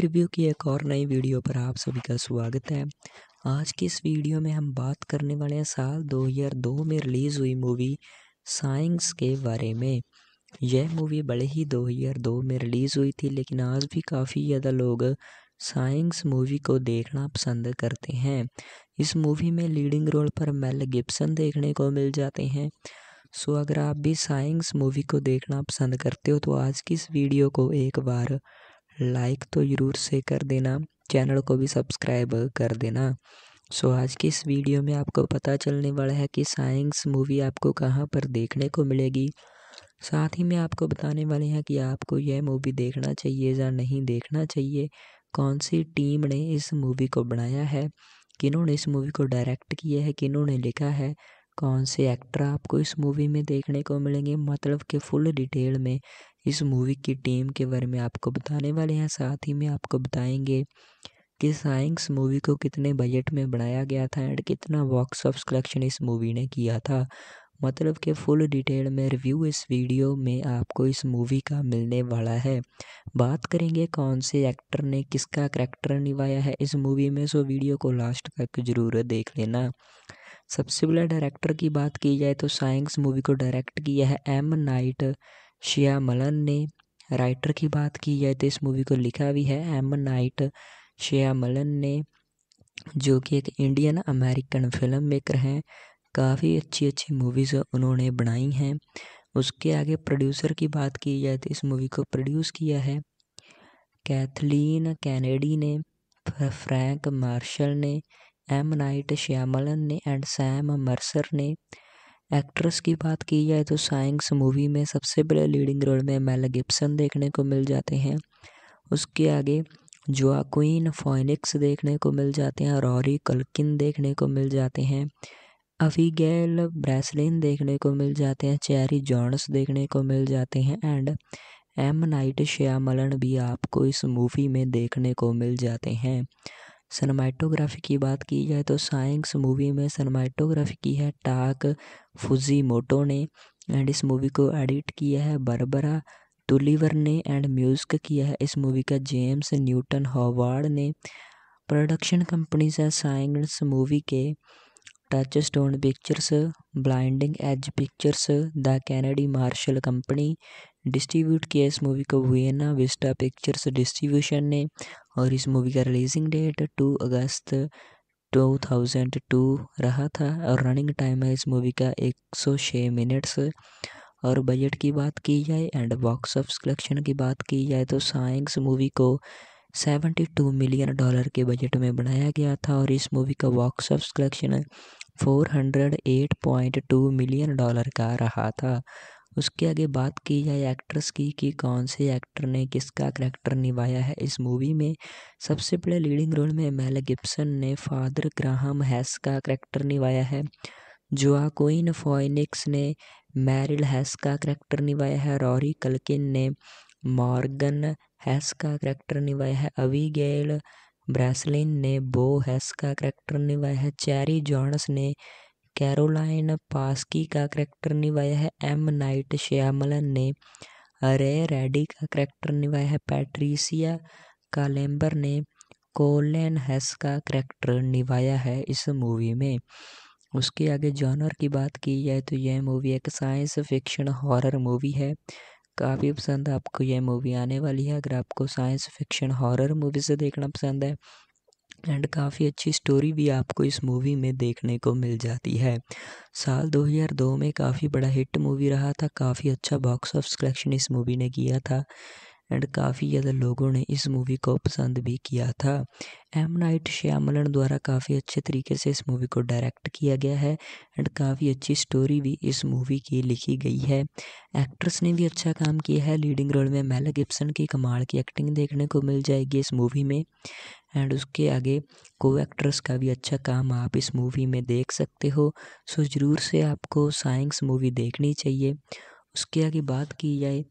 movie review की एक और नई वीडियो पर आप सभी का स्वागत है आज की इस वीडियो में हम बात करने वाले हैं साल 2002 में रिलीज़ हुई मूवी साइंस के बारे में यह मूवी बड़े ही 2002 में रिलीज़ हुई थी लेकिन आज भी काफ़ी ज़्यादा लोग साइंस मूवी को देखना पसंद करते हैं इस मूवी में लीडिंग रोल पर मेल गिब्सन देखने को मिल जाते हैं सो अगर आप भी साइंस मूवी को देखना पसंद करते हो तो आज की इस वीडियो को एक बार लाइक तो ज़रूर से कर देना चैनल को भी सब्सक्राइब कर देना सो so, आज की इस वीडियो में आपको पता चलने वाला है कि साइंस मूवी आपको कहाँ पर देखने को मिलेगी साथ ही में आपको बताने वाले हैं कि आपको यह मूवी देखना चाहिए या नहीं देखना चाहिए कौन सी टीम ने इस मूवी को बनाया है किन्होंने इस मूवी को डायरेक्ट किया है किन्होंने लिखा है कौन से एक्टर आपको इस मूवी में देखने को मिलेंगे मतलब कि फुल डिटेल में इस मूवी की टीम के बारे में आपको बताने वाले हैं साथ ही में आपको बताएंगे कि साइंस मूवी को कितने बजट में बनाया गया था एंड कितना बॉक्स ऑफ कलेक्शन इस मूवी ने किया था मतलब कि फुल डिटेल में रिव्यू इस वीडियो में आपको इस मूवी का मिलने वाला है बात करेंगे कौन से एक्टर ने किसका करैक्टर निभाया है इस मूवी में सो वीडियो को लास्ट तक ज़रूर देख लेना सबसे पहले डायरेक्टर की बात की जाए तो साइंस मूवी को डायरेक्ट किया है एम नाइट शिया मलन ने राइटर की बात की जाए तो इस मूवी को लिखा भी है एम नाइट शिया मलन ने जो कि एक इंडियन अमेरिकन फिल्म मेकर हैं काफ़ी अच्छी अच्छी मूवीज़ उन्होंने बनाई हैं उसके आगे प्रोड्यूसर की बात की जाए तो इस मूवी को प्रोड्यूस किया है कैथलीन कैनेडी ने फ्रैंक मार्शल ने एम नाइट श्यामलन ने एंड सैम मर्सर ने एक्ट्रेस की बात की जाए तो साइंस मूवी में सबसे बड़े लीडिंग रोल में मेल गिब्सन देखने को मिल जाते हैं उसके आगे जोआक्वीन फॉइनिक्स देखने को मिल जाते हैं रॉरी कलकिन देखने को मिल जाते हैं अविगेल ब्रेसलिन देखने को मिल जाते हैं चैरी जॉन्स देखने को मिल जाते हैं एंड एम नाइट श्यामलन भी आपको इस मूवी में देखने को मिल जाते हैं सनमाइटोग्राफी की बात की जाए तो साइंस मूवी में सनमाइटोग्राफी की है टाक फुजी मोटो ने एंड इस मूवी को एडिट किया है बरबरा टुलीवर ने एंड म्यूज़िक किया है इस मूवी का जेम्स न्यूटन हॉवार्ड ने प्रोडक्शन कंपनीज है साइंस मूवी के Touchstone Pictures Blinding Edge Pictures the Kennedy Marshall company distribute किया इस मूवी को वियना विस्टा पिक्चर्स डिस्ट्रीब्यूशन ने और इस मूवी का रिलीजिंग डेट टू अगस्त 2002 रहा था और रनिंग टाइम है इस मूवी का 106 मिनट्स और बजट की बात की जाए एंड बॉक्स ऑफ कलेक्शन की बात की जाए तो साइंस मूवी को 72 मिलियन डॉलर के बजट में बनाया गया था और इस मूवी का box office collection 408.2 million dollar का रहा था उसके आगे बात की जाए एक्ट्रेस की कि कौन से एक्टर ने किसका करैक्टर निभाया है इस मूवी में सबसे पहले लीडिंग रोल में मेल गिब्सन ने फादर ग्राहम हैस का करैक्टर निभाया है कोइन फॉइनिक्स ने मैरिल हैस का करैक्टर निभाया है रॉरी कलकिन ने मॉर्गन हैस का करैक्टर निभाया है अवीगेल ब्रैसलिन ने बो हैस का करैक्टर निभाया है चैरी जॉनस ने कैरोलाइन पास्की का करैक्टर निभाया है एम नाइट श्यामलन ने रे रेडी का करैक्टर निभाया है पैट्रीसिया कालेम्बर ने कोलेन हैस का करैक्टर निभाया है इस मूवी में उसके आगे जॉनर की बात की जाए तो यह मूवी एक साइंस फिक्शन हॉरर मूवी है काफ़ी पसंद आपको यह मूवी आने वाली है अगर आपको साइंस फिक्शन हॉरर मूवी से देखना पसंद है एंड काफ़ी अच्छी स्टोरी भी आपको इस मूवी में देखने को मिल जाती है साल 2002 में काफ़ी बड़ा हिट मूवी रहा था काफ़ी अच्छा बॉक्स ऑफ कलेक्शन इस मूवी ने किया था एंड काफ़ी ज़्यादा लोगों ने इस मूवी को पसंद भी किया था एम नाइट श्यामलन द्वारा काफ़ी अच्छे तरीके से इस मूवी को डायरेक्ट किया गया है एंड काफ़ी अच्छी स्टोरी भी इस मूवी की लिखी गई है एक्ट्रेस ने भी अच्छा काम किया है लीडिंग रोल में मेला गिब्सन की कमाल की एक्टिंग देखने को मिल जाएगी इस मूवी में एंड उसके आगे को एक्ट्रेस का भी अच्छा काम आप इस मूवी में देख सकते हो सो ज़रूर से आपको साइंस मूवी देखनी चाहिए उसके आगे बात की जाए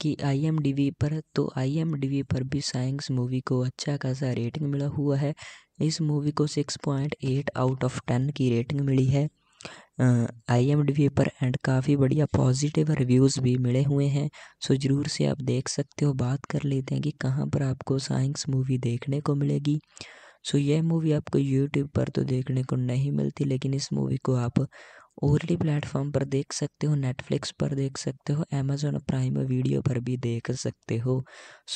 कि आई पर तो आई पर भी साइंस मूवी को अच्छा खासा रेटिंग मिला हुआ है इस मूवी को 6.8 आउट ऑफ 10 की रेटिंग मिली है आई एम डी पर एंड काफ़ी बढ़िया पॉजिटिव रिव्यूज़ भी मिले हुए हैं सो ज़रूर से आप देख सकते हो बात कर लेते हैं कि कहाँ पर आपको साइंस मूवी देखने को मिलेगी सो यह मूवी आपको यूट्यूब पर तो देखने को नहीं मिलती लेकिन इस मूवी को आप और प्लेटफॉर्म पर देख सकते हो नेटफ्लिक्स पर देख सकते हो अमेजोन प्राइम वीडियो पर भी देख सकते हो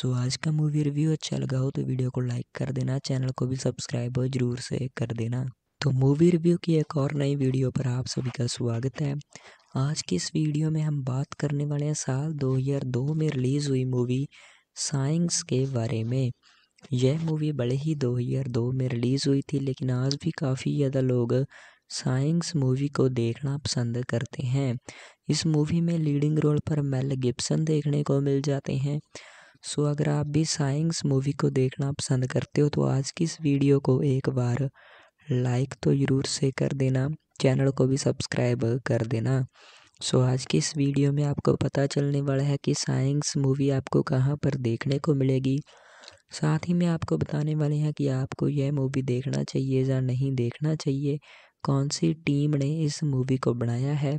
सो आज का मूवी रिव्यू अच्छा लगा हो तो वीडियो को लाइक कर देना चैनल को भी सब्सक्राइब जरूर से कर देना तो मूवी रिव्यू की एक और नई वीडियो पर आप सभी का स्वागत है आज की इस वीडियो में हम बात करने वाले हैं साल 2002 में रिलीज़ हुई मूवी साइंस के बारे में यह मूवी बड़े ही 2002 में रिलीज़ हुई थी लेकिन आज भी काफ़ी ज़्यादा लोग साइंस मूवी को देखना पसंद करते हैं इस मूवी में लीडिंग रोल पर मेल गिब्सन देखने को मिल जाते हैं सो अगर आप भी साइंस मूवी को देखना पसंद करते हो तो आज की इस वीडियो को एक बार लाइक तो ज़रूर से कर देना चैनल को भी सब्सक्राइब कर देना सो so, आज की इस वीडियो में आपको पता चलने वाला है कि साइंस मूवी आपको कहाँ पर देखने को मिलेगी साथ ही में आपको बताने वाले हैं कि आपको यह मूवी देखना चाहिए या नहीं देखना चाहिए कौन सी टीम ने इस मूवी को बनाया है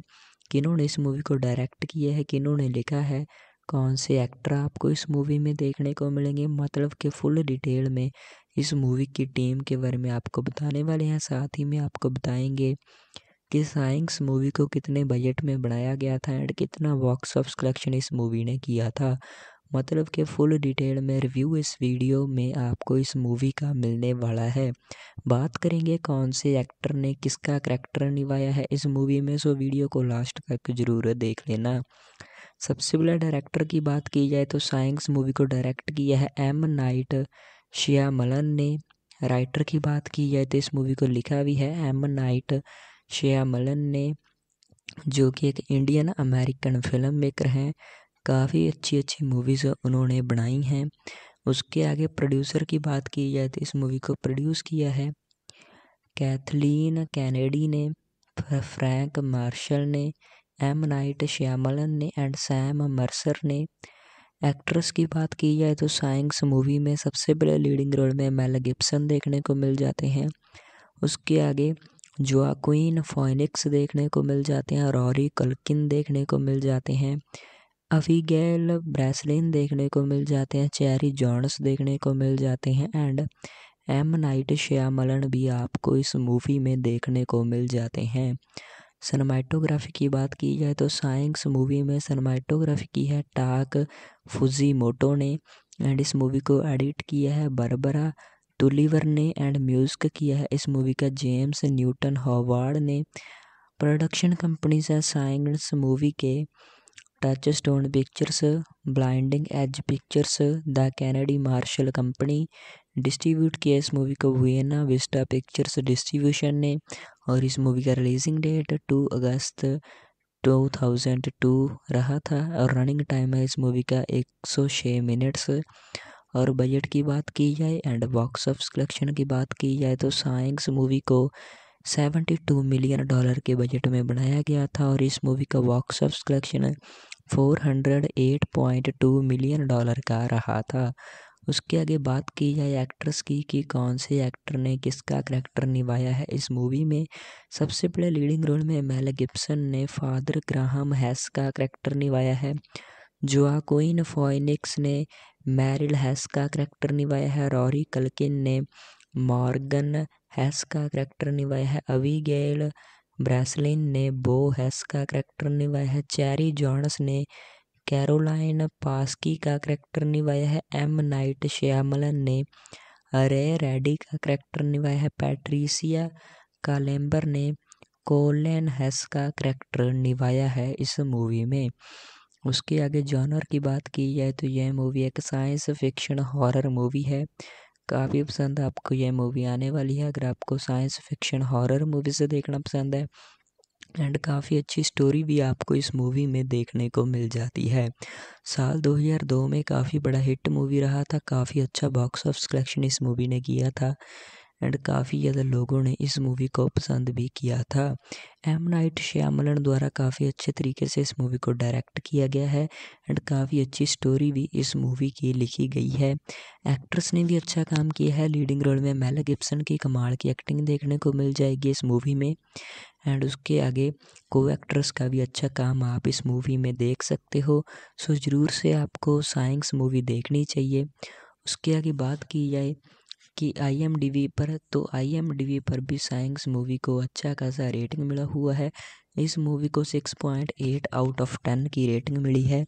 किन्होंने इस मूवी को डायरेक्ट किया है किन्होंने लिखा है कौन से एक्टर आपको इस मूवी में देखने को मिलेंगे मतलब कि फुल डिटेल में इस मूवी की टीम के बारे में आपको बताने वाले हैं साथ ही में आपको बताएंगे कि साइंस मूवी को कितने बजट में बनाया गया था एंड कितना बॉक्स ऑफ कलेक्शन इस मूवी ने किया था मतलब कि फुल डिटेल में रिव्यू इस वीडियो में आपको इस मूवी का मिलने वाला है बात करेंगे कौन से एक्टर ने किसका करैक्टर निभाया है इस मूवी में सो वीडियो को लास्ट तक ज़रूर देख लेना सबसे पहले डायरेक्टर की बात की जाए तो साइंस मूवी को डायरेक्ट किया है एम नाइट शिया मलन ने राइटर की बात की है तो इस मूवी को लिखा भी है एम नाइट शिया मलन ने जो कि एक इंडियन अमेरिकन फिल्म मेकर हैं काफ़ी अच्छी अच्छी मूवीज़ उन्होंने बनाई हैं उसके आगे प्रोड्यूसर की बात की जाए तो इस मूवी को प्रोड्यूस किया है कैथलीन कैनेडी ने फ्रैंक मार्शल ने एम नाइट श्यामलन ने एंड सैम मर्सर ने एक्ट्रेस की बात की जाए तो साइंस मूवी में सबसे बड़े लीडिंग रोल में मेल गिब्सन देखने को मिल जाते हैं उसके आगे जोआक्वीन फॉइनिक्स देखने को मिल जाते हैं रॉरी कल्किन देखने को मिल जाते हैं अफीगेल ब्रेसलिन देखने को मिल जाते हैं चैरी जॉन्स देखने को मिल जाते हैं एंड एम नाइट श्यामलन भी आपको इस मूवी में देखने को मिल जाते हैं सनमाइटोग्राफी की बात की जाए तो साइंस मूवी में सनमाइटोग्राफी की है टाक फुजी मोटो ने एंड इस मूवी को एडिट किया है बरबरा टुलीवर ने एंड म्यूजिक किया है इस मूवी का जेम्स न्यूटन हॉवार्ड ने प्रोडक्शन कंपनीज है साइंस मूवी के Touchstone Pictures Blinding Edge Pictures the Kennedy Marshall company distribute किया इस मूवी को वियना विस्टा पिक्चर्स डिस्ट्रीब्यूशन ने और इस मूवी का रिलीजिंग डेट टू अगस्त 2002 रहा था और रनिंग टाइम है इस मूवी का 106 मिनट्स और बजट की बात की जाए एंड बॉक्स ऑफ कलेक्शन की बात की जाए तो साइंस मूवी को 72 मिलियन डॉलर के बजट में बनाया गया था और इस मूवी का box office collection 408.2 million dollar का रहा था उसके आगे बात की जाए एक्ट्रेस की कि कौन से एक्टर ने किसका करैक्टर निभाया है इस मूवी में सबसे पहले लीडिंग रोल में मेल गिब्सन ने फादर ग्राहम हैस का करैक्टर निभाया है कोइन फॉइनिक्स ने मैरिल हैस का करैक्टर निभाया है रॉरी कलकिन ने मॉर्गन हैस का करैक्टर निभाया है अविगेल ब्रेसलिन ने बो हैस का करैक्टर निभाया है चैरी जॉनस ने कैरोलाइन पास्की का करैक्टर निभाया है एम नाइट श्यामलन ने रे रेडी का करैक्टर निभाया है पैट्रीसिया कालेम्बर ने कोलेन हैस का करैक्टर निभाया है इस मूवी में उसके आगे जॉनर की बात की जाए तो यह मूवी एक साइंस फिक्शन हॉरर मूवी है काफ़ी पसंद आपको यह मूवी आने वाली है अगर आपको साइंस फिक्शन हॉरर मूवी से देखना पसंद है एंड काफ़ी अच्छी स्टोरी भी आपको इस मूवी में देखने को मिल जाती है साल 2002 में काफ़ी बड़ा हिट मूवी रहा था काफ़ी अच्छा बॉक्स ऑफ कलेक्शन इस मूवी ने किया था एंड काफ़ी ज़्यादा लोगों ने इस मूवी को पसंद भी किया था एम नाइट श्यामलन द्वारा काफ़ी अच्छे तरीके से इस मूवी को डायरेक्ट किया गया है एंड काफ़ी अच्छी स्टोरी भी इस मूवी की लिखी गई है एक्ट्रेस ने भी अच्छा काम किया है लीडिंग रोल में मेला गिप्सन की कमाल की एक्टिंग देखने को मिल जाएगी इस मूवी में एंड उसके आगे को एक्ट्रेस का भी अच्छा काम आप इस मूवी में देख सकते हो सो ज़रूर से आपको साइंस मूवी देखनी चाहिए उसके आगे बात की जाए कि आई पर तो आई पर भी साइंस मूवी को अच्छा खासा रेटिंग मिला हुआ है इस मूवी को six point eight out of ten की रेटिंग मिली है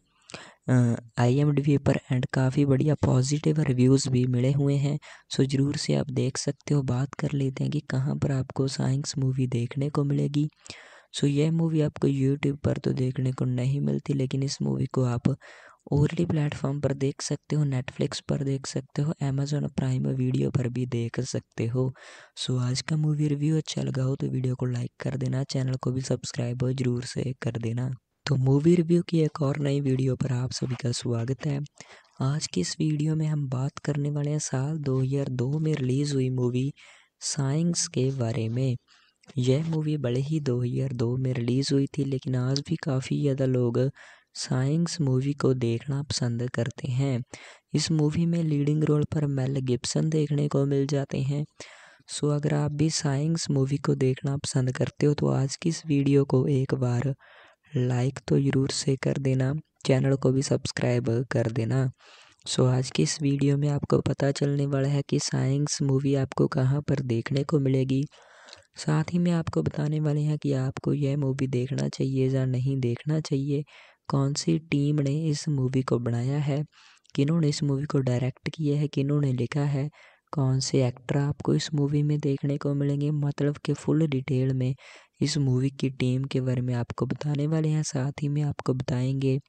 आई पर एंड काफ़ी बढ़िया पॉजिटिव रिव्यूज़ भी मिले हुए हैं सो ज़रूर से आप देख सकते हो बात कर लेते हैं कि कहाँ पर आपको साइंस मूवी देखने को मिलेगी सो यह मूवी आपको यूट्यूब पर तो देखने को नहीं मिलती लेकिन इस मूवी को आप ओ प्लेटफॉर्म पर देख सकते हो नेटफ्लिक्स पर देख सकते हो अमेजोन प्राइम वीडियो पर भी देख सकते हो सो आज का मूवी रिव्यू अच्छा लगा हो तो वीडियो को लाइक कर देना चैनल को भी सब्सक्राइब ज़रूर से कर देना तो मूवी रिव्यू की एक और नई वीडियो पर आप सभी का स्वागत है आज की इस वीडियो में हम बात करने वाले हैं साल 2002 में रिलीज़ हुई मूवी साइंस के बारे में यह मूवी बड़े ही 2002 में रिलीज़ हुई थी लेकिन आज भी काफ़ी ज़्यादा लोग साइंस मूवी को देखना पसंद करते हैं इस मूवी में लीडिंग रोल पर मेल गिब्सन देखने को मिल जाते हैं सो अगर आप भी साइंस मूवी को देखना पसंद करते हो तो आज की इस वीडियो को एक बार लाइक तो ज़रूर से कर देना चैनल को भी सब्सक्राइब कर देना सो आज की इस वीडियो में आपको पता चलने वाला है कि साइंस मूवी आपको कहाँ पर देखने को मिलेगी साथ ही में आपको बताने वाले हैं कि आपको यह मूवी देखना चाहिए या नहीं देखना चाहिए कौन सी टीम ने इस मूवी को बनाया है किन्होंने इस मूवी को डायरेक्ट किया है किन्होंने लिखा है कौन से एक्टर आपको इस मूवी में देखने को मिलेंगे मतलब कि फुल डिटेल में इस मूवी की टीम के बारे में आपको बताने वाले हैं साथ ही में आपको बताएंगे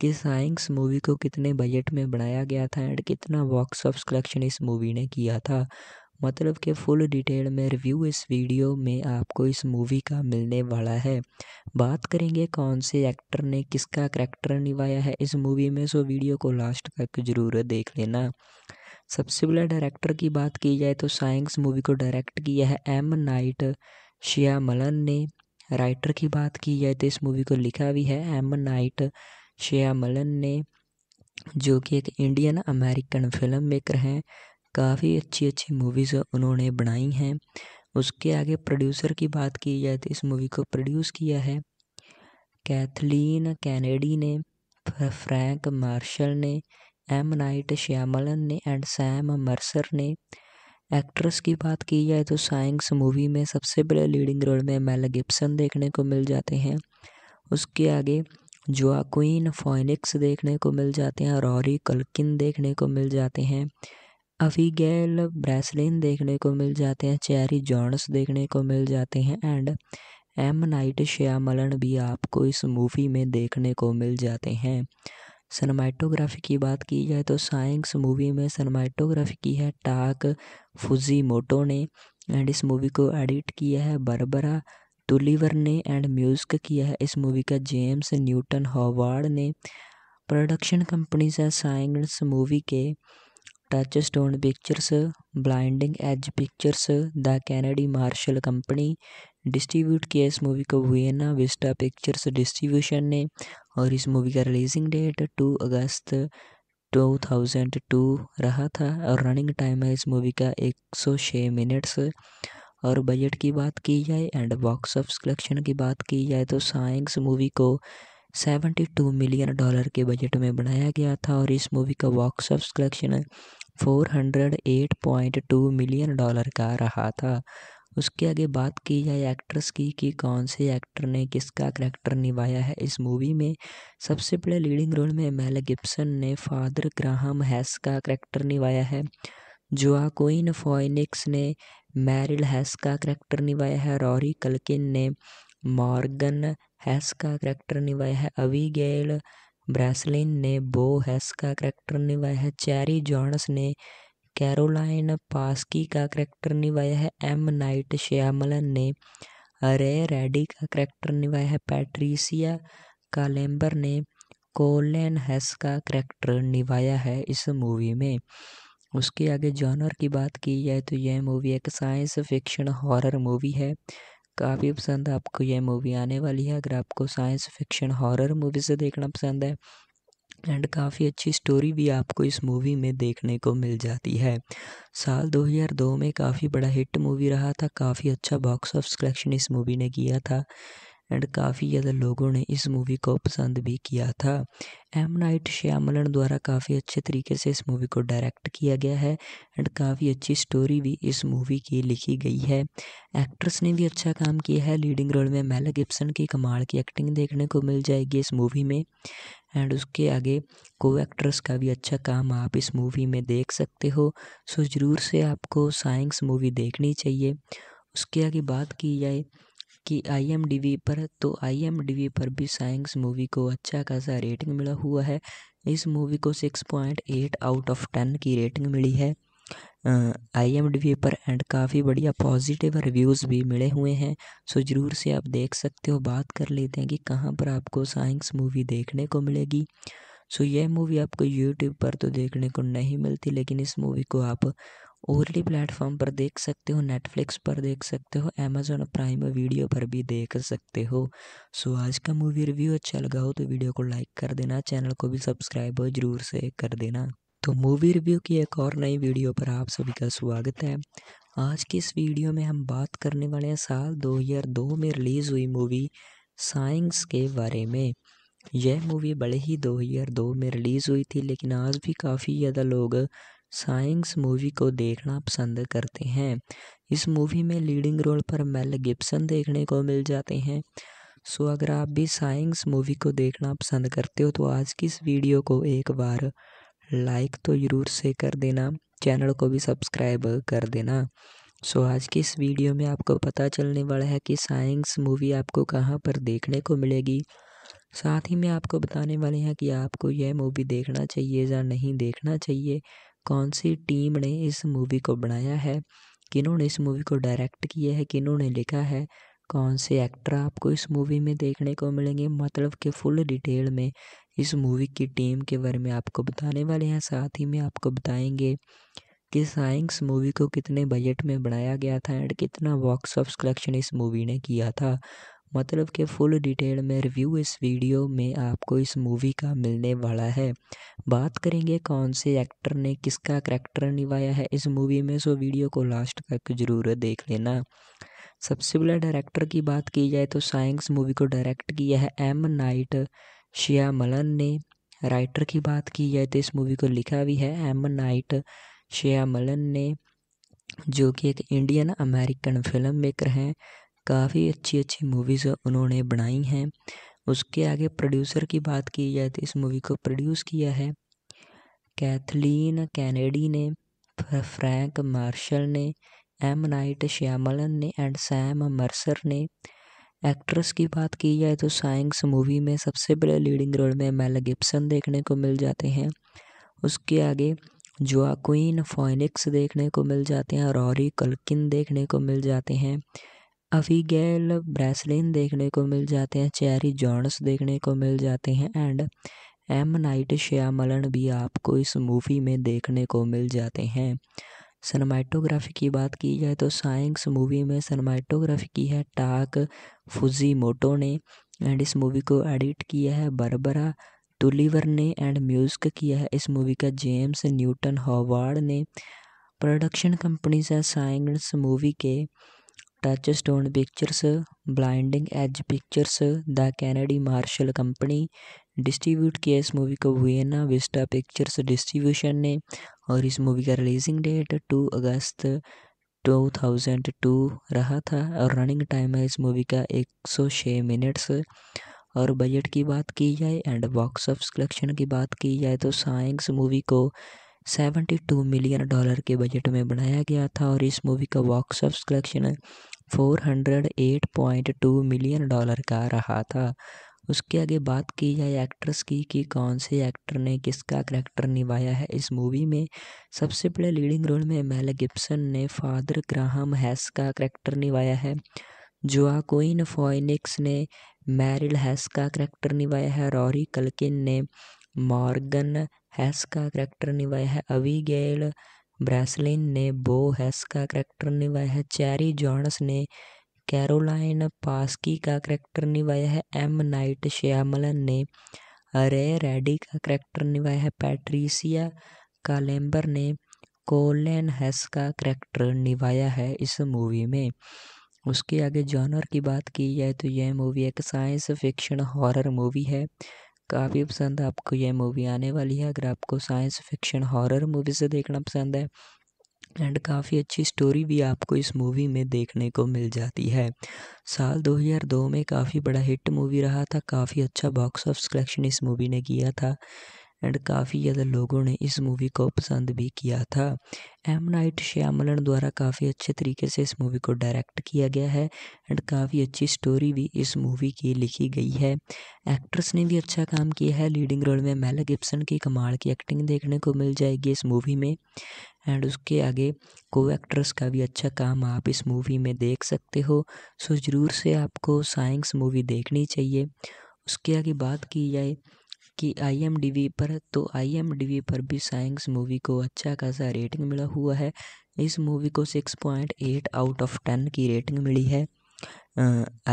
कि साइंस मूवी को कितने बजट में बनाया गया था एंड कितना बॉक्स ऑफ कलेक्शन इस मूवी ने किया था मतलब कि फुल डिटेल में रिव्यू इस वीडियो में आपको इस मूवी का मिलने वाला है बात करेंगे कौन से एक्टर ने किसका करैक्टर निभाया है इस मूवी में सो वीडियो को लास्ट तक जरूर देख लेना सबसे पहले डायरेक्टर की बात की जाए तो साइंस मूवी को डायरेक्ट किया है एम नाइट श्यामलन ने राइटर की बात की जाए तो इस मूवी को लिखा भी है एम नाइट श्यामलन ने जो कि एक इंडियन अमेरिकन फिल्म मेकर हैं काफ़ी अच्छी अच्छी मूवीज़ उन्होंने बनाई हैं उसके आगे प्रोड्यूसर की बात की जाए तो इस मूवी को प्रोड्यूस किया है कैथलीन कैनेडी ने फ्रैंक मार्शल ने एम नाइट श्यामलन ने एंड सैम मर्सर ने एक्ट्रेस की बात की जाए तो साइंस मूवी में सबसे बड़े लीडिंग रोल में मेल गिब्सन देखने को मिल जाते हैं उसके आगे जोआक्वीन फॉइनिक्स देखने को मिल जाते हैं रॉरी कलकिन देखने को मिल जाते हैं अविगैल ब्रेसलिन देखने को मिल जाते हैं चेरी जॉन्स देखने को मिल जाते हैं एंड एम नाइट श्यामलन भी आपको इस मूवी में देखने को मिल जाते हैं सनमाइटोग्राफी की बात की जाए तो साइंस मूवी में सनमाइटोग्राफी की है टाक फुजी मोटो ने एंड इस मूवी को एडिट किया है बरबरा टुलीवर ने एंड म्यूजिक किया है इस मूवी का जेम्स न्यूटन हॉवार्ड ने प्रोडक्शन कंपनीज है साइंस मूवी के Touchstone Pictures Blinding Edge Pictures the Kennedy Marshall company distribute किया इस मूवी को वियना विस्टा पिक्चर्स डिस्ट्रीब्यूशन ने और इस मूवी का रिलीजिंग डेट 2 अगस्त 2002 रहा था और रनिंग टाइम है इस मूवी का 106 मिनट्स और बजट की बात की जाए एंड बॉक्स ऑफ कलेक्शन की बात की जाए तो साइंस मूवी को 72 मिलियन डॉलर के बजट में बनाया गया था और इस मूवी का box office collection 408.2 million dollar का रहा था उसके आगे बात की जाए एक्ट्रेस की कि कौन से एक्टर ने किसका करैक्टर निभाया है इस मूवी में सबसे पहले लीडिंग रोल में मेल गिब्सन ने फादर ग्राहम हैस का करैक्टर निभाया है जोआकोइन फॉइनिक्स ने मैरिल हैस का करैक्टर निभाया है रॉरी कलकिन ने मॉर्गन हैस का करैक्टर निभाया है गेल ब्रैसलिन ने बो हैस का करैक्टर निभाया है चैरी जॉन्स ने कैरोलाइन पास्की का करैक्टर निभाया है एम नाइट श्यामलन ने रे रेडी का करैक्टर निभाया है पैट्रीसिया कालेम्बर ने कोलेन हैस का करैक्टर निभाया है इस मूवी में उसके आगे जॉनर की बात की जाए तो यह मूवी एक साइंस फिक्शन हॉरर मूवी है काफ़ी पसंद आपको यह मूवी आने वाली है अगर आपको साइंस फिक्शन हॉरर मूवी से देखना पसंद है एंड काफ़ी अच्छी स्टोरी भी आपको इस मूवी में देखने को मिल जाती है साल 2002 में काफ़ी बड़ा हिट मूवी रहा था काफ़ी अच्छा बॉक्स ऑफ कलेक्शन इस मूवी ने किया था एंड काफ़ी ज़्यादा लोगों ने इस मूवी को पसंद भी किया था एम नाइट श्यामलन द्वारा काफ़ी अच्छे तरीके से इस मूवी को डायरेक्ट किया गया है एंड काफ़ी अच्छी स्टोरी भी इस मूवी की लिखी गई है एक्ट्रेस ने भी अच्छा काम किया है लीडिंग रोल में मेला गिप्सन की कमाल की एक्टिंग देखने को मिल जाएगी इस मूवी में एंड उसके आगे को एक्ट्रेस का भी अच्छा काम आप इस मूवी में देख सकते हो सो ज़रूर से आपको साइंस मूवी देखनी चाहिए उसके आगे बात की जाए कि आई पर तो आई पर भी साइंस मूवी को अच्छा खासा रेटिंग मिला हुआ है इस मूवी को six point eight out of ten की रेटिंग मिली है आई पर एंड काफ़ी बढ़िया पॉजिटिव रिव्यूज़ भी मिले हुए हैं सो ज़रूर से आप देख सकते हो बात कर लेते हैं कि कहाँ पर आपको साइंस मूवी देखने को मिलेगी सो यह मूवी आपको यूट्यूब पर तो देखने को नहीं मिलती लेकिन इस मूवी को आप ओ प्लेटफॉर्म पर देख सकते हो नेटफ्लिक्स पर देख सकते हो अमेजोन प्राइम वीडियो पर भी देख सकते हो सो आज का मूवी रिव्यू अच्छा लगा हो तो वीडियो को लाइक कर देना चैनल को भी सब्सक्राइब जरूर से कर देना तो मूवी रिव्यू की एक और नई वीडियो पर आप सभी का स्वागत है आज की इस वीडियो में हम बात करने वाले हैं साल 2002 में रिलीज़ हुई मूवी साइंस के बारे में यह मूवी बड़े ही 2002 में रिलीज़ हुई थी लेकिन आज भी काफ़ी ज़्यादा लोग साइंस मूवी को देखना पसंद करते हैं इस मूवी में लीडिंग रोल पर मेल गिब्सन देखने को मिल जाते हैं सो अगर आप भी साइंस मूवी को देखना पसंद करते हो तो आज की इस वीडियो को एक बार लाइक तो ज़रूर से कर देना चैनल को भी सब्सक्राइब कर देना सो so, आज की इस वीडियो में आपको पता चलने वाला है कि साइंस मूवी आपको कहाँ पर देखने को मिलेगी साथ ही में आपको बताने वाले हैं कि आपको यह मूवी देखना चाहिए या नहीं देखना चाहिए कौन सी टीम ने इस मूवी को बनाया है किन्होंने इस मूवी को डायरेक्ट किया है किन्होंने लिखा है कौन से एक्टर आपको इस मूवी में देखने को मिलेंगे मतलब कि फुल डिटेल में इस मूवी की टीम के बारे में आपको बताने वाले हैं साथ ही में आपको बताएंगे कि साइंस मूवी को कितने बजट में बनाया गया था एंड कितना बॉक्स ऑफ कलेक्शन इस मूवी ने किया था मतलब कि फुल डिटेल में रिव्यू इस वीडियो में आपको इस मूवी का मिलने वाला है बात करेंगे कौन से एक्टर ने किसका करैक्टर निभाया है इस मूवी में सो वीडियो को लास्ट तक जरूर देख लेना सबसे पहले डायरेक्टर की बात की जाए तो साइंस मूवी को डायरेक्ट किया है एम नाइट श्यामलन ने राइटर की बात की जाए तो इस मूवी को लिखा भी है एम नाइट श्यामलन ने जो कि एक इंडियन अमेरिकन फिल्म मेकर हैं काफ़ी अच्छी अच्छी मूवीज़ उन्होंने बनाई हैं उसके आगे प्रोड्यूसर की बात की जाए तो इस मूवी को प्रोड्यूस किया है कैथलीन कैनेडी ने फ्रैंक मार्शल ने एम नाइट श्यामलन ने एंड सैम मर्सर ने एक्ट्रेस की बात की जाए तो साइंस मूवी में सबसे बड़े लीडिंग रोल में मेल गिब्सन देखने को मिल जाते हैं उसके आगे जोआक्वीन फोइनिक्स देखने को मिल जाते हैं रॉरी कलकिन देखने को मिल जाते हैं अभिगैल ब्रेसलिन देखने को मिल जाते हैं चेरी जॉन्स देखने को मिल जाते हैं एंड एम नाइट श्यामलन भी आपको इस मूवी में देखने को मिल जाते हैं सनमाइटोग्राफी की बात की जाए तो साइंस मूवी में सनमाइटोग्राफी की है टाक फुजी मोटो ने एंड इस मूवी को एडिट किया है बरबरा टुलीवर ने एंड म्यूजिक किया है इस मूवी का जेम्स न्यूटन हॉवार्ड ने प्रोडक्शन कंपनीज है साइंस मूवी के Touchstone Pictures Blinding Edge Pictures the Kennedy Marshall company distribute किया इस मूवी को वियना विस्टा पिक्चर्स डिस्ट्रीब्यूशन ने और इस मूवी का रिलीजिंग डेट टू अगस्त 2002 रहा था और रनिंग टाइम है इस मूवी का 106 मिनट्स और बजट की बात की जाए एंड बॉक्स ऑफ कलेक्शन की बात की जाए तो साइंस मूवी को 72 मिलियन डॉलर के बजट में बनाया गया था और इस मूवी का box office collection 408.2 million dollar का रहा था उसके आगे बात की जाए एक्ट्रेस की कि कौन से एक्टर ने किसका करैक्टर निभाया है इस मूवी में सबसे पहले लीडिंग रोल में मेल गिब्सन ने फादर ग्राहम हैस का करैक्टर निभाया है जोआकोइन फॉइनिक्स ने मैरिल हैस का करैक्टर निभाया है रॉरी कलकिन ने मॉर्गन हैस का करैक्टर निभाया है अवी गेल ब्रैसलिन ने बो हैस का करेक्टर निभाया है चैरी जॉन्स ने कैरोलाइन पास्की का करेक्टर निभाया है एम नाइट श्यामलन ने रे रेडी का करैक्टर निभाया है पैट्रीसिया कालेम्बर ने कोलेन हैस का करैक्टर निभाया है इस मूवी में उसके आगे जॉनर की बात की जाए तो यह मूवी एक साइंस फिक्शन हॉरर मूवी है काफ़ी पसंद आपको यह मूवी आने वाली है अगर आपको साइंस फिक्शन हॉरर मूवी से देखना पसंद है एंड काफ़ी अच्छी स्टोरी भी आपको इस मूवी में देखने को मिल जाती है साल 2002 में काफ़ी बड़ा हिट मूवी रहा था काफ़ी अच्छा बॉक्स ऑफ कलेक्शन इस मूवी ने किया था एंड काफ़ी ज़्यादा लोगों ने इस मूवी को पसंद भी किया था एम नाइट श्यामलन द्वारा काफ़ी अच्छे तरीके से इस मूवी को डायरेक्ट किया गया है एंड काफ़ी अच्छी स्टोरी भी इस मूवी की लिखी गई है एक्ट्रेस ने भी अच्छा काम किया है लीडिंग रोल में मेला गिप्सन की कमाल की एक्टिंग देखने को मिल जाएगी इस मूवी में एंड उसके आगे को एक्ट्रेस का भी अच्छा काम आप इस मूवी में देख सकते हो सो ज़रूर से आपको साइंस मूवी देखनी चाहिए उसके आगे बात की जाए कि आई पर तो आई पर भी साइंस मूवी को अच्छा खासा रेटिंग मिला हुआ है इस मूवी को 6.8 आउट ऑफ 10 की रेटिंग मिली है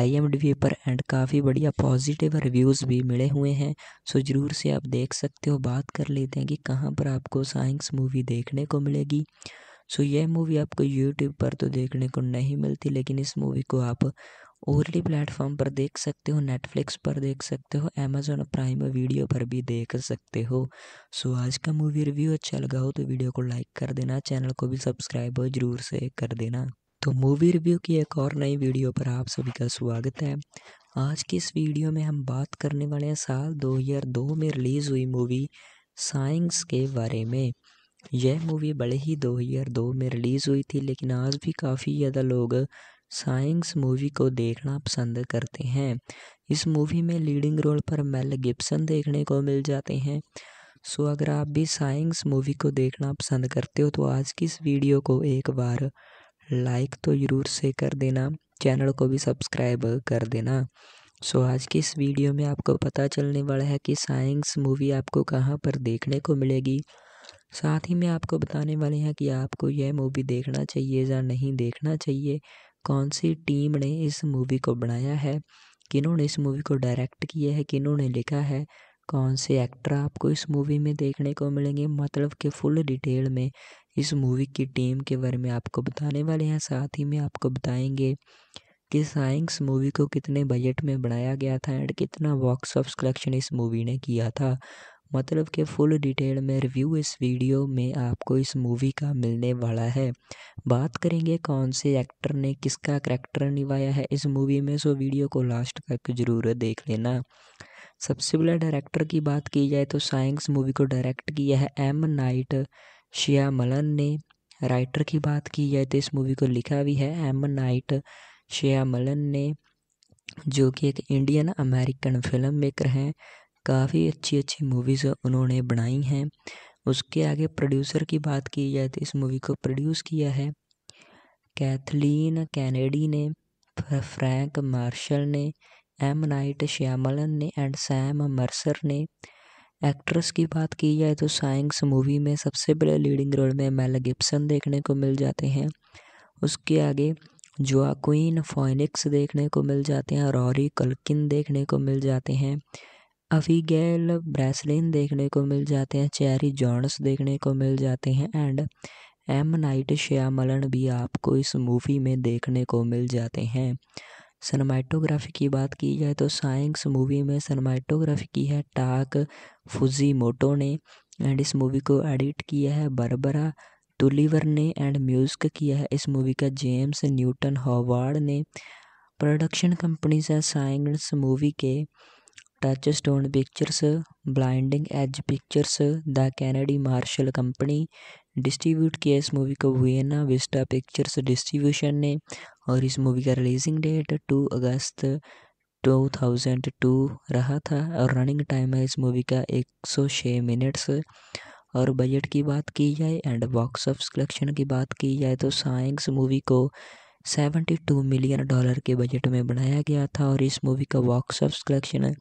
आई पर एंड काफ़ी बढ़िया पॉजिटिव रिव्यूज़ भी मिले हुए हैं सो ज़रूर से आप देख सकते हो बात कर लेते हैं कि कहाँ पर आपको साइंस मूवी देखने को मिलेगी सो यह मूवी आपको यूट्यूब पर तो देखने को नहीं मिलती लेकिन इस मूवी को आप ओरली प्लेटफॉर्म पर देख सकते हो नेटफ्लिक्स पर देख सकते हो अमेजोन प्राइम वीडियो पर भी देख सकते हो सो आज का मूवी रिव्यू अच्छा लगा हो तो वीडियो को लाइक कर देना चैनल को भी सब्सक्राइब जरूर से कर देना तो मूवी रिव्यू की एक और नई वीडियो पर आप सभी का स्वागत है आज की इस वीडियो में हम बात करने वाले हैं साल 2002 में रिलीज़ हुई मूवी साइंस के बारे में यह मूवी बड़े ही 2002 में रिलीज़ हुई थी लेकिन आज भी काफ़ी ज़्यादा लोग साइंस मूवी को देखना पसंद करते हैं इस मूवी में लीडिंग रोल पर मेल गिब्सन देखने को मिल जाते हैं सो अगर आप भी साइंस मूवी को देखना पसंद करते हो तो आज की इस वीडियो को एक बार लाइक तो ज़रूर से कर देना चैनल को भी सब्सक्राइब कर देना सो so, आज की इस वीडियो में आपको पता चलने वाला है कि साइंस मूवी आपको कहाँ पर देखने को मिलेगी साथ ही में आपको बताने वाले हैं कि आपको यह मूवी देखना चाहिए या नहीं देखना चाहिए कौन सी टीम ने इस मूवी को बनाया है किन्होंने इस मूवी को डायरेक्ट किया है किन्होंने लिखा है कौन से एक्टर आपको इस मूवी में देखने को मिलेंगे मतलब कि फुल डिटेल में इस मूवी की टीम के बारे में आपको बताने वाले हैं साथ ही में आपको बताएंगे कि साइंस मूवी को कितने बजट में बनाया गया था एंड कितना बॉक्स ऑफ कलेक्शन इस मूवी ने किया था मतलब कि फुल डिटेल में रिव्यू इस वीडियो में आपको इस मूवी का मिलने वाला है बात करेंगे कौन से एक्टर ने किसका करैक्टर निभाया है इस मूवी में सो वीडियो को लास्ट तक ज़रूर देख लेना सबसे पहले डायरेक्टर की बात की जाए तो साइंस मूवी को डायरेक्ट किया है एम नाइट श्यामलन ने राइटर की बात की जाए तो इस मूवी को लिखा भी है एम नाइट श्यामलन ने जो कि एक इंडियन अमेरिकन फिल्म मेकर हैं काफ़ी अच्छी अच्छी मूवीज़ उन्होंने बनाई हैं उसके आगे प्रोड्यूसर की बात की जाए तो इस मूवी को प्रोड्यूस किया है कैथलीन कैनेडी ने फ्रैंक मार्शल ने एम नाइट श्यामलन ने एंड सैम मर्सर ने एक्ट्रेस की बात की जाए तो साइंस मूवी में सबसे पहले लीडिंग रोल में मेल गिब्सन देखने को मिल जाते हैं उसके आगे जोआक्वीन फोनिक्स देखने को मिल जाते हैं रॉरी कल्किन देखने को मिल जाते हैं अभिगैल ब्रेसलिन देखने को मिल जाते हैं चेरी जॉन्स देखने को मिल जाते हैं एंड एम नाइट श्यामलन भी आपको इस मूवी में देखने को मिल जाते हैं सनमाइटोग्राफी की बात की जाए तो साइंस मूवी में सनमाइटोग्राफी की है टाक फुजी मोटो ने एंड इस मूवी को एडिट किया है बरबरा टुलीवर ने एंड म्यूज़िक किया है इस मूवी का जेम्स न्यूटन हॉवार्ड ने प्रोडक्शन कंपनीज है साइंस मूवी के Touchstone Pictures Blinding Edge Pictures the Kennedy Marshall company distribute किया इस मूवी को वियना विस्टा पिक्चर्स डिस्ट्रीब्यूशन ने और इस मूवी का रिलीजिंग डेट टू अगस्त 2002 रहा था और रनिंग टाइम है इस मूवी का 106 मिनट्स और बजट की बात की जाए एंड बॉक्स ऑफ कलेक्शन की बात की जाए तो साइंस मूवी को 72 मिलियन डॉलर के बजट में बनाया गया था और इस मूवी का box office collection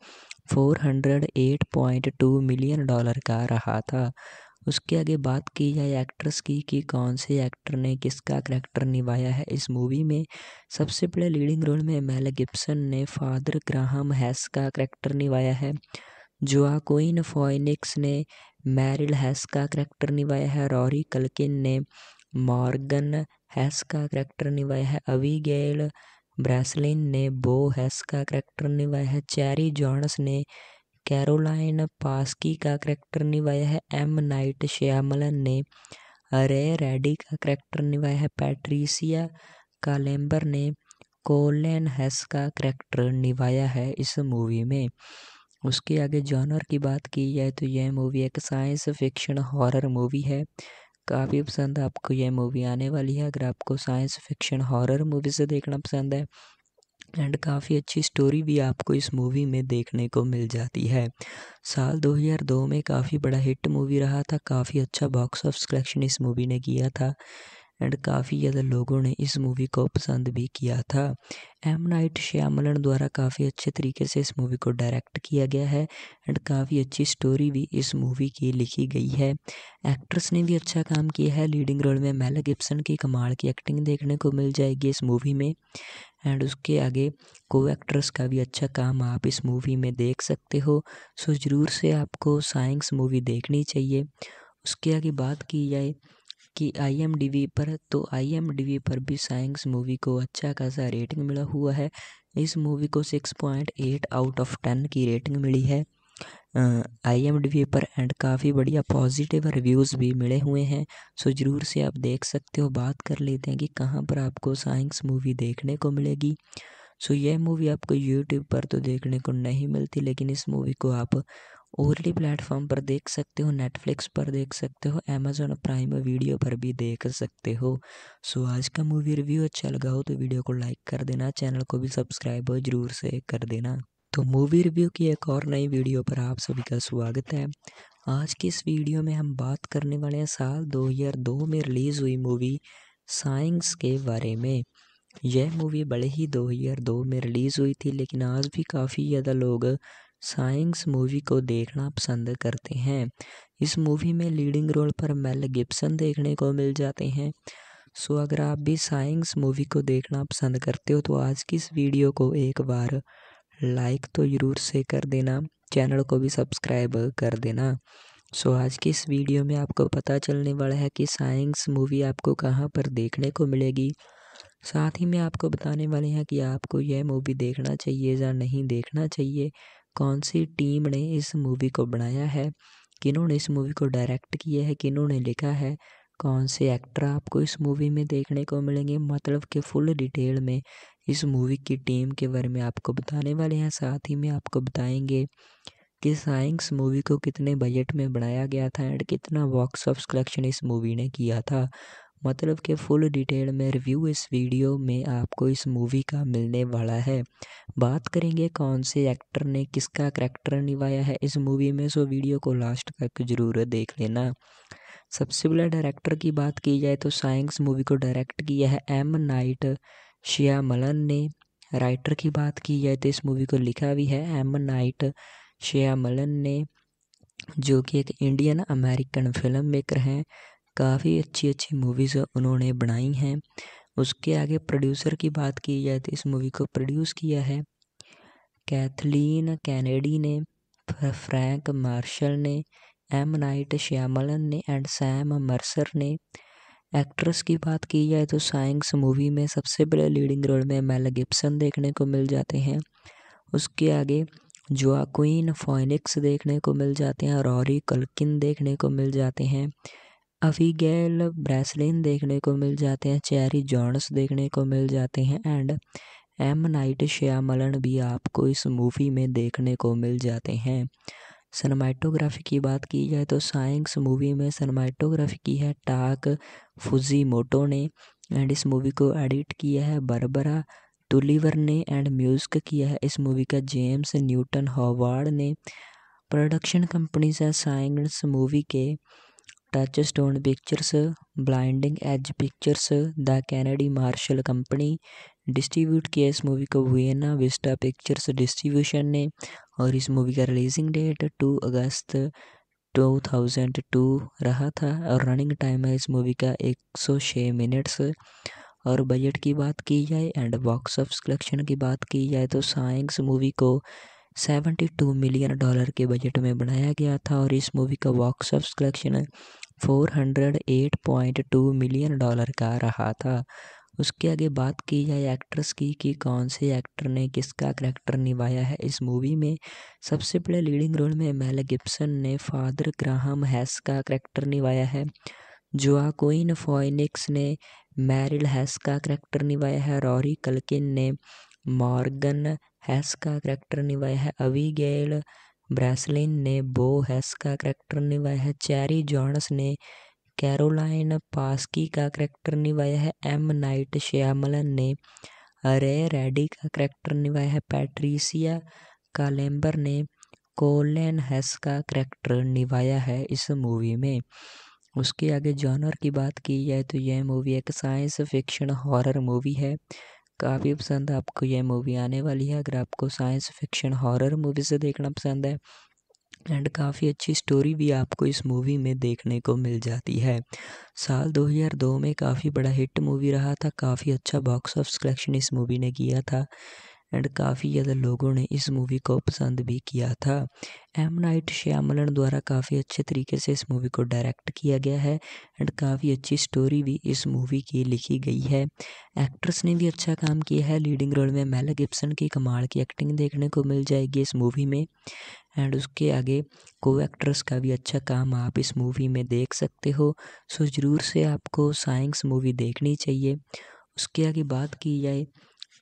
408.2 million dollar का रहा था उसके आगे बात की जाए एक्ट्रेस की कि कौन से एक्टर ने किसका करैक्टर निभाया है इस मूवी में सबसे बड़े लीडिंग रोल में मेल गिब्सन ने फादर ग्राहम हैस का करैक्टर निभाया है जोआकोइन फॉइनिक्स ने मैरिल हैस का करैक्टर निभाया है रॉरी कलकिन ने मॉर्गन हैस का करैक्टर निभाया है अवी गेल ब्रैसलिन ने बो हैस का करैक्टर निभाया है चैरी जॉनस ने कैरोलाइन पास्की का करैक्टर निभाया है एम नाइट श्यामलन ने रे रेडी का करैक्टर निभाया है पैट्रीसिया कालेम्बर ने कोलेन हैस का करैक्टर निभाया है इस मूवी में उसके आगे जॉनर की बात की जाए तो यह मूवी एक साइंस फिक्शन हॉरर मूवी है काफ़ी पसंद आपको यह मूवी आने वाली है अगर आपको साइंस फिक्शन हॉरर मूवी से देखना पसंद है एंड काफ़ी अच्छी स्टोरी भी आपको इस मूवी में देखने को मिल जाती है साल 2002 में काफ़ी बड़ा हिट मूवी रहा था काफ़ी अच्छा बॉक्स ऑफ कलेक्शन इस मूवी ने किया था एंड काफ़ी ज़्यादा लोगों ने इस मूवी को पसंद भी किया था एम नाइट श्यामलन द्वारा काफ़ी अच्छे तरीके से इस मूवी को डायरेक्ट किया गया है एंड काफ़ी अच्छी स्टोरी भी इस मूवी की लिखी गई है एक्ट्रेस ने भी अच्छा काम किया है लीडिंग रोल में मेला गिप्सन की कमाल की एक्टिंग देखने को मिल जाएगी इस मूवी में एंड उसके आगे को एक्ट्रेस का भी अच्छा काम आप इस मूवी में देख सकते हो सो ज़रूर से आपको साइंस मूवी देखनी चाहिए उसके आगे बात की जाए कि आई पर तो आई पर भी साइंस मूवी को अच्छा खासा रेटिंग मिला हुआ है इस मूवी को six point eight out of ten की रेटिंग मिली है आई पर एंड काफ़ी बढ़िया पॉजिटिव रिव्यूज़ भी मिले हुए हैं सो ज़रूर से आप देख सकते हो बात कर लेते हैं कि कहाँ पर आपको साइंस मूवी देखने को मिलेगी सो यह मूवी आपको यूट्यूब पर तो देखने को नहीं मिलती लेकिन इस मूवी को आप ओरली प्लेटफॉर्म पर देख सकते हो नेटफ्लिक्स पर देख सकते हो अमेजोन प्राइम वीडियो पर भी देख सकते हो सो आज का मूवी रिव्यू अच्छा लगा हो तो वीडियो को लाइक कर देना चैनल को भी सब्सक्राइब ज़रूर से कर देना तो मूवी रिव्यू की एक और नई वीडियो पर आप सभी का स्वागत है आज की इस वीडियो में हम बात करने वाले हैं साल 2002 में रिलीज़ हुई मूवी साइंस के बारे में यह मूवी बड़े ही 2002 में रिलीज़ हुई थी लेकिन आज भी काफ़ी ज़्यादा लोग साइंस मूवी को देखना पसंद करते हैं इस मूवी में लीडिंग रोल पर मेल गिब्सन देखने को मिल जाते हैं सो अगर आप भी साइंस मूवी को देखना पसंद करते हो तो आज की इस वीडियो को एक बार लाइक तो ज़रूर से कर देना चैनल को भी सब्सक्राइब कर देना सो so, आज की इस वीडियो में आपको पता चलने वाला है कि साइंस मूवी आपको कहाँ पर देखने को मिलेगी साथ ही में आपको बताने वाले हैं कि आपको यह मूवी देखना चाहिए या नहीं देखना चाहिए कौन सी टीम ने इस मूवी को बनाया है किन्होंने इस मूवी को डायरेक्ट किया है किन्होंने लिखा है कौन से एक्टर आपको इस मूवी में देखने को मिलेंगे मतलब कि फुल डिटेल में इस मूवी की टीम के बारे में आपको बताने वाले हैं साथ ही में आपको बताएंगे कि साइंस मूवी को कितने बजट में बनाया गया था एंड कितना बॉक्स ऑफ कलेक्शन इस मूवी ने किया था मतलब कि फुल डिटेल में रिव्यू इस वीडियो में आपको इस मूवी का मिलने वाला है बात करेंगे कौन से एक्टर ने किसका करैक्टर निभाया है इस मूवी में सो वीडियो को लास्ट तक ज़रूर देख लेना सबसे पहले डायरेक्टर की बात की जाए तो साइंस मूवी को डायरेक्ट किया है एम नाइट श्यामलन ने राइटर की बात की जाए तो इस मूवी को लिखा भी है एम नाइट श्यामलन ने जो कि एक इंडियन अमेरिकन फिल्म मेकर हैं काफ़ी अच्छी अच्छी मूवीज़ उन्होंने बनाई हैं उसके आगे प्रोड्यूसर की बात की जाए तो इस मूवी को प्रोड्यूस किया है कैथलीन कैनेडी ने फ्रैंक मार्शल ने एम नाइट श्यामलन ने एंड सैम मर्सर ने एक्ट्रेस की बात की जाए तो साइंस मूवी में सबसे पहले लीडिंग रोल में मेल गिब्सन देखने को मिल जाते हैं उसके आगे जोआक्वीन फोनिक्स देखने को मिल जाते हैं रॉरी कलकिन देखने को मिल जाते हैं अविगेल ब्रेसलिन देखने को मिल जाते हैं चेरी जॉन्स देखने को मिल जाते हैं एंड एम नाइट श्यामलन भी आपको इस मूवी में देखने को मिल जाते हैं सनमाइटोग्राफी की बात की जाए तो साइंस मूवी में सनमाइटोग्राफी की है टाक फुजी मोटो ने एंड इस मूवी को एडिट किया है बरबरा टुलीवर ने एंड म्यूज़िक किया है इस मूवी का जेम्स न्यूटन हॉवार्ड ने प्रोडक्शन कंपनीज है साइंस मूवी के Touchstone Pictures Blinding Edge Pictures the Kennedy Marshall company distribute किया इस मूवी को वियना विस्टा पिक्चर्स डिस्ट्रीब्यूशन ने और इस मूवी का रिलीजिंग डेट टू अगस्त 2002 रहा था और रनिंग टाइम है इस मूवी का 106 मिनट्स और बजट की बात की जाए एंड बॉक्स ऑफ कलेक्शन की बात की जाए तो साइंस मूवी को 72 मिलियन डॉलर के बजट में बनाया गया था और इस मूवी का box office collection 408.2 million dollar का रहा था उसके आगे बात की जाए एक्ट्रेस की कि कौन से एक्टर ने किसका करैक्टर निभाया है इस मूवी में सबसे बड़े लीडिंग रोल में मेल गिब्सन ने फादर ग्राहम हैस का करैक्टर निभाया है कोइन फॉइनिक्स ने मैरिल हैस का करैक्टर निभाया है रॉरी कलकिन ने मॉर्गन हैस का करैक्टर निभाया है अवी गेल ब्रैसलिन ने बो हैस का करैक्टर निभाया है चैरी जॉन्स ने कैरोलाइन पास्की का करैक्टर निभाया है एम नाइट श्यामलन ने रे रेडी का करैक्टर निभाया है पैट्रीसिया कालेम्बर ने कोलेन हैस का करैक्टर निभाया है इस मूवी में उसके आगे जॉनर की बात की जाए तो यह मूवी एक साइंस फिक्शन हॉरर मूवी है काफ़ी पसंद आपको यह मूवी आने वाली है अगर आपको साइंस फिक्शन हॉरर मूवी से देखना पसंद है एंड काफ़ी अच्छी स्टोरी भी आपको इस मूवी में देखने को मिल जाती है साल 2002 में काफ़ी बड़ा हिट मूवी रहा था काफ़ी अच्छा बॉक्स ऑफ कलेक्शन इस मूवी ने किया था एंड काफ़ी ज़्यादा लोगों ने इस मूवी को पसंद भी किया था एम नाइट श्यामलन द्वारा काफ़ी अच्छे तरीके से इस मूवी को डायरेक्ट किया गया है एंड काफ़ी अच्छी स्टोरी भी इस मूवी की लिखी गई है एक्ट्रेस ने भी अच्छा काम किया है लीडिंग रोल में मेला गिप्सन की कमाल की एक्टिंग देखने को मिल जाएगी इस मूवी में एंड उसके आगे को एक्ट्रेस का भी अच्छा काम आप इस मूवी में देख सकते हो सो ज़रूर से आपको साइंस मूवी देखनी चाहिए उसके आगे बात की जाए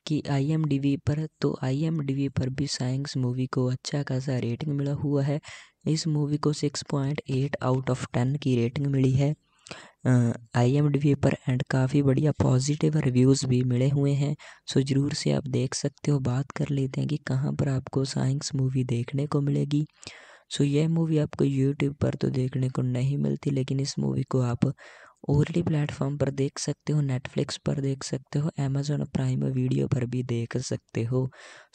कि आई पर तो आई पर भी साइंस मूवी को अच्छा खासा रेटिंग मिला हुआ है इस मूवी को six point eight out of ten की रेटिंग मिली है आई पर एंड काफ़ी बढ़िया पॉजिटिव रिव्यूज़ भी मिले हुए हैं सो ज़रूर से आप देख सकते हो बात कर लेते हैं कि कहाँ पर आपको साइंस मूवी देखने को मिलेगी सो यह मूवी आपको यूट्यूब पर तो देखने को नहीं मिलती लेकिन इस मूवी को आप डी प्लेटफॉर्म पर देख सकते हो नेटफ्लिक्स पर देख सकते हो अमेजोन प्राइम वीडियो पर भी देख सकते हो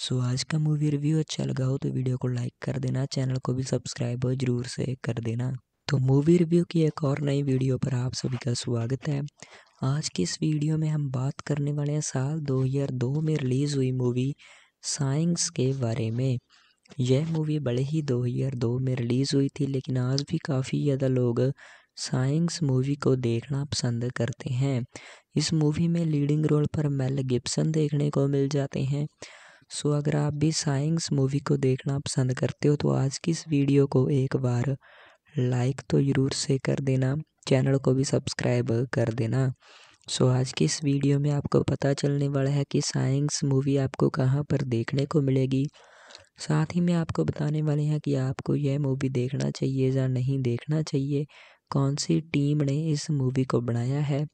सो आज का मूवी रिव्यू अच्छा लगा हो तो वीडियो को लाइक कर देना चैनल को भी सब्सक्राइब ज़रूर से कर देना तो मूवी रिव्यू की एक और नई वीडियो पर आप सभी का स्वागत है आज की इस वीडियो में हम बात करने वाले हैं साल 2002 में रिलीज़ हुई मूवी साइंस के बारे में यह मूवी बड़े ही 2002 में रिलीज़ हुई थी लेकिन आज भी काफ़ी ज़्यादा लोग साइंस मूवी को देखना पसंद करते हैं इस मूवी में लीडिंग रोल पर मेल गिब्सन देखने को मिल जाते हैं सो अगर आप भी साइंस मूवी को देखना पसंद करते हो तो आज की इस वीडियो को एक बार लाइक तो ज़रूर से कर देना चैनल को भी सब्सक्राइब कर देना सो आज की इस वीडियो में आपको पता चलने वाला है कि साइंस मूवी आपको कहाँ पर देखने को मिलेगी साथ ही में आपको बताने वाले हैं कि आपको यह मूवी देखना चाहिए या नहीं देखना चाहिए कौन सी टीम ने इस मूवी को बनाया है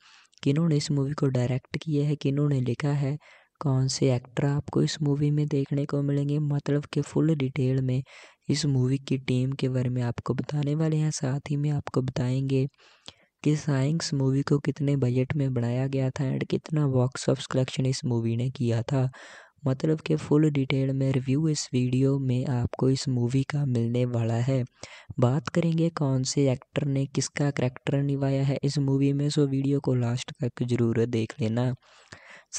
किन्होंने इस मूवी को डायरेक्ट किया है किन्होंने लिखा है कौन से एक्टर आपको इस मूवी में देखने को मिलेंगे मतलब कि फुल डिटेल में इस मूवी की टीम के बारे में आपको बताने वाले हैं साथ ही में आपको बताएंगे कि साइंस मूवी को कितने बजट में बनाया गया था एंड कितना बॉक्स ऑफ कलेक्शन इस मूवी ने किया था मतलब कि फुल डिटेल में रिव्यू इस वीडियो में आपको इस मूवी का मिलने वाला है बात करेंगे कौन से एक्टर ने किसका करैक्टर निभाया है इस मूवी में सो वीडियो को लास्ट तक ज़रूर देख लेना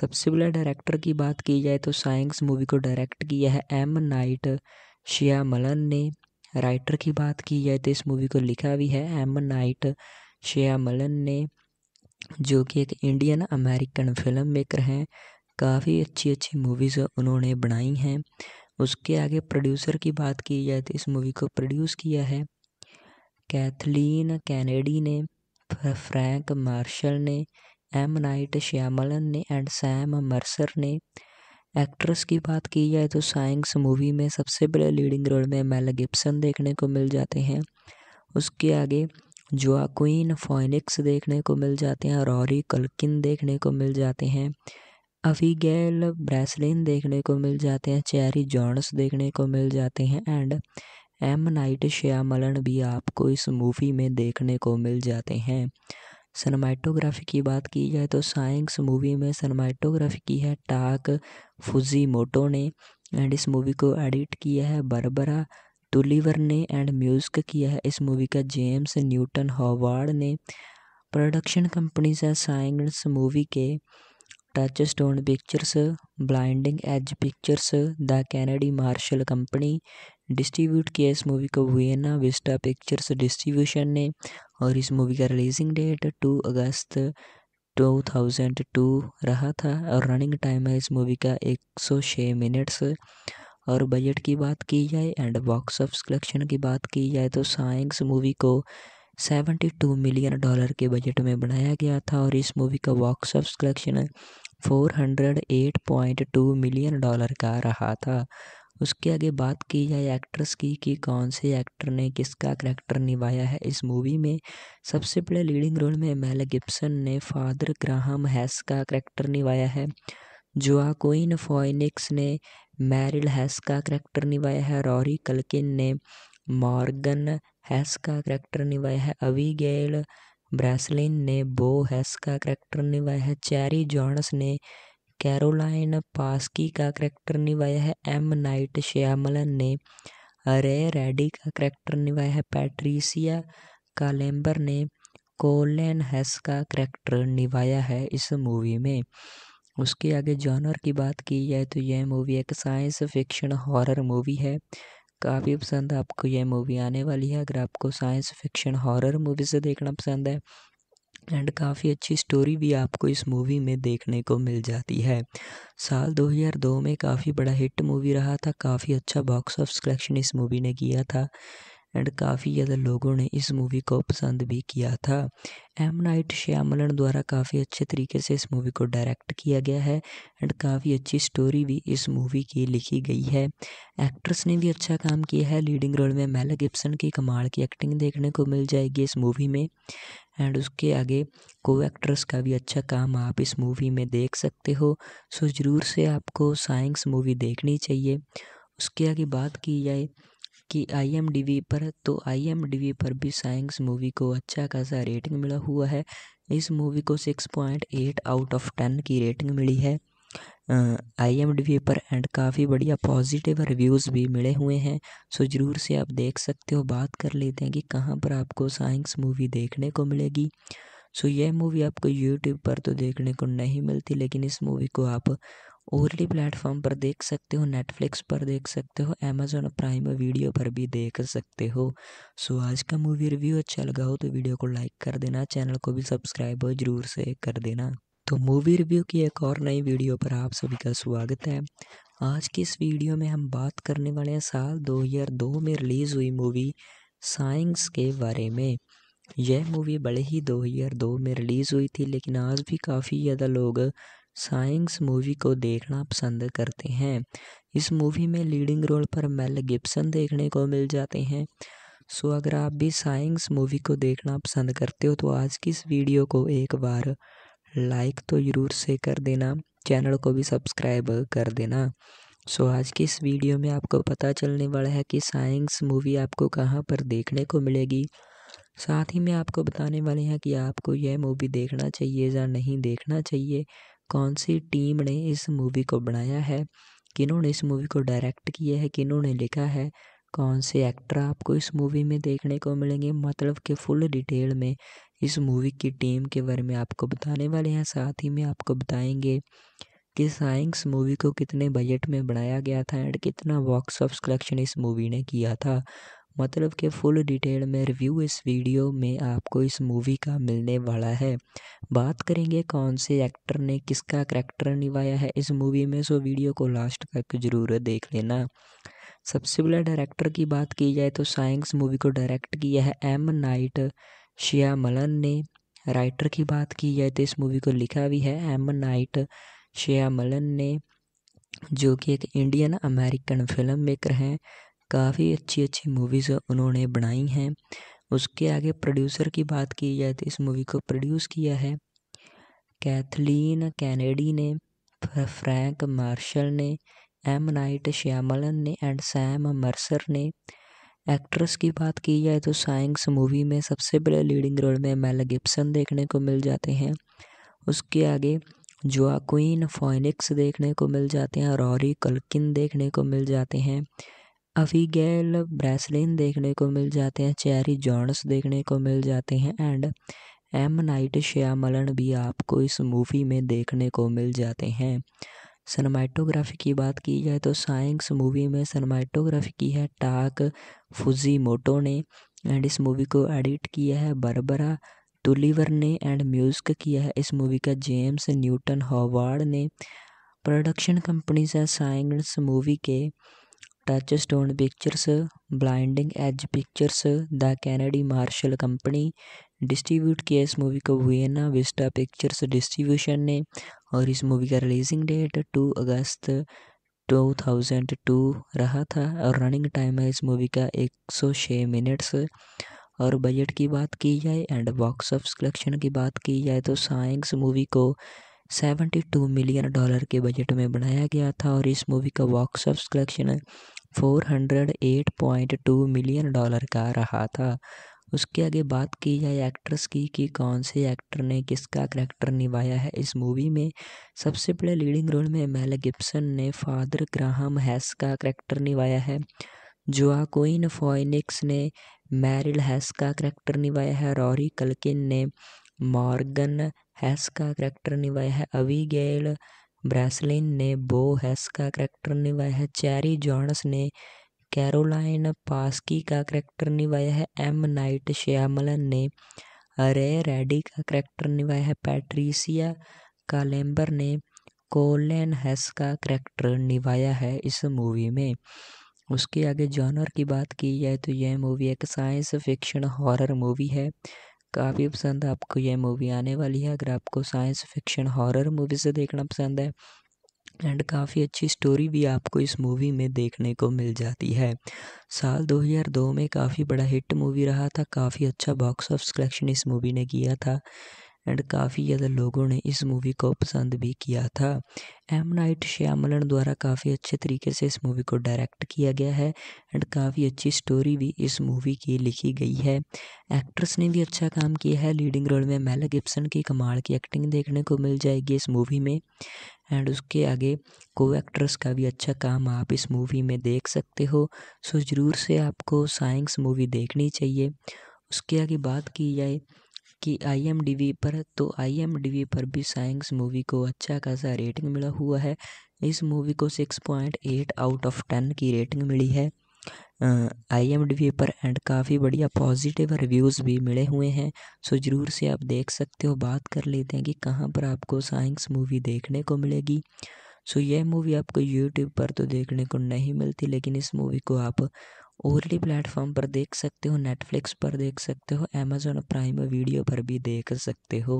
सबसे पहले डायरेक्टर की बात की जाए तो साइंस मूवी को डायरेक्ट किया है एम नाइट श्यामलन ने राइटर की बात की जाए तो इस मूवी को लिखा भी है एम नाइट श्यामलन ने जो कि एक इंडियन अमेरिकन फिल्म मेकर हैं काफ़ी अच्छी अच्छी मूवीज़ उन्होंने बनाई हैं उसके आगे प्रोड्यूसर की बात की जाए तो इस मूवी को प्रोड्यूस किया है कैथलीन कैनेडी ने फ्रैंक मार्शल ने एम नाइट श्यामलन ने एंड सैम मर्सर ने एक्ट्रेस की बात की जाए तो साइंस मूवी में सबसे पहले लीडिंग रोल में मेल गिब्सन देखने को मिल जाते हैं उसके आगे जोआक्वीन फोनिक्स देखने को मिल जाते हैं रॉरी कल्किन देखने को मिल जाते हैं अभिगैल ब्रेसलिन देखने को मिल जाते हैं चेरी जॉन्स देखने को मिल जाते हैं एंड एम नाइट श्यामलन भी आपको इस मूवी में देखने को मिल जाते हैं सनमाइटोग्राफी की बात की जाए तो साइंस मूवी में सनमाइटोग्राफी की है टाक फुजी मोटो ने एंड इस मूवी को एडिट किया है बरबरा टुलीवर ने एंड म्यूजिक किया है इस मूवी का जेम्स न्यूटन हॉवार्ड ने प्रोडक्शन कंपनीज है साइंस मूवी के Touchstone Pictures Blinding Edge Pictures the Kennedy Marshall company distribute किया इस मूवी को वियना विस्टा पिक्चर्स डिस्ट्रीब्यूशन ने और इस मूवी का रिलीजिंग डेट टू अगस्त 2002 रहा था और रनिंग टाइम है इस मूवी का 106 मिनट्स और बजट की बात की जाए एंड बॉक्स ऑफिस कलेक्शन की बात की जाए तो साइंस मूवी को सेवेंटी टू मिलियन डॉलर के बजट में बनाया गया था और इस मूवी का box office collection four hundred eight point two million dollar का रहा था उसके आगे बात की जाए एक्ट्रेस की कि कौन से एक्टर ने किसका करैक्टर निभाया है इस मूवी में सबसे पहले लीडिंग रोल में मेल गिब्सन ने फादर ग्राहम हैस का करैक्टर निभाया है जोआकोइन फॉइनिक्स ने मैरिल हैस का करैक्टर निभाया है रॉरी कलकिन ने मॉर्गन हैस का करैक्टर निभाया है अविगेल ब्रैसलिन ने बो हैस का करैक्टर निभाया है चैरी जॉन्स ने कैरोलाइन पास्की का करैक्टर निभाया है एम नाइट श्यामलन ने अरे रेडी का करैक्टर निभाया है पैट्रीसिया कालेम्बर ने कोलेन हैस का करैक्टर निभाया है इस मूवी में उसके आगे जॉनर की बात की जाए तो यह मूवी एक साइंस फिक्शन हॉरर मूवी है काफ़ी पसंद आपको यह मूवी आने वाली है अगर आपको साइंस फिक्शन हॉरर मूवी से देखना पसंद है एंड काफ़ी अच्छी स्टोरी भी आपको इस मूवी में देखने को मिल जाती है साल 2002 में काफ़ी बड़ा हिट मूवी रहा था काफ़ी अच्छा बॉक्स ऑफ कलेक्शन इस मूवी ने किया था एंड काफ़ी ज़्यादा लोगों ने इस मूवी को पसंद भी किया था एम नाइट श्यामलन द्वारा काफ़ी अच्छे तरीके से इस मूवी को डायरेक्ट किया गया है एंड काफ़ी अच्छी स्टोरी भी इस मूवी की लिखी गई है एक्ट्रेस ने भी अच्छा काम किया है लीडिंग रोल में मेला गिप्सन की कमाल की एक्टिंग देखने को मिल जाएगी इस मूवी में एंड उसके आगे को एक्ट्रेस का भी अच्छा काम आप इस मूवी में देख सकते हो सो ज़रूर से आपको साइंस मूवी देखनी चाहिए उसके आगे बात की जाए कि आई पर तो आई पर भी साइंस मूवी को अच्छा खासा रेटिंग मिला हुआ है इस मूवी को six point eight out of ten की रेटिंग मिली है आई पर एंड काफ़ी बढ़िया पॉजिटिव रिव्यूज़ भी मिले हुए हैं सो ज़रूर से आप देख सकते हो बात कर लेते हैं कि कहाँ पर आपको साइंस मूवी देखने को मिलेगी सो यह मूवी आपको यूट्यूब पर तो देखने को नहीं मिलती लेकिन इस मूवी को आप ओरली प्लेटफॉर्म पर देख सकते हो नेटफ्लिक्स पर देख सकते हो अमेजोन प्राइम वीडियो पर भी देख सकते हो सो आज का मूवी रिव्यू अच्छा लगा हो तो वीडियो को लाइक कर देना चैनल को भी सब्सक्राइब ज़रूर से कर देना तो मूवी रिव्यू की एक और नई वीडियो पर आप सभी का स्वागत है आज की इस वीडियो में हम बात करने वाले हैं साल 2002 में रिलीज़ हुई मूवी साइंस के बारे में यह मूवी बड़े ही 2002 में रिलीज़ हुई थी लेकिन आज भी काफ़ी ज़्यादा लोग साइंस मूवी को देखना पसंद करते हैं इस मूवी में लीडिंग रोल पर मेल गिब्सन देखने को मिल जाते हैं सो अगर आप भी साइंस मूवी को देखना पसंद करते हो तो आज की इस वीडियो को एक बार लाइक तो ज़रूर से कर देना चैनल को भी सब्सक्राइब कर देना सो आज की इस वीडियो में आपको पता चलने वाला है कि साइंस मूवी आपको कहाँ पर देखने को मिलेगी साथ ही में आपको बताने वाले हैं कि आपको यह मूवी देखना चाहिए या नहीं देखना चाहिए कौन सी टीम ने इस मूवी को बनाया है किन्होंने इस मूवी को डायरेक्ट किया है किन्होंने लिखा है कौन से एक्टर आपको इस मूवी में देखने को मिलेंगे मतलब कि फुल डिटेल में इस मूवी की टीम के बारे में आपको बताने वाले हैं साथ ही में आपको बताएंगे कि साइंस मूवी को कितने बजट में बनाया गया था एंड कितना बॉक्स ऑफ कलेक्शन इस मूवी ने किया था मतलब कि फुल डिटेल में रिव्यू इस वीडियो में आपको इस मूवी का मिलने वाला है बात करेंगे कौन से एक्टर ने किसका करैक्टर निभाया है इस मूवी में सो वीडियो को लास्ट तक जरूर देख लेना सबसे पहले डायरेक्टर की बात की जाए तो साइंस मूवी को डायरेक्ट किया है एम नाइट श्यामलन ने राइटर की बात की जाए तो इस मूवी को लिखा भी है एम नाइट श्यामलन ने जो कि एक इंडियन अमेरिकन फिल्म मेकर हैं काफ़ी अच्छी अच्छी मूवीज़ उन्होंने बनाई हैं उसके आगे प्रोड्यूसर की बात की जाए तो इस मूवी को प्रोड्यूस किया है कैथलीन कैनेडी ने फ्रैंक मार्शल ने एम नाइट श्यामलन ने एंड सैम मर्सर ने एक्ट्रेस की बात की जाए तो साइंस मूवी में सबसे बड़े लीडिंग रोल में मेल गिब्सन देखने को मिल जाते हैं उसके आगे जोआक्वीन फॉइनिक्स देखने को मिल जाते हैं रॉरी कलकिन देखने को मिल जाते हैं अविगैल ब्रेसलिन देखने को मिल जाते हैं चेरी जॉन्स देखने को मिल जाते हैं एंड एम नाइट श्यामलन भी आपको इस मूवी में देखने को मिल जाते हैं सनमाइटोग्राफी की बात की जाए तो साइंस मूवी में सनमाइटोग्राफी की है टाक फुजी मोटो ने एंड इस मूवी को एडिट किया है बरबरा टुलीवर ने एंड म्यूजिक किया है इस मूवी का जेम्स न्यूटन हॉवार्ड ने प्रोडक्शन कंपनीज है साइंस मूवी के Touchstone Pictures Blinding Edge Pictures the Kennedy Marshall company distribute किया इस मूवी को वियना विस्टा पिक्चर्स डिस्ट्रीब्यूशन ने और इस मूवी का रिलीजिंग डेट 2 अगस्त 2002 रहा था और रनिंग टाइम है इस मूवी का 106 मिनट्स और बजट की बात की जाए एंड बॉक्स ऑफ कलेक्शन की बात की जाए तो साइंस मूवी को 72 मिलियन डॉलर के बजट में बनाया गया था और इस मूवी का box office collection 408.2 million dollar का रहा था उसके आगे बात की जाए एक्ट्रेस की कि कौन से एक्टर ने किसका करैक्टर निभाया है इस मूवी में सबसे पहले लीडिंग रोल में मेल गिब्सन ने फादर ग्राहम हैस का करैक्टर निभाया है जोआकोइन फॉइनिक्स ने मैरिल हैस का करैक्टर निभाया है रॉरी कलकिन ने मॉर्गन हैस का करैक्टर निभाया है अवी गेल ब्रैसलिन ने बो हैस का करैक्टर निभाया है चैरी जॉन्स ने कैरोलाइन पास्की का करैक्टर निभाया है एम नाइट श्यामलन ने रे रेडी का करैक्टर निभाया है पैट्रीसिया कालेम्बर ने कोलेन हैस का करैक्टर निभाया है इस मूवी में उसके आगे जॉनर की बात की जाए तो यह मूवी एक साइंस फिक्शन हॉरर मूवी है काफ़ी पसंद आपको यह मूवी आने वाली है अगर आपको साइंस फिक्शन हॉरर मूवी से देखना पसंद है एंड काफ़ी अच्छी स्टोरी भी आपको इस मूवी में देखने को मिल जाती है साल 2002 में काफ़ी बड़ा हिट मूवी रहा था काफ़ी अच्छा बॉक्स ऑफ कलेक्शन इस मूवी ने किया था एंड काफ़ी ज़्यादा लोगों ने इस मूवी को पसंद भी किया था एम नाइट श्यामलन द्वारा काफ़ी अच्छे तरीके से इस मूवी को डायरेक्ट किया गया है एंड काफ़ी अच्छी स्टोरी भी इस मूवी की लिखी गई है एक्ट्रेस ने भी अच्छा काम किया है लीडिंग रोल में मेला गिप्सन की कमाल की एक्टिंग देखने को मिल जाएगी इस मूवी में एंड उसके आगे को एक्ट्रेस का भी अच्छा काम आप इस मूवी में देख सकते हो सो ज़रूर से आपको साइंस मूवी देखनी चाहिए उसके आगे बात की जाए कि आई पर तो आई पर भी साइंस मूवी को अच्छा खासा रेटिंग मिला हुआ है इस मूवी को six point eight out of ten की रेटिंग मिली है आई पर एंड काफ़ी बढ़िया पॉजिटिव रिव्यूज़ भी मिले हुए हैं सो ज़रूर से आप देख सकते हो बात कर लेते हैं कि कहाँ पर आपको साइंस मूवी देखने को मिलेगी सो यह मूवी आपको यूट्यूब पर तो देखने को नहीं मिलती लेकिन इस मूवी को आप ओ प्लेटफॉर्म पर देख सकते हो नेटफ्लिक्स पर देख सकते हो अमेजोन प्राइम वीडियो पर भी देख सकते हो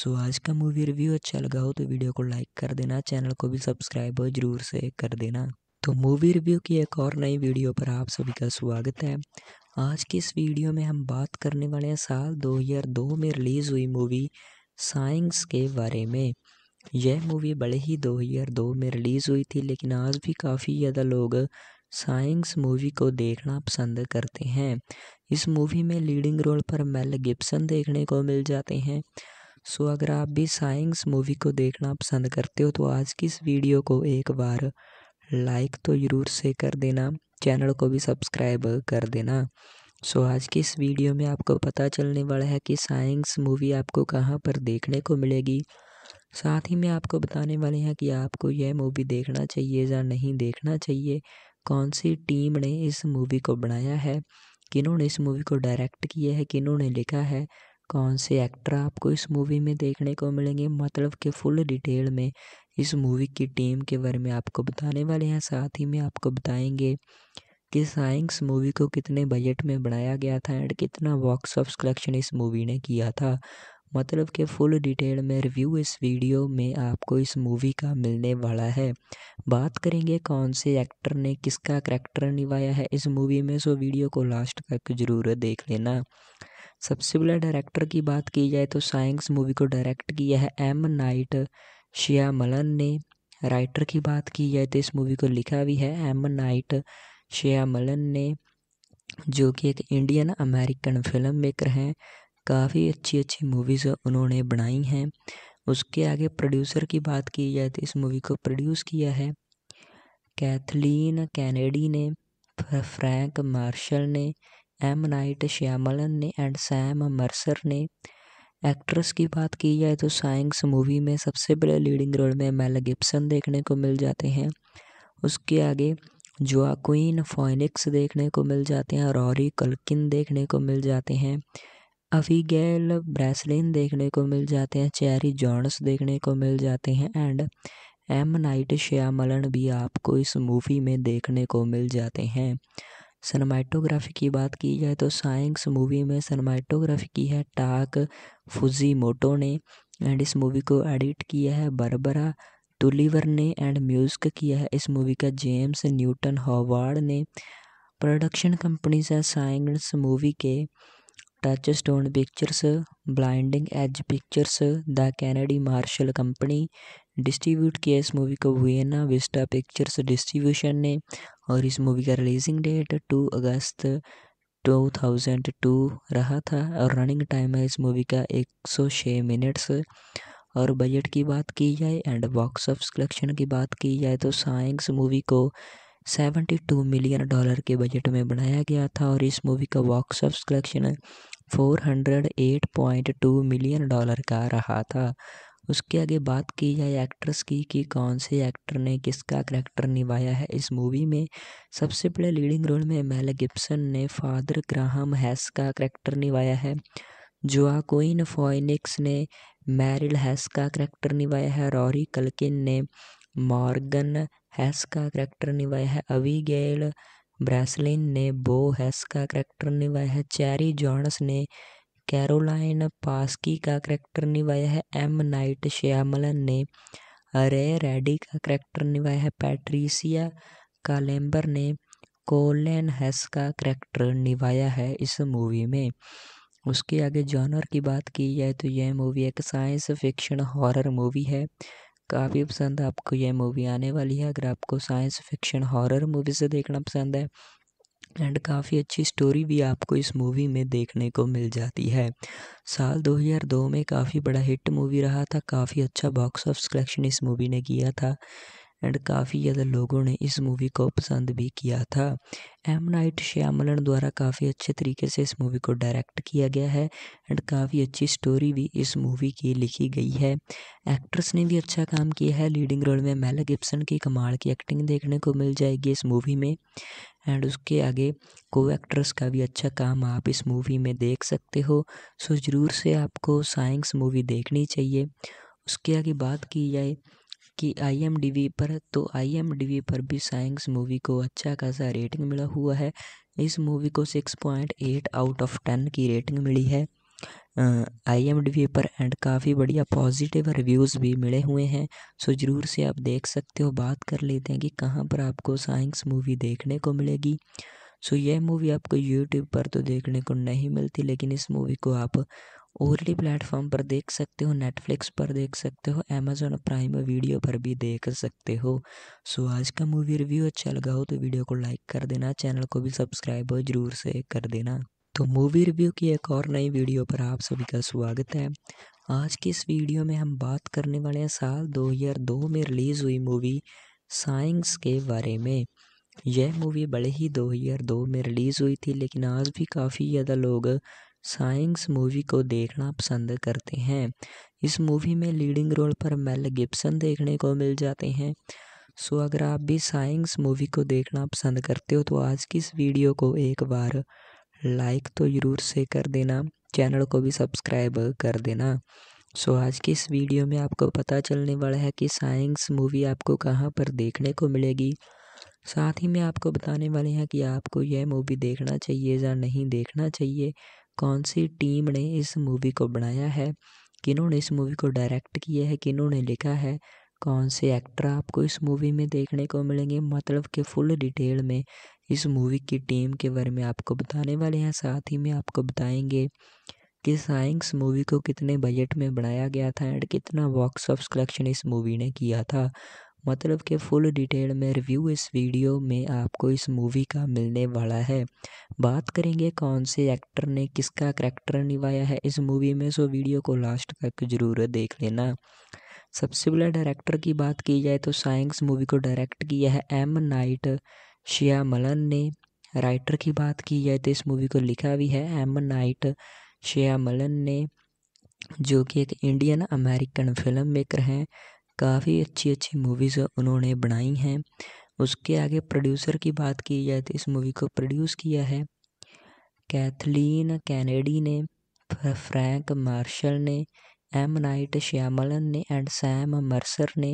सो आज का मूवी रिव्यू अच्छा लगा हो तो वीडियो को लाइक कर देना चैनल को भी सब्सक्राइब और जरूर से कर देना तो मूवी रिव्यू की एक और नई वीडियो पर आप सभी का स्वागत है आज की इस वीडियो में हम बात करने वाले हैं साल 2002 में रिलीज़ हुई मूवी साइंस के बारे में यह मूवी बड़े ही 2002 में रिलीज़ हुई थी लेकिन आज भी काफ़ी ज़्यादा लोग साइंस मूवी को देखना पसंद करते हैं इस मूवी में लीडिंग रोल पर मेल गिब्सन देखने को मिल जाते हैं सो अगर आप भी साइंस मूवी को देखना पसंद करते हो तो आज की इस वीडियो को एक बार लाइक तो ज़रूर से कर देना चैनल को भी सब्सक्राइब कर देना सो so, आज की इस वीडियो में आपको पता चलने वाला है कि साइंस मूवी आपको कहाँ पर देखने को मिलेगी साथ ही में आपको बताने वाले हैं कि आपको यह मूवी देखना चाहिए या नहीं देखना चाहिए कौन सी टीम ने इस मूवी को बनाया है किन्होंने इस मूवी को डायरेक्ट किया है किन्होंने लिखा है कौन से एक्टर आपको इस मूवी में देखने को मिलेंगे मतलब कि फुल डिटेल में इस मूवी की टीम के बारे में आपको बताने वाले हैं साथ ही में आपको बताएंगे कि साइंस मूवी को कितने बजट में बनाया गया था एंड कितना बॉक्स ऑफ कलेक्शन इस मूवी ने किया था मतलब कि फुल डिटेल में रिव्यू इस वीडियो में आपको इस मूवी का मिलने वाला है बात करेंगे कौन से एक्टर ने किसका करैक्टर निभाया है इस मूवी में सो वीडियो को लास्ट तक जरूर देख लेना सबसे पहले डायरेक्टर की बात की जाए तो साइंस मूवी को डायरेक्ट किया है एम नाइट श्यामलन ने राइटर की बात की जाए तो इस मूवी को लिखा भी है एम नाइट श्यामलन ने जो कि एक इंडियन अमेरिकन फिल्म मेकर हैं काफ़ी अच्छी अच्छी मूवीज़ उन्होंने बनाई हैं उसके आगे प्रोड्यूसर की बात की जाए तो इस मूवी को प्रोड्यूस किया है कैथलीन कैनेडी ने फ्रैंक मार्शल ने एम नाइट श्यामलन ने एंड सैम मर्सर ने एक्ट्रेस की बात की जाए तो साइंस मूवी में सबसे बड़े लीडिंग रोल में मेल गिब्सन देखने को मिल जाते हैं उसके आगे जोआक्वीन फॉइनिक्स देखने को मिल जाते हैं रॉरी कलकिन देखने को मिल जाते हैं अभिगैल ब्रेसलिन देखने को मिल जाते हैं चेरी जॉन्स देखने को मिल जाते हैं एंड एम नाइट श्यामलन भी आपको इस मूवी में देखने को मिल जाते हैं सनमाइटोग्राफी की बात की जाए तो साइंस मूवी में सनमाइटोग्राफी की है टाक फुजी मोटो ने एंड इस मूवी को एडिट किया है बरबरा टुलीवर ने एंड म्यूजिक किया है इस मूवी का जेम्स न्यूटन हॉवार्ड ने प्रोडक्शन कंपनीज है साइंस मूवी के Touchstone Pictures Blinding Edge Pictures the Kennedy Marshall company distribute किया इस मूवी को वियना विस्टा पिक्चर्स डिस्ट्रीब्यूशन ने और इस मूवी का रिलीजिंग डेट टू अगस्त 2002 रहा था और रनिंग टाइम है इस मूवी का 106 मिनट्स और बजट की बात की जाए एंड बॉक्स ऑफ कलेक्शन की बात की जाए तो साइंस मूवी को 72 मिलियन डॉलर के बजट में बनाया गया था और इस मूवी का box office collection 408.2 million dollar का रहा था उसके आगे बात की जाए एक्ट्रेस की कि कौन से एक्टर ने किसका करैक्टर निभाया है इस मूवी में सबसे पहले लीडिंग रोल में मेल गिब्सन ने फादर ग्राहम हैस का करैक्टर निभाया है जोआकोइन फॉइनिक्स ने मैरिल हैस का करैक्टर निभाया है रॉरी कलकिन ने मॉर्गन हैस का करैक्टर निभाया है अवी गेल ब्रैसलिन ने बो हैस का करेक्टर निभाया है चैरी जॉन्स ने कैरोलाइन पास्की का करेक्टर निभाया है एम नाइट श्यामलन ने रे रेडी का करैक्टर निभाया है पैट्रीसिया कालेम्बर ने कोलेन हैस का करैक्टर निभाया है इस मूवी में उसके आगे जॉनर की बात की जाए तो यह मूवी एक साइंस फिक्शन हॉरर मूवी है काफ़ी पसंद आपको यह मूवी आने वाली है अगर आपको साइंस फिक्शन हॉरर मूवी से देखना पसंद है एंड काफ़ी अच्छी स्टोरी भी आपको इस मूवी में देखने को मिल जाती है साल 2002 में काफ़ी बड़ा हिट मूवी रहा था काफ़ी अच्छा बॉक्स ऑफ कलेक्शन इस मूवी ने किया था एंड काफ़ी ज़्यादा लोगों ने इस मूवी को पसंद भी किया था एम नाइट श्यामलन द्वारा काफ़ी अच्छे तरीके से इस मूवी को डायरेक्ट किया गया है एंड काफ़ी अच्छी स्टोरी भी इस मूवी की लिखी गई है एक्ट्रेस ने भी अच्छा काम किया है लीडिंग रोल में मेला गिप्सन की कमाल की एक्टिंग देखने को मिल जाएगी इस मूवी में एंड उसके आगे को एक्ट्रेस का भी अच्छा काम आप इस मूवी में देख सकते हो सो ज़रूर से आपको साइंस मूवी देखनी चाहिए उसके आगे बात की जाए कि आई पर तो आई पर भी साइंस मूवी को अच्छा खासा रेटिंग मिला हुआ है इस मूवी को 6.8 आउट ऑफ 10 की रेटिंग मिली है आई पर एंड काफ़ी बढ़िया पॉजिटिव रिव्यूज़ भी मिले हुए हैं सो ज़रूर से आप देख सकते हो बात कर लेते हैं कि कहाँ पर आपको साइंस मूवी देखने को मिलेगी सो यह मूवी आपको यूट्यूब पर तो देखने को नहीं मिलती लेकिन इस मूवी को आप ओरली प्लेटफॉर्म पर देख सकते हो नेटफ्लिक्स पर देख सकते हो अमेजोन प्राइम वीडियो पर भी देख सकते हो सो आज का मूवी रिव्यू अच्छा लगा हो तो वीडियो को लाइक कर देना चैनल को भी सब्सक्राइब जरूर से कर देना तो मूवी रिव्यू की एक और नई वीडियो पर आप सभी का स्वागत है आज की इस वीडियो में हम बात करने वाले हैं साल 2002 में रिलीज़ हुई मूवी साइंस के बारे में यह मूवी बड़े ही 2002 में रिलीज़ हुई थी लेकिन आज भी काफ़ी ज़्यादा लोग साइंस मूवी को देखना पसंद करते हैं इस मूवी में लीडिंग रोल पर मेल गिब्सन देखने को मिल जाते हैं सो अगर आप भी साइंस मूवी को देखना पसंद करते हो तो आज की इस वीडियो को एक बार लाइक तो ज़रूर से कर देना चैनल को भी सब्सक्राइब कर देना सो so, आज की इस वीडियो में आपको पता चलने वाला है कि साइंस मूवी आपको कहाँ पर देखने को मिलेगी साथ ही में आपको बताने वाले हैं कि आपको यह मूवी देखना चाहिए या नहीं देखना चाहिए कौन सी टीम ने इस मूवी को बनाया है किन्होंने इस मूवी को डायरेक्ट किया है किन्होंने लिखा है कौन से एक्टर आपको इस मूवी में देखने को मिलेंगे मतलब कि फुल डिटेल में इस मूवी की टीम के बारे में आपको बताने वाले हैं साथ ही में आपको बताएंगे कि साइंस मूवी को कितने बजट में बनाया गया था एंड कितना बॉक्स ऑफ कलेक्शन इस मूवी ने किया था मतलब कि फुल डिटेल में रिव्यू इस वीडियो में आपको इस मूवी का मिलने वाला है बात करेंगे कौन से एक्टर ने किसका करैक्टर निभाया है इस मूवी में सो वीडियो को लास्ट तक ज़रूर देख लेना सबसे पहले डायरेक्टर की बात की जाए तो साइंस मूवी को डायरेक्ट किया है एम नाइट श्यामलन ने राइटर की बात की जाए तो इस मूवी को लिखा भी है एम नाइट श्यामलन ने जो कि एक इंडियन अमेरिकन फिल्म मेकर हैं काफ़ी अच्छी अच्छी मूवीज़ उन्होंने बनाई हैं उसके आगे प्रोड्यूसर की बात की जाए तो इस मूवी को प्रोड्यूस किया है कैथलीन कैनेडी ने फ्रैंक मार्शल ने एम नाइट श्यामलन ने एंड सैम मर्सर ने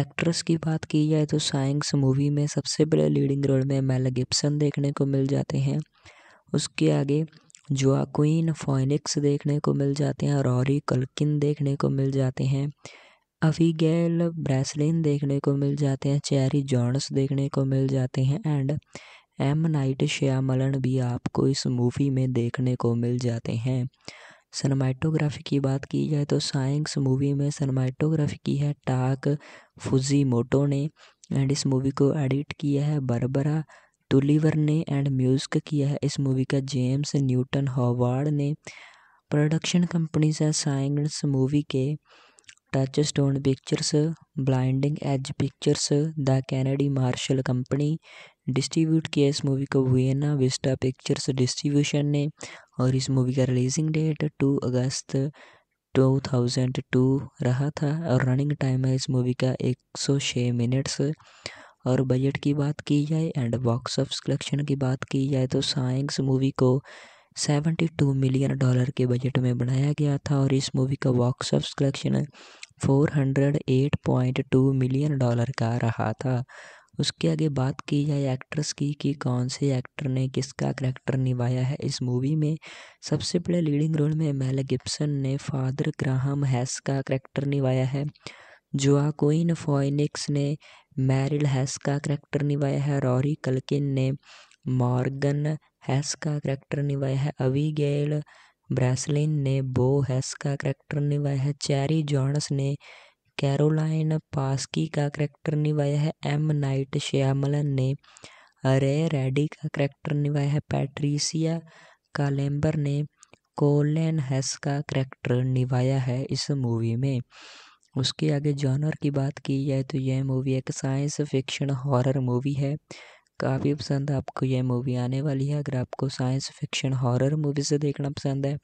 एक्ट्रेस की बात की जाए तो साइंस मूवी में सबसे पहले लीडिंग रोल में मेल गिब्सन देखने को मिल जाते हैं उसके आगे जोआक्वीन फोइनिक्स देखने को मिल जाते हैं रॉरी कल्किन देखने को मिल जाते हैं अभिगैल ब्रेसलिन देखने को मिल जाते हैं चेरी जॉन्स देखने को मिल जाते हैं एंड एम नाइट श्यामलन भी आपको इस मूवी में देखने को मिल जाते हैं सनमाइटोग्राफी की बात की जाए तो साइंस मूवी में सनमाइटोग्राफी की है टाक फुजी मोटो ने एंड इस मूवी को एडिट किया है बरबरा टुलीवर ने एंड म्यूज़िक किया है इस मूवी का जेम्स न्यूटन हॉवार्ड ने प्रोडक्शन कंपनीज है साइंस मूवी के Touchstone Pictures Blinding Edge Pictures the Kennedy Marshall company distribute किया इस मूवी को वियना विस्टा पिक्चर्स डिस्ट्रीब्यूशन ने और इस मूवी का रिलीजिंग डेट टू अगस्त 2002 रहा था और रनिंग टाइम है इस मूवी का 106 मिनट्स और बजट की बात की जाए एंड बॉक्स ऑफ कलेक्शन की बात की जाए तो साइंस मूवी को 72 मिलियन डॉलर के बजट में बनाया गया था और इस मूवी का box office collection 408.2 million dollar का रहा था उसके आगे बात की जाए एक्ट्रेस की कि कौन से एक्टर ने किसका करैक्टर निभाया है इस मूवी में सबसे बड़े लीडिंग रोल में मेल गिब्सन ने फादर ग्राहम हैस का करैक्टर निभाया है जोआकोइन फॉइनिक्स ने मैरिल हैस का करैक्टर निभाया है रॉरी कलकिन ने मॉर्गन हैस का करैक्टर निभाया है अवी गेल ब्रैसलिन ने बो हैस का करैक्टर निभाया है चैरी जॉनस ने कैरोलाइन पास्की का करैक्टर निभाया है एम नाइट श्यामलन ने रे रेडी का करैक्टर निभाया है पैट्रीसिया कालेम्बर ने कोलेन हैस का करैक्टर निभाया है इस मूवी में उसके आगे जॉनर की बात की जाए तो यह मूवी एक साइंस फिक्शन हॉरर मूवी है काफ़ी पसंद आपको यह मूवी आने वाली है अगर आपको साइंस फिक्शन हॉरर मूवी से देखना पसंद है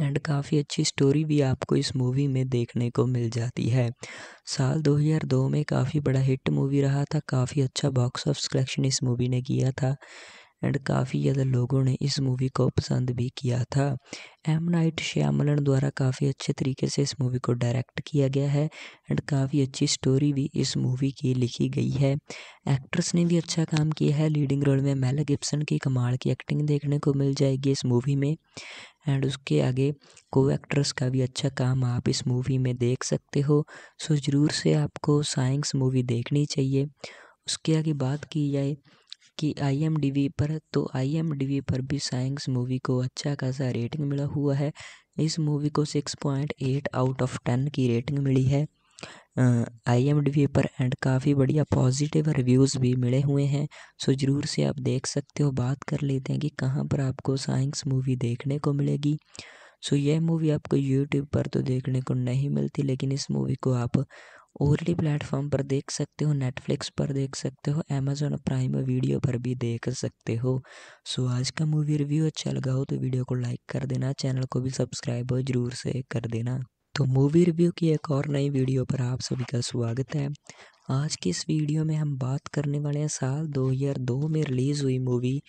एंड काफ़ी अच्छी स्टोरी भी आपको इस मूवी में देखने को मिल जाती है साल 2002 में काफ़ी बड़ा हिट मूवी रहा था काफ़ी अच्छा बॉक्स ऑफ कलेक्शन इस मूवी ने किया था एंड काफ़ी ज़्यादा लोगों ने इस मूवी को पसंद भी किया था एम नाइट श्यामलन द्वारा काफ़ी अच्छे तरीके से इस मूवी को डायरेक्ट किया गया है एंड काफ़ी अच्छी स्टोरी भी इस मूवी की लिखी गई है एक्ट्रेस ने भी अच्छा काम किया है लीडिंग रोल में मेला गिप्सन की कमाल की एक्टिंग देखने को मिल जाएगी इस मूवी में एंड उसके आगे को एक्ट्रेस का भी अच्छा काम आप इस मूवी में देख सकते हो सो ज़रूर से आपको साइंस मूवी देखनी चाहिए उसके आगे बात की जाए कि आई पर तो आई पर भी साइंस मूवी को अच्छा खासा रेटिंग मिला हुआ है इस मूवी को six point eight out of ten की रेटिंग मिली है आई पर एंड काफ़ी बढ़िया पॉजिटिव रिव्यूज़ भी मिले हुए हैं सो ज़रूर से आप देख सकते हो बात कर लेते हैं कि कहाँ पर आपको साइंस मूवी देखने को मिलेगी सो यह मूवी आपको यूट्यूब पर तो देखने को नहीं मिलती लेकिन इस मूवी को आप ओरली प्लेटफॉर्म पर देख सकते हो नेटफ्लिक्स पर देख सकते हो अमेजोन प्राइम वीडियो पर भी देख सकते हो सो आज का मूवी रिव्यू अच्छा लगा हो तो वीडियो को लाइक कर देना चैनल को भी सब्सक्राइब ज़रूर से कर देना तो मूवी रिव्यू की एक और नई वीडियो पर आप सभी का स्वागत है आज की इस वीडियो में हम बात करने वाले हैं साल 2002 में रिलीज़ हुई मूवी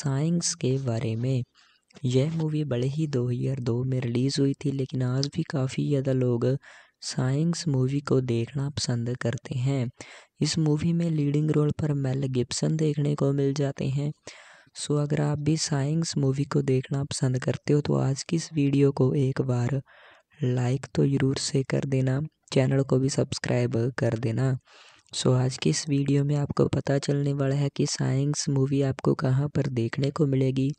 साइंस के बारे में यह मूवी बड़े ही 2002 में रिलीज़ हुई थी लेकिन आज भी काफ़ी ज़्यादा लोग साइंस मूवी को देखना पसंद करते हैं इस मूवी में लीडिंग रोल पर मेल गिब्सन देखने को मिल जाते हैं सो अगर आप भी साइंस मूवी को देखना पसंद करते हो तो आज की इस वीडियो को एक बार लाइक तो ज़रूर से कर देना चैनल को भी सब्सक्राइब कर देना सो so, आज की इस वीडियो में आपको पता चलने वाला है कि साइंस मूवी आपको कहाँ पर देखने को मिलेगी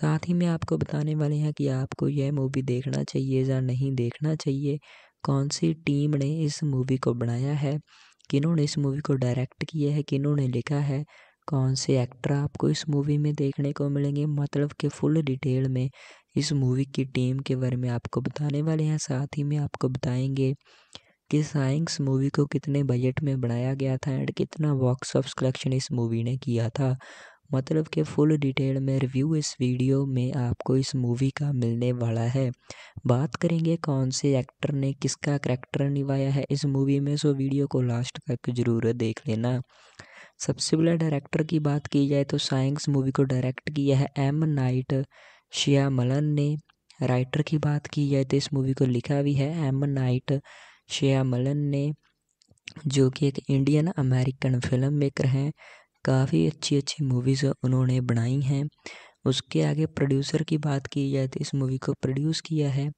साथ ही में आपको बताने वाले हैं कि आपको यह मूवी देखना चाहिए या नहीं देखना चाहिए कौन सी टीम ने इस मूवी को बनाया है किन्होंने इस मूवी को डायरेक्ट किया है किन्होंने लिखा है कौन से एक्टर आपको इस मूवी में देखने को मिलेंगे मतलब कि फुल डिटेल में इस मूवी की टीम के बारे में आपको बताने वाले हैं साथ ही में आपको बताएंगे कि साइंस मूवी को कितने बजट में बनाया गया था एंड कितना बॉक्स ऑफ कलेक्शन इस मूवी ने किया था मतलब कि फुल डिटेल में रिव्यू इस वीडियो में आपको इस मूवी का मिलने वाला है बात करेंगे कौन से एक्टर ने किसका करैक्टर निभाया है इस मूवी में सो वीडियो को लास्ट तक ज़रूर देख लेना सबसे पहले डायरेक्टर की बात की जाए तो साइंस मूवी को डायरेक्ट किया है एम नाइट श्यामलन ने राइटर की बात की जाए तो इस मूवी को लिखा भी है एम नाइट श्यामलन ने जो कि एक इंडियन अमेरिकन फिल्म मेकर हैं काफ़ी अच्छी अच्छी मूवीज़ उन्होंने बनाई हैं उसके आगे प्रोड्यूसर की बात की जाए तो इस मूवी को प्रोड्यूस किया है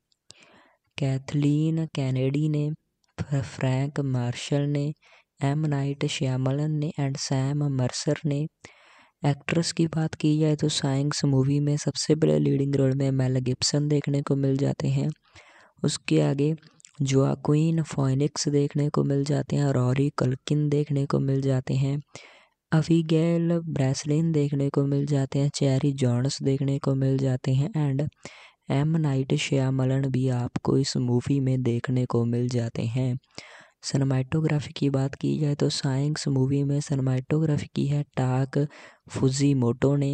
कैथलीन कैनेडी ने फ्रैंक मार्शल ने एम नाइट श्यामलन ने एंड सैम मर्सर ने एक्ट्रेस की बात की जाए तो साइंस मूवी में सबसे पहले लीडिंग रोल में मेल गिब्सन देखने को मिल जाते हैं उसके आगे जोआक्वीन फोनिक्स देखने को मिल जाते हैं रॉरी कलकिन देखने को मिल जाते हैं अविगेल ब्रेसलिन देखने को मिल जाते हैं चेरी जॉन्स देखने को मिल जाते हैं एंड एम नाइट श्यामलन भी आपको इस मूवी में देखने को मिल जाते हैं सनमाइटोग्राफी की बात की जाए तो साइंस मूवी में सनमाइटोग्राफी की है टाक फुजी मोटो ने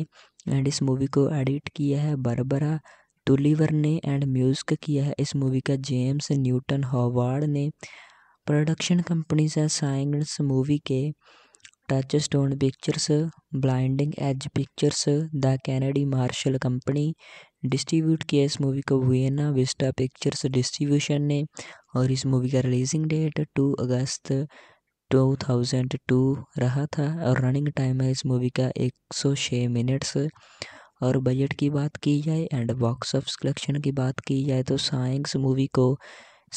एंड इस मूवी को एडिट किया है बरबरा टुलीवर ने एंड म्यूज़िक किया है इस मूवी का जेम्स न्यूटन हॉवार्ड ने प्रोडक्शन कंपनीज है साइंस मूवी के Touchstone Pictures Blinding Edge Pictures the Kennedy Marshall company distribute किया इस मूवी को वियना विस्टा पिक्चर्स डिस्ट्रीब्यूशन ने और इस मूवी का रिलीजिंग डेट 2 अगस्त 2002 रहा था और रनिंग टाइम है इस मूवी का 106 मिनट्स और बजट की बात की जाए एंड बॉक्स ऑफ कलेक्शन की बात की जाए तो साइंस मूवी को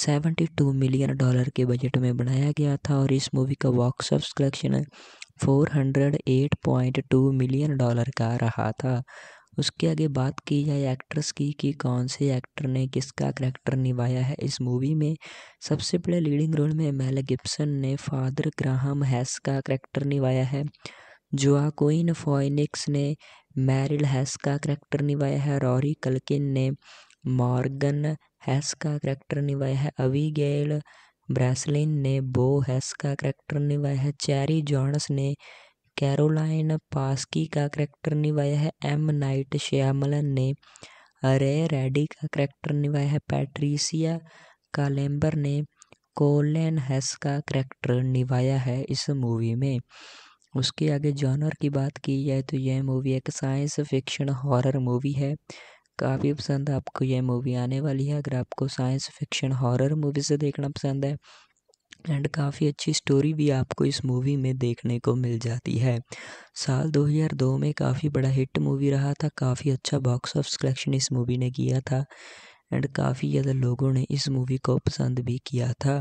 72 मिलियन डॉलर के बजट में बनाया गया था और इस मूवी का box office collection 408.2 million dollar का रहा था उसके आगे बात की जाए एक्ट्रेस की कि कौन से एक्टर ने किसका करैक्टर निभाया है इस मूवी में सबसे पहले लीडिंग रोल में मेल गिब्सन ने फादर ग्राहम हैस का करैक्टर निभाया है कोइन फॉइनिक्स ने मैरिल हैस का करैक्टर निभाया है रॉरी कलकिन ने मॉर्गन हैस का करैक्टर निभाया है अवी गेल ब्रैसलिन ने बो हैस का करैक्टर निभाया है चैरी जॉन्स ने कैरोलाइन पास्की का करैक्टर निभाया है एम नाइट श्यामलन ने रे रेडी का करैक्टर निभाया है पैट्रीसिया कालेम्बर ने कोलेन हैस का करैक्टर निभाया है इस मूवी में उसके आगे जॉनर की बात की जाए तो यह मूवी एक साइंस फिक्शन हॉरर मूवी है काफ़ी पसंद आपको यह मूवी आने वाली है अगर आपको साइंस फिक्शन हॉरर मूवी से देखना पसंद है एंड काफ़ी अच्छी स्टोरी भी आपको इस मूवी में देखने को मिल जाती है साल 2002 में काफ़ी बड़ा हिट मूवी रहा था काफ़ी अच्छा बॉक्स ऑफ कलेक्शन इस मूवी ने किया था एंड काफ़ी ज़्यादा लोगों ने इस मूवी को पसंद भी किया था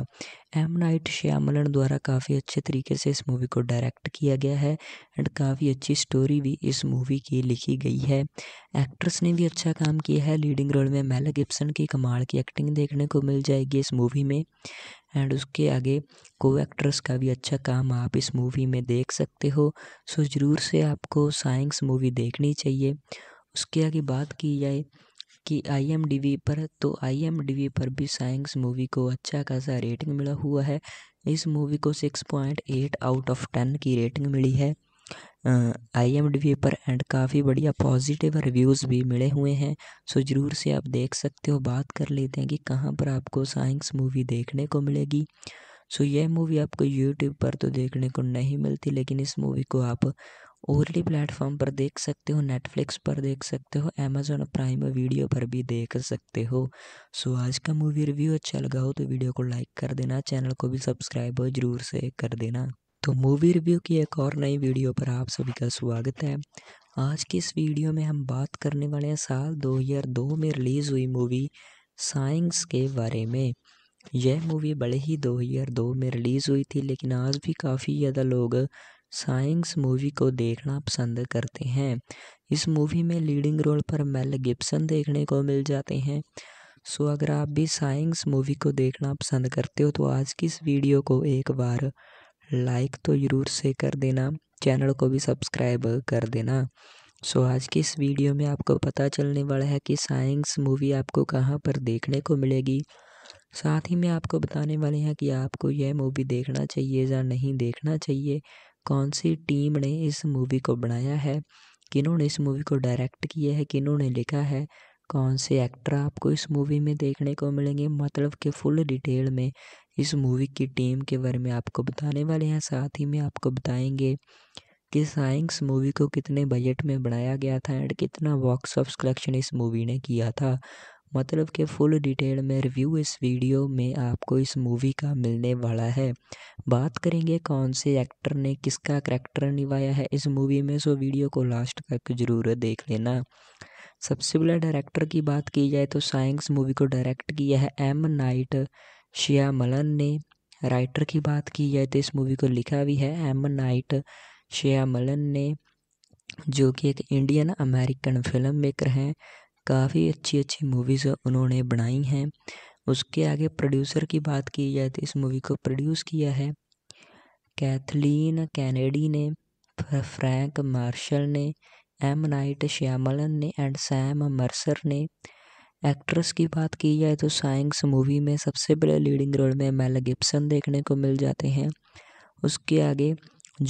एम नाइट श्यामलन द्वारा काफ़ी अच्छे तरीके से इस मूवी को डायरेक्ट किया गया है एंड काफ़ी अच्छी स्टोरी भी इस मूवी की लिखी गई है एक्ट्रेस ने भी अच्छा काम किया है लीडिंग रोल में मेला गिप्सन की कमाल की एक्टिंग देखने को मिल जाएगी इस मूवी में एंड उसके आगे को एक्ट्रेस का भी अच्छा काम आप इस मूवी में देख सकते हो सो ज़रूर से आपको साइंस मूवी देखनी चाहिए उसके आगे बात की जाए कि आई पर तो आई पर भी साइंस मूवी को अच्छा खासा रेटिंग मिला हुआ है इस मूवी को six point eight out of ten की रेटिंग मिली है आई पर एंड काफ़ी बढ़िया पॉजिटिव रिव्यूज़ भी मिले हुए हैं सो ज़रूर से आप देख सकते हो बात कर लेते हैं कि कहाँ पर आपको साइंस मूवी देखने को मिलेगी सो यह मूवी आपको यूट्यूब पर तो देखने को नहीं मिलती लेकिन इस मूवी को आप डी प्लेटफॉर्म पर देख सकते हो नेटफ्लिक्स पर देख सकते हो अमेजोन प्राइम वीडियो पर भी देख सकते हो सो आज का मूवी रिव्यू अच्छा लगा हो तो वीडियो को लाइक कर देना चैनल को भी सब्सक्राइब ज़रूर से कर देना तो मूवी रिव्यू की एक और नई वीडियो पर आप सभी का स्वागत है आज की इस वीडियो में हम बात करने वाले हैं साल 2002 में रिलीज़ हुई मूवी साइंस के बारे में यह मूवी बड़े ही 2002 में रिलीज़ हुई थी लेकिन आज भी काफ़ी ज़्यादा लोग साइंस मूवी को देखना पसंद करते हैं इस मूवी में लीडिंग रोल पर मेल गिब्सन देखने को मिल जाते हैं सो अगर आप भी साइंस मूवी को देखना पसंद करते हो तो आज की इस वीडियो को एक बार लाइक तो ज़रूर से कर देना चैनल को भी सब्सक्राइब कर देना सो आज की इस वीडियो में आपको पता चलने वाला है कि साइंस मूवी आपको कहाँ पर देखने को मिलेगी साथ ही में आपको बताने वाले हैं कि आपको यह मूवी देखना चाहिए या नहीं देखना चाहिए कौन सी टीम ने इस मूवी को बनाया है किन्होंने इस मूवी को डायरेक्ट किया है किन्होंने लिखा है कौन से एक्टर आपको इस मूवी में देखने को मिलेंगे मतलब कि फुल डिटेल में इस मूवी की टीम के बारे में आपको बताने वाले हैं साथ ही में आपको बताएंगे कि साइंस मूवी को कितने बजट में बनाया गया था एंड कितना बॉक्स ऑफ कलेक्शन इस मूवी ने किया था मतलब कि फुल डिटेल में रिव्यू इस वीडियो में आपको इस मूवी का मिलने वाला है बात करेंगे कौन से एक्टर ने किसका करैक्टर निभाया है इस मूवी में सो वीडियो को लास्ट तक ज़रूर देख लेना सबसे पहले डायरेक्टर की बात की जाए तो साइंस मूवी को डायरेक्ट किया है एम नाइट श्यामलन ने राइटर की बात की जाए तो इस मूवी को लिखा भी है एम नाइट श्यामलन ने जो कि एक इंडियन अमेरिकन फिल्म मेकर हैं काफ़ी अच्छी अच्छी मूवीज़ उन्होंने बनाई हैं उसके आगे प्रोड्यूसर की बात की जाए तो इस मूवी को प्रोड्यूस किया है कैथलीन कैनेडी ने फ्रैंक मार्शल ने एम नाइट श्यामलन ने एंड सैम मर्सर ने एक्ट्रेस की बात की जाए तो साइंस मूवी में सबसे पहले लीडिंग रोल में मेल गिब्सन देखने को मिल जाते हैं उसके आगे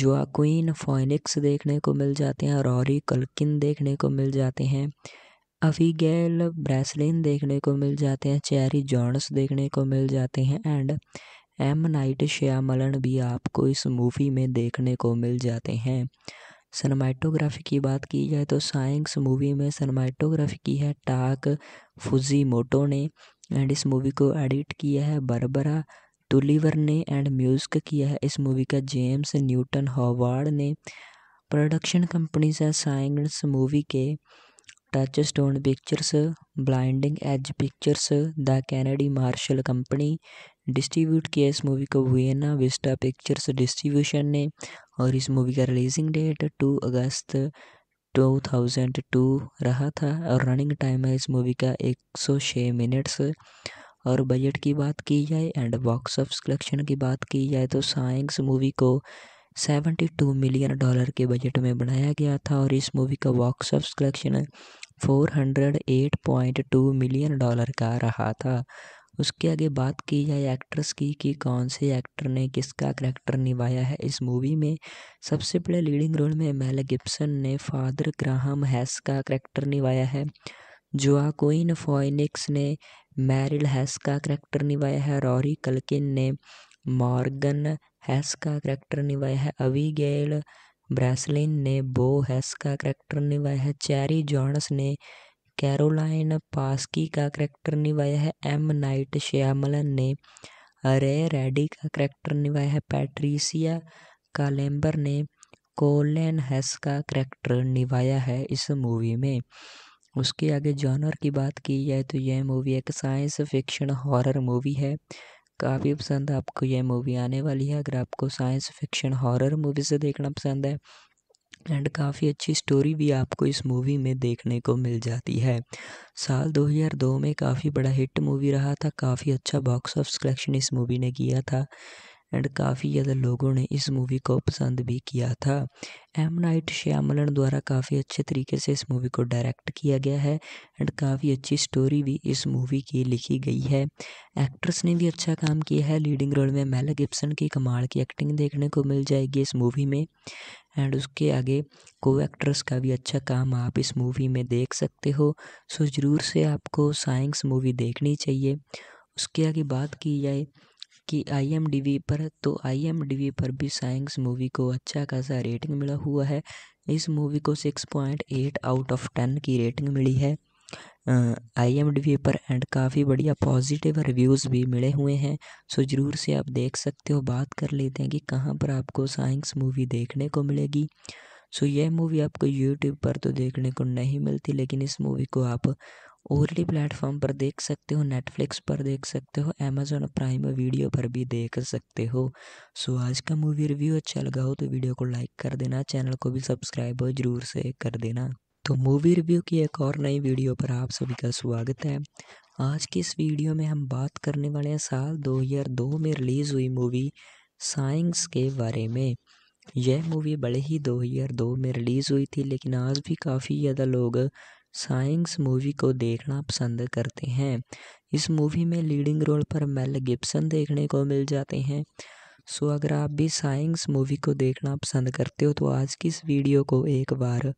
जोआक्वीन फॉइनिक्स देखने को मिल जाते हैं रॉरी कलकिन देखने को मिल जाते हैं अभिगैल ब्रैसलिन देखने को मिल जाते हैं चेरी जॉन्स देखने को मिल जाते हैं एंड एम नाइट श्यामलन भी आपको इस मूवी में देखने को मिल जाते हैं सनमाइटोग्राफी की बात की जाए तो साइंस मूवी में सनमाइटोग्राफी की है टाक फुजी मोटो ने एंड इस मूवी को एडिट किया है बरबरा टुलीवर ने एंड म्यूजिक किया है इस मूवी का जेम्स न्यूटन हॉवार्ड ने प्रोडक्शन कंपनीज है साइंस मूवी के Touchstone Pictures Blinding Edge Pictures the Kennedy Marshall company distribute किया इस मूवी को वियना विस्टा पिक्चर्स डिस्ट्रीब्यूशन ने और इस मूवी का रिलीजिंग डेट टू अगस्त 2002 रहा था और रनिंग टाइम है इस मूवी का 106 मिनट्स और बजट की बात की जाए एंड बॉक्स ऑफ कलेक्शन की बात की जाए तो साइंस मूवी को 72 मिलियन डॉलर के बजट में बनाया गया था और इस मूवी का box office collection 408.2 million dollar का रहा था उसके आगे बात की जाए एक्ट्रेस की कि कौन से एक्टर ने किसका करैक्टर निभाया है इस मूवी में सबसे पहले लीडिंग रोल में मेल गिब्सन ने फादर ग्राहम हैस का करैक्टर निभाया है जोआकोइन फॉइनिक्स ने मैरिल हैस का करैक्टर निभाया है रॉरी कलकिन ने मॉर्गन हैस का करैक्टर निभाया है अवी गेल ब्रैसलिन ने बो हैस का करैक्टर निभाया है चैरी जॉन्स ने कैरोलाइन पास्की का करैक्टर निभाया है एम नाइट श्यामलन ने रे रेडी का करैक्टर निभाया है पैट्रीसिया कालेम्बर ने कोलेन हैस का करैक्टर निभाया है इस मूवी में उसके आगे जॉनर की बात की जाए तो यह मूवी एक साइंस फिक्शन हॉरर मूवी है काफ़ी पसंद आपको यह मूवी आने वाली है अगर आपको साइंस फिक्शन हॉरर मूवी से देखना पसंद है एंड काफ़ी अच्छी स्टोरी भी आपको इस मूवी में देखने को मिल जाती है साल 2002 में काफ़ी बड़ा हिट मूवी रहा था काफ़ी अच्छा बॉक्स ऑफ कलेक्शन इस मूवी ने किया था एंड काफ़ी ज़्यादा लोगों ने इस मूवी को पसंद भी किया था एम नाइट श्यामलन द्वारा काफ़ी अच्छे तरीके से इस मूवी को डायरेक्ट किया गया है एंड काफ़ी अच्छी स्टोरी भी इस मूवी की लिखी गई है एक्ट्रेस ने भी अच्छा काम किया है लीडिंग रोल में मेला गिप्सन की कमाल की एक्टिंग देखने को मिल जाएगी इस मूवी में एंड उसके आगे को एक्ट्रेस का भी अच्छा काम आप इस मूवी में देख सकते हो सो ज़रूर से आपको साइंस मूवी देखनी चाहिए उसके आगे बात की जाए कि आई पर तो आई पर भी साइंस मूवी को अच्छा खासा रेटिंग मिला हुआ है इस मूवी को six point eight out of ten की रेटिंग मिली है आई पर एंड काफ़ी बढ़िया पॉजिटिव रिव्यूज़ भी मिले हुए हैं सो ज़रूर से आप देख सकते हो बात कर लेते हैं कि कहाँ पर आपको साइंस मूवी देखने को मिलेगी सो यह मूवी आपको यूट्यूब पर तो देखने को नहीं मिलती लेकिन इस मूवी को आप ओ प्लेटफॉर्म पर देख सकते हो नेटफ्लिक्स पर देख सकते हो अमेजोन प्राइम वीडियो पर भी देख सकते हो सो आज का मूवी रिव्यू अच्छा लगा हो तो वीडियो को लाइक कर देना चैनल को भी सब्सक्राइब ज़रूर से कर देना तो मूवी रिव्यू की एक और नई वीडियो पर आप सभी का स्वागत है आज की इस वीडियो में हम बात करने वाले हैं साल 2002 में रिलीज़ हुई मूवी साइंस के बारे में यह मूवी बड़े ही 2002 में रिलीज़ हुई थी लेकिन आज भी काफ़ी ज़्यादा लोग साइंस मूवी को देखना पसंद करते हैं इस मूवी में लीडिंग रोल पर मेल गिब्सन देखने को मिल जाते हैं सो अगर आप भी साइंस मूवी को देखना पसंद करते हो तो आज की इस वीडियो को एक बार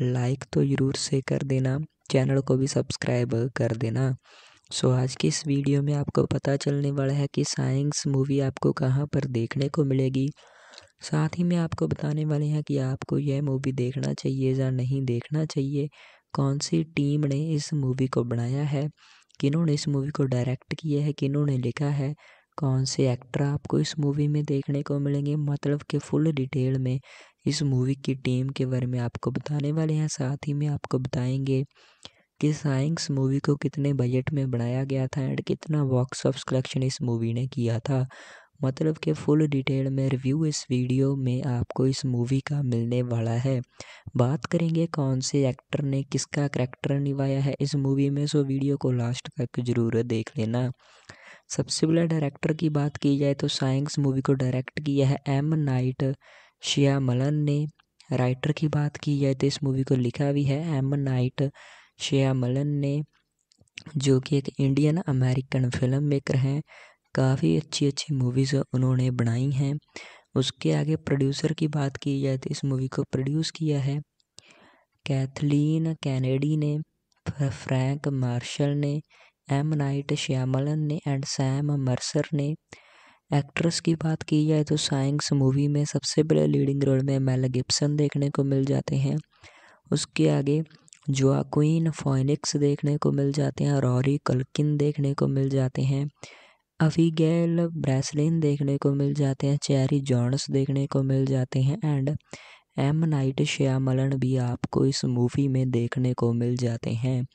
लाइक तो ज़रूर से कर देना चैनल को भी सब्सक्राइब कर देना सो आज की इस वीडियो में आपको पता चलने वाला है कि साइंस मूवी आपको कहाँ पर देखने को मिलेगी साथ ही में आपको बताने वाले हैं कि आपको यह मूवी देखना चाहिए या नहीं देखना चाहिए कौन सी टीम ने इस मूवी को बनाया है किन्होंने इस मूवी को डायरेक्ट किया है किन्होंने लिखा है कौन से एक्टर आपको इस मूवी में देखने को मिलेंगे मतलब कि फुल डिटेल में इस मूवी की टीम के बारे में आपको बताने वाले हैं साथ ही में आपको बताएंगे कि साइंस मूवी को कितने बजट में बनाया गया था एंड कितना बॉक्स ऑफ कलेक्शन इस मूवी ने किया था मतलब कि फुल डिटेल में रिव्यू इस वीडियो में आपको इस मूवी का मिलने वाला है बात करेंगे कौन से एक्टर ने किसका करैक्टर निभाया है इस मूवी में सो वीडियो को लास्ट तक जरूर देख लेना सबसे पहले डायरेक्टर की बात की जाए तो साइंस मूवी को डायरेक्ट किया है एम नाइट श्यामलन ने राइटर की बात की जाए तो इस मूवी को लिखा भी है एम नाइट श्यामलन ने जो कि एक इंडियन अमेरिकन फिल्म मेकर हैं काफ़ी अच्छी अच्छी मूवीज़ उन्होंने बनाई हैं उसके आगे प्रोड्यूसर की बात की जाए तो इस मूवी को प्रोड्यूस किया है कैथलीन कैनेडी ने फ्रैंक मार्शल ने एम नाइट श्यामलन ने एंड सैम मर्सर ने एक्ट्रेस की बात की जाए तो साइंस मूवी में सबसे बड़े लीडिंग रोल में मेल गिब्सन देखने को मिल जाते हैं उसके आगे जोआक्वीन फॉइनिक्स देखने को मिल जाते हैं रॉरी कलकिन देखने को मिल जाते हैं अविगैल ब्रेसलिन देखने को मिल जाते हैं चेरी जॉन्स देखने को मिल जाते हैं एंड एम नाइट श्यामलन भी आपको इस मूवी में देखने को मिल जाते हैं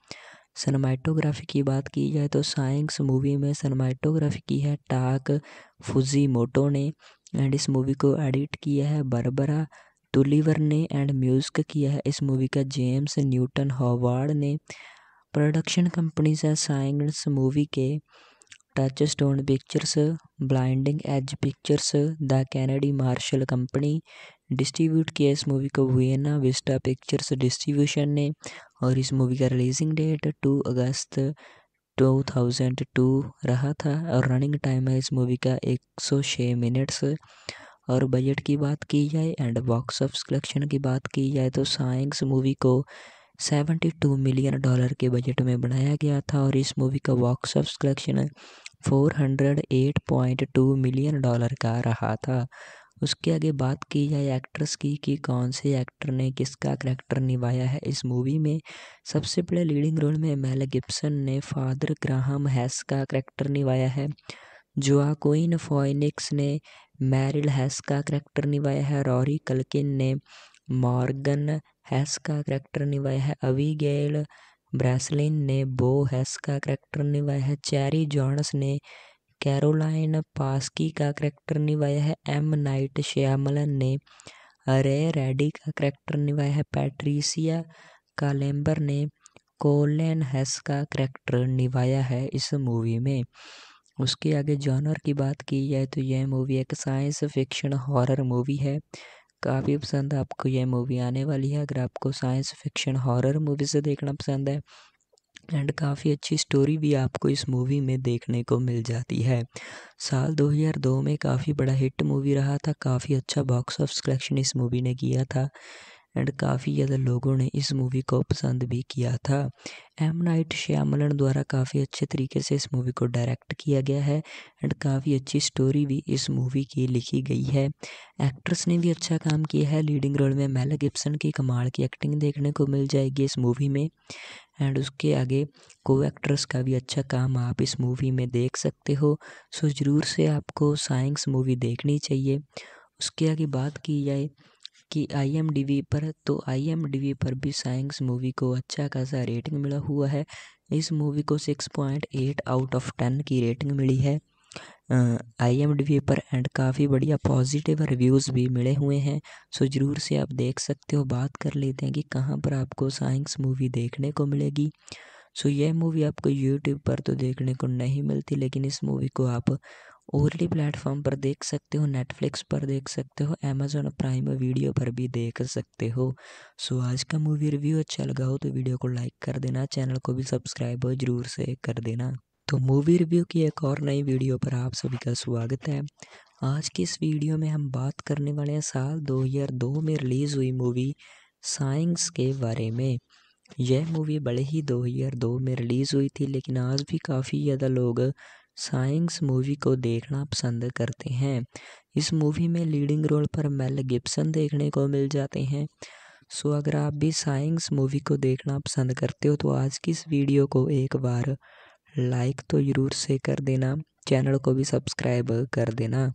सनमाइटोग्राफी की बात की जाए तो साइंस मूवी में सनमाइटोग्राफी की है टाक फुजी मोटो ने एंड इस मूवी को एडिट किया है बरबरा टुलीवर ने एंड म्यूजिक किया है इस मूवी का जेम्स न्यूटन हॉवार्ड ने प्रोडक्शन कंपनीज है साइंस मूवी के Touchstone Pictures Blinding Edge Pictures the Kennedy Marshall company distribute किया इस मूवी को वियना विस्टा पिक्चर्स डिस्ट्रीब्यूशन ने और इस मूवी का रिलीजिंग डेट टू अगस्त 2002 रहा था और रनिंग टाइम है इस मूवी का 106 मिनट्स और बजट की बात की जाए एंड बॉक्स ऑफ कलेक्शन की बात की जाए तो साइंस मूवी को सेवेंटी टू मिलियन डॉलर के बजट में बनाया गया था और इस मूवी का box office collection two million dollar का रहा था उसके आगे बात की जाए एक्ट्रेस की कि कौन से एक्टर ने किसका करैक्टर निभाया है इस मूवी में सबसे पहले लीडिंग रोल में मेल गिब्सन ने फादर ग्राहम हैस का करैक्टर निभाया है जोआकोइन फॉइनिक्स ने मैरिल हैस का करैक्टर निभाया है रॉरी कलकिन ने मॉर्गन हैस का करैक्टर निभाया है अविगेल ब्रैसलिन ने बो हैस का करैक्टर निभाया है चैरी जॉन्स ने कैरोलाइन पास्की का करैक्टर निभाया है एम नाइट श्यामलन ने अरे रेडी का करैक्टर निभाया है पैट्रीसिया कालेम्बर ने कोलेन हैस का करैक्टर निभाया है इस मूवी में उसके आगे जॉनर की बात की जाए तो यह मूवी एक साइंस फिक्शन हॉरर मूवी है काफ़ी पसंद आपको यह मूवी आने वाली है अगर आपको साइंस फिक्शन हॉरर मूवी से देखना पसंद है एंड काफ़ी अच्छी स्टोरी भी आपको इस मूवी में देखने को मिल जाती है साल 2002 में काफ़ी बड़ा हिट मूवी रहा था काफ़ी अच्छा बॉक्स ऑफ कलेक्शन इस मूवी ने किया था एंड काफ़ी ज़्यादा लोगों ने इस मूवी को पसंद भी किया था एम नाइट श्यामलन द्वारा काफ़ी अच्छे तरीके से इस मूवी को डायरेक्ट किया गया है एंड काफ़ी अच्छी स्टोरी भी इस मूवी की लिखी गई है एक्ट्रेस ने भी अच्छा काम किया है लीडिंग रोल में मेला गिप्सन की कमाल की एक्टिंग देखने को मिल जाएगी इस मूवी में एंड उसके आगे को एक्ट्रेस का भी अच्छा काम आप इस मूवी में देख सकते हो सो ज़रूर से आपको साइंस मूवी देखनी चाहिए उसके आगे बात की जाए कि आई पर तो आई पर भी साइंस मूवी को अच्छा खासा रेटिंग मिला हुआ है इस मूवी को six point eight out of ten की रेटिंग मिली है आई पर एंड काफ़ी बढ़िया पॉजिटिव रिव्यूज़ भी मिले हुए हैं सो ज़रूर से आप देख सकते हो बात कर लेते हैं कि कहाँ पर आपको साइंस मूवी देखने को मिलेगी सो यह मूवी आपको यूट्यूब पर तो देखने को नहीं मिलती लेकिन इस मूवी को आप ओ प्लेटफॉर्म पर देख सकते हो नेटफ्लिक्स पर देख सकते हो अमेजोन प्राइम वीडियो पर भी देख सकते हो सो आज का मूवी रिव्यू अच्छा लगा हो तो वीडियो को लाइक कर देना चैनल को भी सब्सक्राइब जरूर से कर देना तो मूवी रिव्यू की एक और नई वीडियो पर आप सभी का स्वागत है आज की इस वीडियो में हम बात करने वाले हैं साल 2002 में रिलीज़ हुई मूवी साइंस के बारे में यह मूवी बड़े ही 2002 में रिलीज़ हुई थी लेकिन आज भी काफ़ी ज़्यादा लोग साइंस मूवी को देखना पसंद करते हैं इस मूवी में लीडिंग रोल पर मेल गिब्सन देखने को मिल जाते हैं सो अगर आप भी साइंस मूवी को देखना पसंद करते हो तो आज की इस वीडियो को एक बार लाइक तो ज़रूर से कर देना चैनल को भी सब्सक्राइब कर देना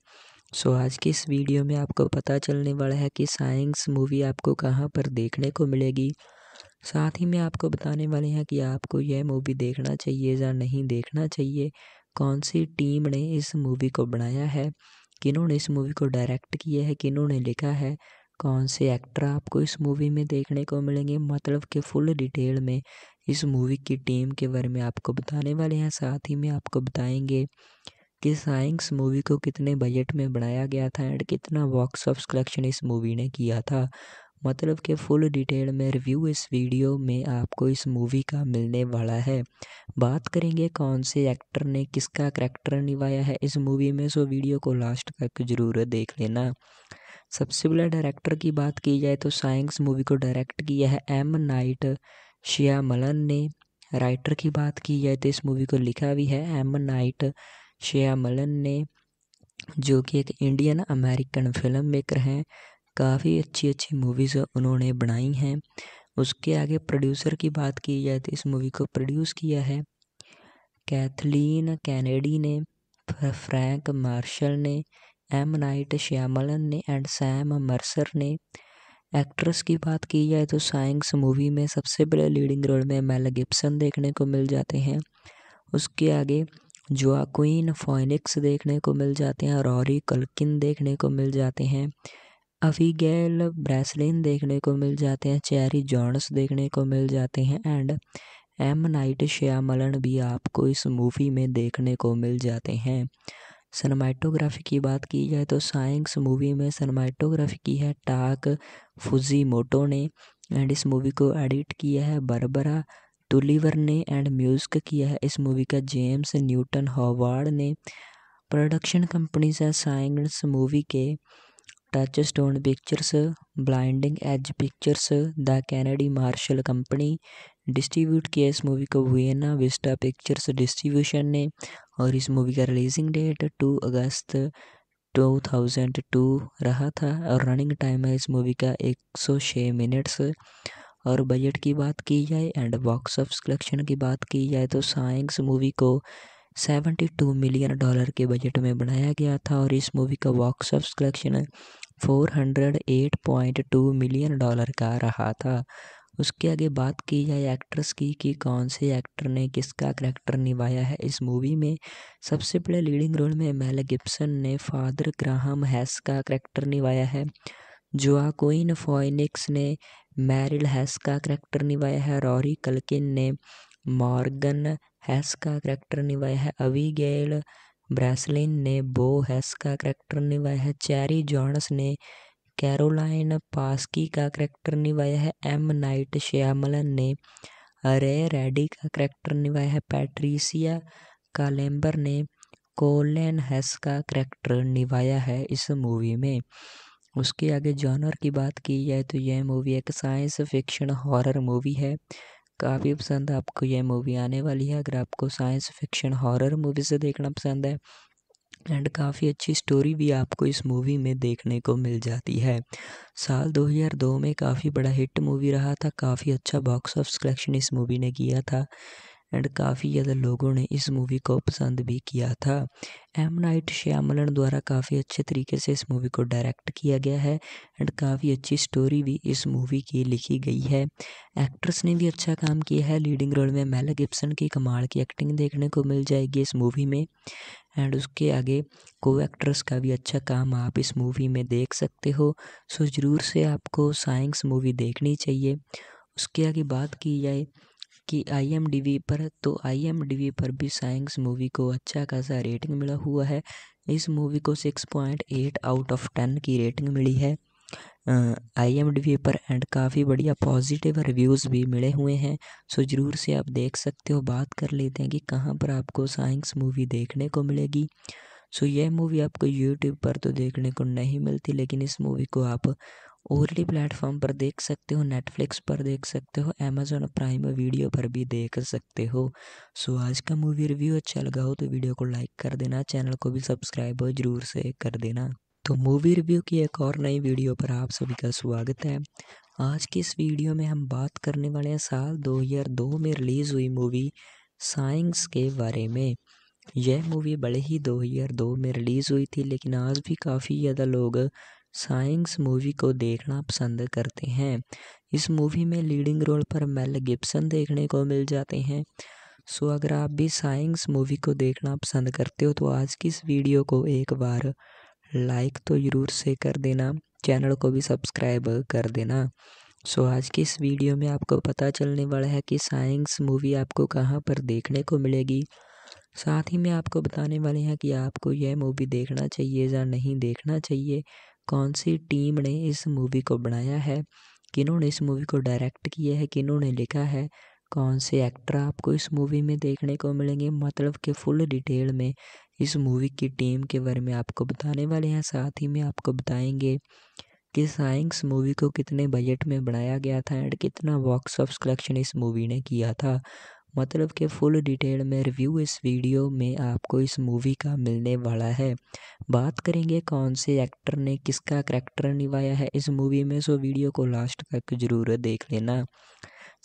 सो so, आज की इस वीडियो में आपको पता चलने वाला है कि साइंस मूवी आपको कहाँ पर देखने को मिलेगी साथ ही में आपको बताने वाले हैं कि आपको यह मूवी देखना चाहिए या नहीं देखना चाहिए कौन सी टीम ने इस मूवी को बनाया है किन्होंने इस मूवी को डायरेक्ट किया है किन्होंने लिखा है कौन से एक्टर आपको इस मूवी में देखने को मिलेंगे मतलब कि फुल डिटेल में इस मूवी की टीम के बारे में आपको बताने वाले हैं साथ ही में आपको बताएंगे कि साइंस मूवी को कितने बजट में बनाया गया था एंड कितना बॉक्स ऑफ कलेक्शन इस मूवी ने किया था मतलब कि फुल डिटेल में रिव्यू इस वीडियो में आपको इस मूवी का मिलने वाला है बात करेंगे कौन से एक्टर ने किसका करैक्टर निभाया है इस मूवी में सो वीडियो को लास्ट तक जरूर देख लेना सबसे पहले डायरेक्टर की बात की जाए तो साइंस मूवी को डायरेक्ट किया है एम नाइट श्यामलन ने राइटर की बात की जाए तो इस मूवी को लिखा भी है एम नाइट श्यामलन ने जो कि एक इंडियन अमेरिकन फिल्म मेकर हैं काफ़ी अच्छी अच्छी मूवीज़ उन्होंने बनाई हैं उसके आगे प्रोड्यूसर की बात की जाए तो इस मूवी को प्रोड्यूस किया है कैथलीन कैनेडी ने फ्रैंक मार्शल ने एम नाइट श्यामलन ने एंड सैम मर्सर ने एक्ट्रेस की बात की जाए तो साइंस मूवी में सबसे बड़े लीडिंग रोल में मेल गिब्सन देखने को मिल जाते हैं उसके आगे जोआक्वीन फॉइनिक्स देखने को मिल जाते हैं रॉरी कलकिन देखने को मिल जाते हैं अवीगैल ब्रेसलिन देखने को मिल जाते हैं चेरी जॉन्स देखने को मिल जाते हैं एंड एम नाइट श्यामलन भी आपको इस मूवी में देखने को मिल जाते हैं सनमाइटोग्राफी की बात की जाए तो साइंस मूवी में सनमाइटोग्राफी की है टाक फुजी मोटो ने एंड इस मूवी को एडिट किया है बरबरा टुलीवर ने एंड म्यूज़िक किया है इस मूवी का जेम्स न्यूटन हॉवार्ड ने प्रोडक्शन कंपनीज है साइंस मूवी के Touchstone Pictures Blinding Edge Pictures the Kennedy Marshall company distribute किया इस मूवी को वियना विस्टा पिक्चर्स डिस्ट्रीब्यूशन ने और इस मूवी का रिलीजिंग डेट टू अगस्त 2002 रहा था और रनिंग टाइम है इस मूवी का 106 मिनट्स और बजट की बात की जाए एंड बॉक्स ऑफ कलेक्शन की बात की जाए तो साइंस मूवी को 72 मिलियन डॉलर के बजट में बनाया गया था और इस मूवी का box office collection 408.2 million dollar का रहा था उसके आगे बात की जाए एक्ट्रेस की कि कौन से एक्टर ने किसका करैक्टर निभाया है इस मूवी में सबसे पहले लीडिंग रोल में मेल गिब्सन ने फादर ग्राहम हैस का करैक्टर निभाया है जोआकोइन फॉइनिक्स ने मैरिल हैस का करैक्टर निभाया है रॉरी कलकिन ने मॉर्गन हैस का करैक्टर निभाया है अवी गेल ब्रैसलिन ने बो हैस का करेक्टर निभाया है चैरी जॉन्स ने कैरोलाइन पास्की का करेक्टर निभाया है एम नाइट श्यामलन ने रे रेडी का करैक्टर निभाया है पैट्रीसिया कालेम्बर ने कोलेन हैस का करैक्टर निभाया है इस मूवी में उसके आगे जॉनर की बात की जाए तो यह मूवी एक साइंस फिक्शन हॉरर मूवी है काफ़ी पसंद आपको यह मूवी आने वाली है अगर आपको साइंस फिक्शन हॉरर मूवी से देखना पसंद है एंड काफ़ी अच्छी स्टोरी भी आपको इस मूवी में देखने को मिल जाती है साल 2002 में काफ़ी बड़ा हिट मूवी रहा था काफ़ी अच्छा बॉक्स ऑफ कलेक्शन इस मूवी ने किया था एंड काफ़ी ज़्यादा लोगों ने इस मूवी को पसंद भी किया था एम नाइट श्यामलन द्वारा काफ़ी अच्छे तरीके से इस मूवी को डायरेक्ट किया गया है एंड काफ़ी अच्छी स्टोरी भी इस मूवी की लिखी गई है एक्ट्रेस ने भी अच्छा काम किया है लीडिंग रोल में मेला गिप्सन की कमाल की एक्टिंग देखने को मिल जाएगी इस मूवी में एंड उसके आगे को एक्ट्रेस का भी अच्छा काम आप इस मूवी में देख सकते हो सो ज़रूर से आपको साइंस मूवी देखनी चाहिए उसके आगे बात की जाए कि आई पर तो आई पर भी साइंस मूवी को अच्छा खासा रेटिंग मिला हुआ है इस मूवी को 6.8 आउट ऑफ 10 की रेटिंग मिली है आई पर एंड काफ़ी बढ़िया पॉजिटिव रिव्यूज़ भी मिले हुए हैं सो ज़रूर से आप देख सकते हो बात कर लेते हैं कि कहाँ पर आपको साइंस मूवी देखने को मिलेगी सो यह मूवी आपको यूट्यूब पर तो देखने को नहीं मिलती लेकिन इस मूवी को आप ओरली प्लेटफॉर्म पर देख सकते हो नेटफ्लिक्स पर देख सकते हो अमेजोन प्राइम वीडियो पर भी देख सकते हो सो आज का मूवी रिव्यू अच्छा लगा हो तो वीडियो को लाइक कर देना चैनल को भी सब्सक्राइब जरूर से कर देना तो मूवी रिव्यू की एक और नई वीडियो पर आप सभी का स्वागत है आज की इस वीडियो में हम बात करने वाले हैं साल 2002 में रिलीज़ हुई मूवी साइंस के बारे में यह मूवी बड़े ही 2002 में रिलीज़ हुई थी लेकिन आज भी काफ़ी ज़्यादा लोग साइंस मूवी को देखना पसंद करते हैं इस मूवी में लीडिंग रोल पर मेल गिब्सन देखने को मिल जाते हैं सो अगर आप भी साइंस मूवी को देखना पसंद करते हो तो आज की इस वीडियो को एक बार लाइक तो ज़रूर से कर देना चैनल को भी सब्सक्राइब कर देना सो so, आज की इस वीडियो में आपको पता चलने वाला है कि साइंस मूवी आपको कहाँ पर देखने को मिलेगी साथ ही में आपको बताने वाले हैं कि आपको यह मूवी देखना चाहिए या नहीं देखना चाहिए कौन सी टीम ने इस मूवी को बनाया है किन्होंने इस मूवी को डायरेक्ट किया है किन्होंने लिखा है कौन से एक्टर आपको इस मूवी में देखने को मिलेंगे मतलब कि फुल डिटेल में इस मूवी की टीम के बारे में आपको बताने वाले हैं साथ ही में आपको बताएंगे कि साइंस मूवी को कितने बजट में बनाया गया था एंड कितना बॉक्स ऑफ कलेक्शन इस मूवी ने किया था मतलब कि फुल डिटेल में रिव्यू इस वीडियो में आपको इस मूवी का मिलने वाला है बात करेंगे कौन से एक्टर ने किसका करैक्टर निभाया है इस मूवी में सो वीडियो को लास्ट तक ज़रूर देख लेना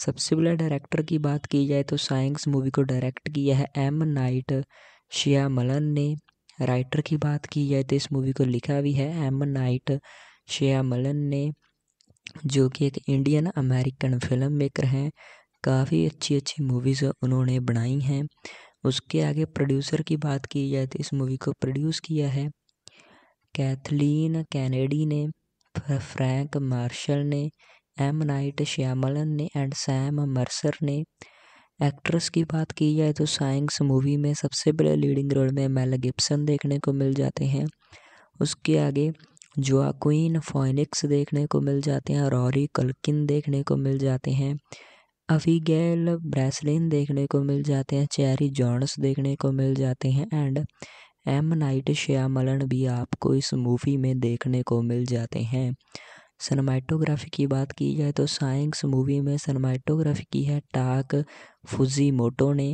सबसे पहले डायरेक्टर की बात की जाए तो साइंस मूवी को डायरेक्ट किया है एम नाइट श्यामलन ने राइटर की बात की जाए तो इस मूवी को लिखा भी है एम नाइट श्यामलन ने जो कि एक इंडियन अमेरिकन फिल्म मेकर हैं काफ़ी अच्छी अच्छी मूवीज़ उन्होंने बनाई हैं उसके आगे प्रोड्यूसर की बात की जाए तो इस मूवी को प्रोड्यूस किया है कैथलीन कैनेडी ने फ्रैंक मार्शल ने एम नाइट श्यामलन ने एंड सैम मर्सर ने एक्ट्रेस की बात की जाए तो साइंस मूवी में सबसे पहले लीडिंग रोल में मेल गिब्सन देखने को मिल जाते हैं उसके आगे जोआक्वीन फोइनिक्स देखने को मिल जाते हैं रॉरी कल्किन देखने को मिल जाते हैं अभिगैल ब्रेसलिन देखने को मिल जाते हैं चेरी जॉन्स देखने को मिल जाते हैं एंड एम नाइट श्यामलन भी आपको इस मूवी में देखने को मिल जाते हैं सनमाइटोग्राफी की बात की जाए तो साइंस मूवी में सनमाइटोग्राफी की है टाक फुजी मोटो ने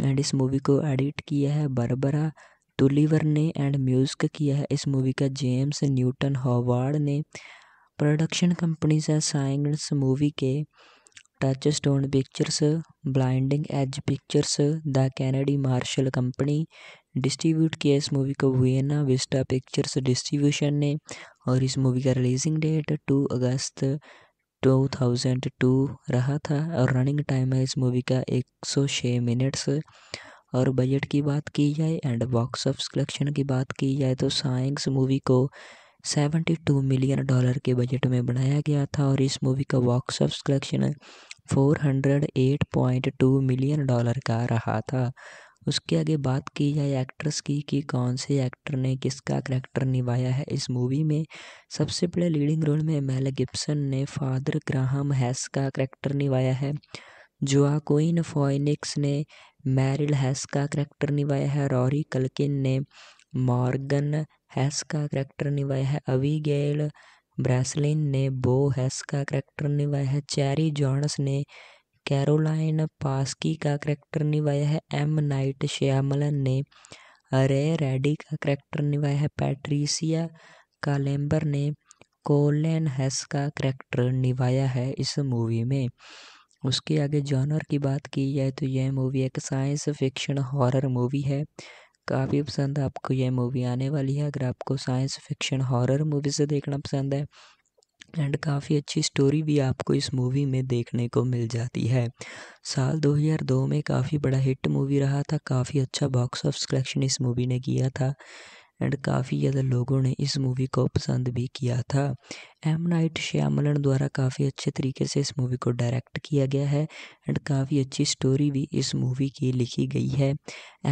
एंड इस मूवी को एडिट किया है बरबरा टुलीवर ने एंड म्यूज़िक किया है इस मूवी का जेम्स न्यूटन हॉवार्ड ने प्रोडक्शन कंपनीज है साइंस मूवी के Touchstone Pictures Blinding Edge Pictures the Kennedy Marshall company distribute किया इस मूवी को वियना विस्टा पिक्चर्स डिस्ट्रीब्यूशन ने और इस मूवी का रिलीजिंग डेट टू अगस्त 2002 रहा था और रनिंग टाइम है इस मूवी का 106 मिनट्स और बजट की बात की जाए एंड बॉक्स ऑफ कलेक्शन की बात की जाए तो साइंस मूवी को 72 मिलियन डॉलर के बजट में बनाया गया था और इस मूवी का box office collection 408.2 million dollar का रहा था उसके आगे बात की जाए एक्ट्रेस की कि कौन से एक्टर ने किसका करैक्टर निभाया है इस मूवी में सबसे बड़े लीडिंग रोल में मेल गिब्सन ने फादर ग्राहम हैस का करैक्टर निभाया है जोआकोइन फॉइनिक्स ने मैरिल हैस का करैक्टर निभाया है रॉरी कलकिन ने मॉर्गन हैस का करैक्टर निभाया है अवी गेल ब्रैसलिन ने बो हैस का करैक्टर निभाया है चैरी जॉनस ने कैरोलाइन पास्की का करैक्टर निभाया है एम नाइट श्यामलन ने रे रेडी का करैक्टर निभाया है पैट्रीसिया कालेम्बर ने कोलेन हैस का करैक्टर निभाया है इस मूवी में उसके आगे जॉनर की बात की जाए तो यह मूवी एक साइंस फिक्शन हॉरर मूवी है काफ़ी पसंद आपको यह मूवी आने वाली है अगर आपको साइंस फिक्शन हॉरर मूवी से देखना पसंद है एंड काफ़ी अच्छी स्टोरी भी आपको इस मूवी में देखने को मिल जाती है साल 2002 में काफ़ी बड़ा हिट मूवी रहा था काफ़ी अच्छा बॉक्स ऑफ कलेक्शन इस मूवी ने किया था एंड काफ़ी ज़्यादा लोगों ने इस मूवी को पसंद भी किया था एम नाइट श्यामलन द्वारा काफ़ी अच्छे तरीके से इस मूवी को डायरेक्ट किया गया है एंड काफ़ी अच्छी स्टोरी भी इस मूवी की लिखी गई है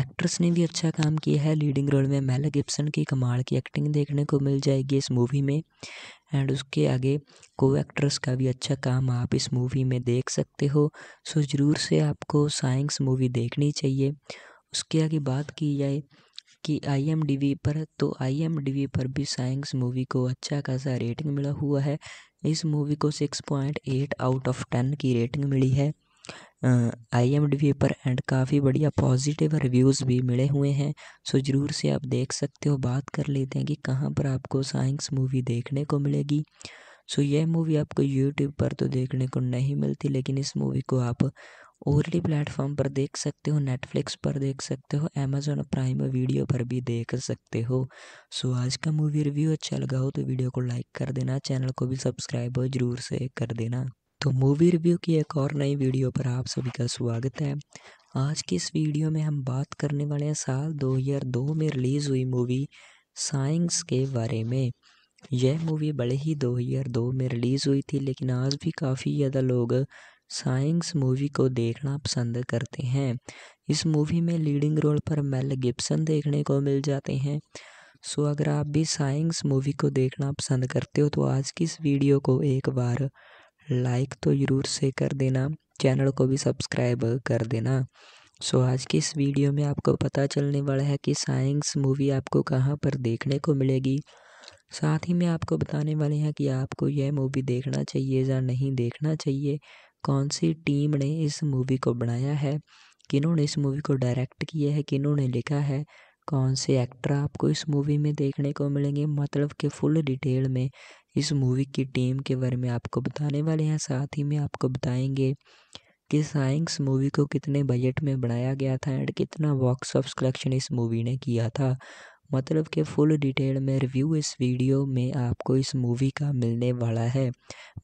एक्ट्रेस ने भी अच्छा काम किया है लीडिंग रोल में मेला गिप्सन की कमाल की एक्टिंग देखने को मिल जाएगी इस मूवी में एंड उसके आगे को एक्ट्रेस का भी अच्छा काम आप इस मूवी में देख सकते हो सो ज़रूर से आपको साइंस मूवी देखनी चाहिए उसके आगे बात की जाए कि आई पर तो आई पर भी साइंस मूवी को अच्छा खासा रेटिंग मिला हुआ है इस मूवी को six point eight out of ten की रेटिंग मिली है आई पर एंड काफ़ी बढ़िया पॉजिटिव रिव्यूज़ भी मिले हुए हैं सो ज़रूर से आप देख सकते हो बात कर लेते हैं कि कहाँ पर आपको साइंस मूवी देखने को मिलेगी सो यह मूवी आपको यूट्यूब पर तो देखने को नहीं मिलती लेकिन इस मूवी को आप ओरली प्लेटफॉर्म पर देख सकते हो नेटफ्लिक्स पर देख सकते हो अमेजोन प्राइम वीडियो पर भी देख सकते हो सो आज का मूवी रिव्यू अच्छा लगा हो तो वीडियो को लाइक कर देना चैनल को भी सब्सक्राइब ज़रूर से कर देना तो मूवी रिव्यू की एक और नई वीडियो पर आप सभी का स्वागत है आज की इस वीडियो में हम बात करने वाले हैं साल 2002 में रिलीज़ हुई मूवी साइंस के बारे में यह मूवी बड़े ही 2002 में रिलीज़ हुई थी लेकिन आज भी काफ़ी ज़्यादा लोग साइंस मूवी को देखना पसंद करते हैं इस मूवी में लीडिंग रोल पर मेल गिब्सन देखने को मिल जाते हैं सो अगर आप भी साइंस मूवी को देखना पसंद करते हो तो आज की इस वीडियो को एक बार लाइक तो ज़रूर से कर देना चैनल को भी सब्सक्राइब कर देना सो so, आज की इस वीडियो में आपको पता चलने वाला है कि साइंस मूवी आपको कहाँ पर देखने को मिलेगी साथ ही में आपको बताने वाले हैं कि आपको यह मूवी देखना चाहिए या नहीं देखना चाहिए कौन सी टीम ने इस मूवी को बनाया है किन्होंने इस मूवी को डायरेक्ट किया है किन्होंने लिखा है कौन से एक्टर आपको इस मूवी में देखने को मिलेंगे मतलब कि फुल डिटेल में इस मूवी की टीम के बारे में आपको बताने वाले हैं साथ ही में आपको बताएंगे कि साइंस मूवी को कितने बजट में बनाया गया था एंड कितना बॉक्स ऑफ कलेक्शन इस मूवी ने किया था मतलब कि फुल डिटेल में रिव्यू इस वीडियो में आपको इस मूवी का मिलने वाला है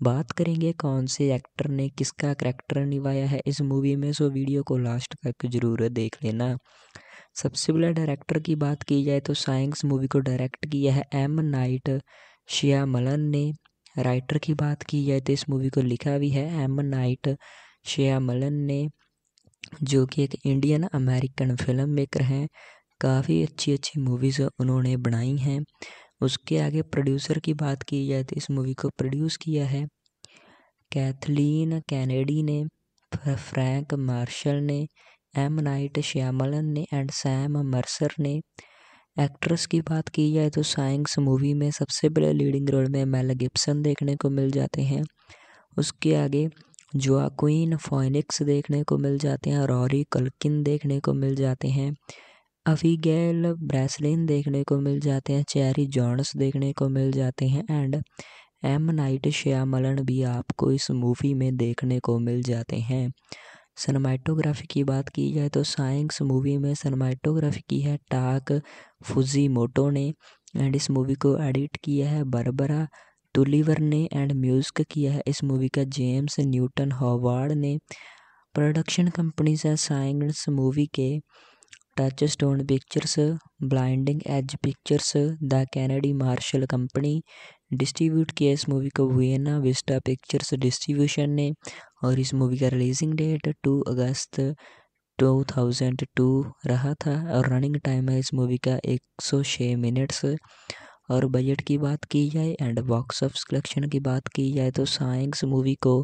बात करेंगे कौन से एक्टर ने किसका करैक्टर निभाया है इस मूवी में सो वीडियो को लास्ट तक ज़रूर देख लेना सबसे पहले डायरेक्टर की बात की जाए तो साइंस मूवी को डायरेक्ट किया है एम नाइट श्यामलन ने राइटर की बात की जाए तो इस मूवी को लिखा भी है एम नाइट श्यामलन ने जो कि एक इंडियन अमेरिकन फिल्म मेकर हैं काफ़ी अच्छी अच्छी मूवीज़ उन्होंने बनाई हैं उसके आगे प्रोड्यूसर की बात की जाए तो इस मूवी को प्रोड्यूस किया है कैथलीन कैनेडी ने फ्रैंक मार्शल ने एम नाइट श्यामलन ने एंड सैम मर्सर ने एक्ट्रेस की बात की जाए तो साइंस मूवी में सबसे पहले लीडिंग रोल में मेल गिब्सन देखने को मिल जाते हैं उसके आगे जोआक्वीन फोनिक्स देखने को मिल जाते हैं रॉरी कलकिन देखने को मिल जाते हैं अविगेल ब्रेसलिन देखने को मिल जाते हैं चेरी जॉन्स देखने को मिल जाते हैं एंड एम नाइट श्यामलन भी आपको इस मूवी में देखने को मिल जाते हैं सनमाइटोग्राफी की बात की जाए तो साइंस मूवी में सनमाइटोग्राफी की है टाक फुजी मोटो ने एंड इस मूवी को एडिट किया है बरबरा टुलीवर ने एंड म्यूज़िक किया है इस मूवी का जेम्स न्यूटन हॉवार्ड ने प्रोडक्शन कंपनीज है साइंस मूवी के Touchstone Pictures Blinding Edge Pictures the Kennedy Marshall company distribute किया इस मूवी को वियना विस्टा पिक्चर्स डिस्ट्रीब्यूशन ने और इस मूवी का रिलीजिंग डेट 2 अगस्त 2002 रहा था और रनिंग टाइम है इस मूवी का 106 मिनट्स और बजट की बात की जाए एंड बॉक्स ऑफ कलेक्शन की बात की जाए तो साइंस मूवी को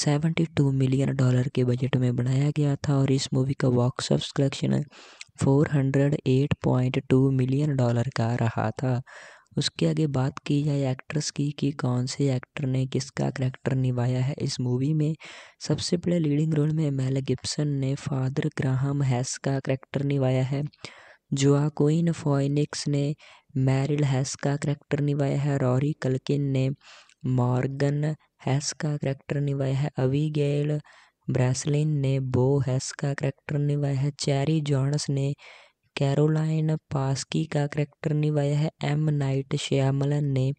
72 मिलियन डॉलर के बजट में बनाया गया था और इस मूवी का box office collection 408.2 million dollar का रहा था उसके आगे बात की जाए एक्ट्रेस की कि कौन से एक्टर ने किसका करैक्टर निभाया है इस मूवी में सबसे पहले लीडिंग रोल में मेल गिब्सन ने फादर ग्राहम हैस का करैक्टर निभाया है कोइन फॉइनिक्स ने मैरिल हैस का करैक्टर निभाया है रॉरी कलकिन ने मॉर्गन हैस का करैक्टर निभाया है अवी गेल ब्रैसलिन ने बो हैस का करैक्टर निभाया है चैरी जॉन्स ने कैरोलाइन पास्की का करैक्टर निभाया है एम नाइट श्यामलन ने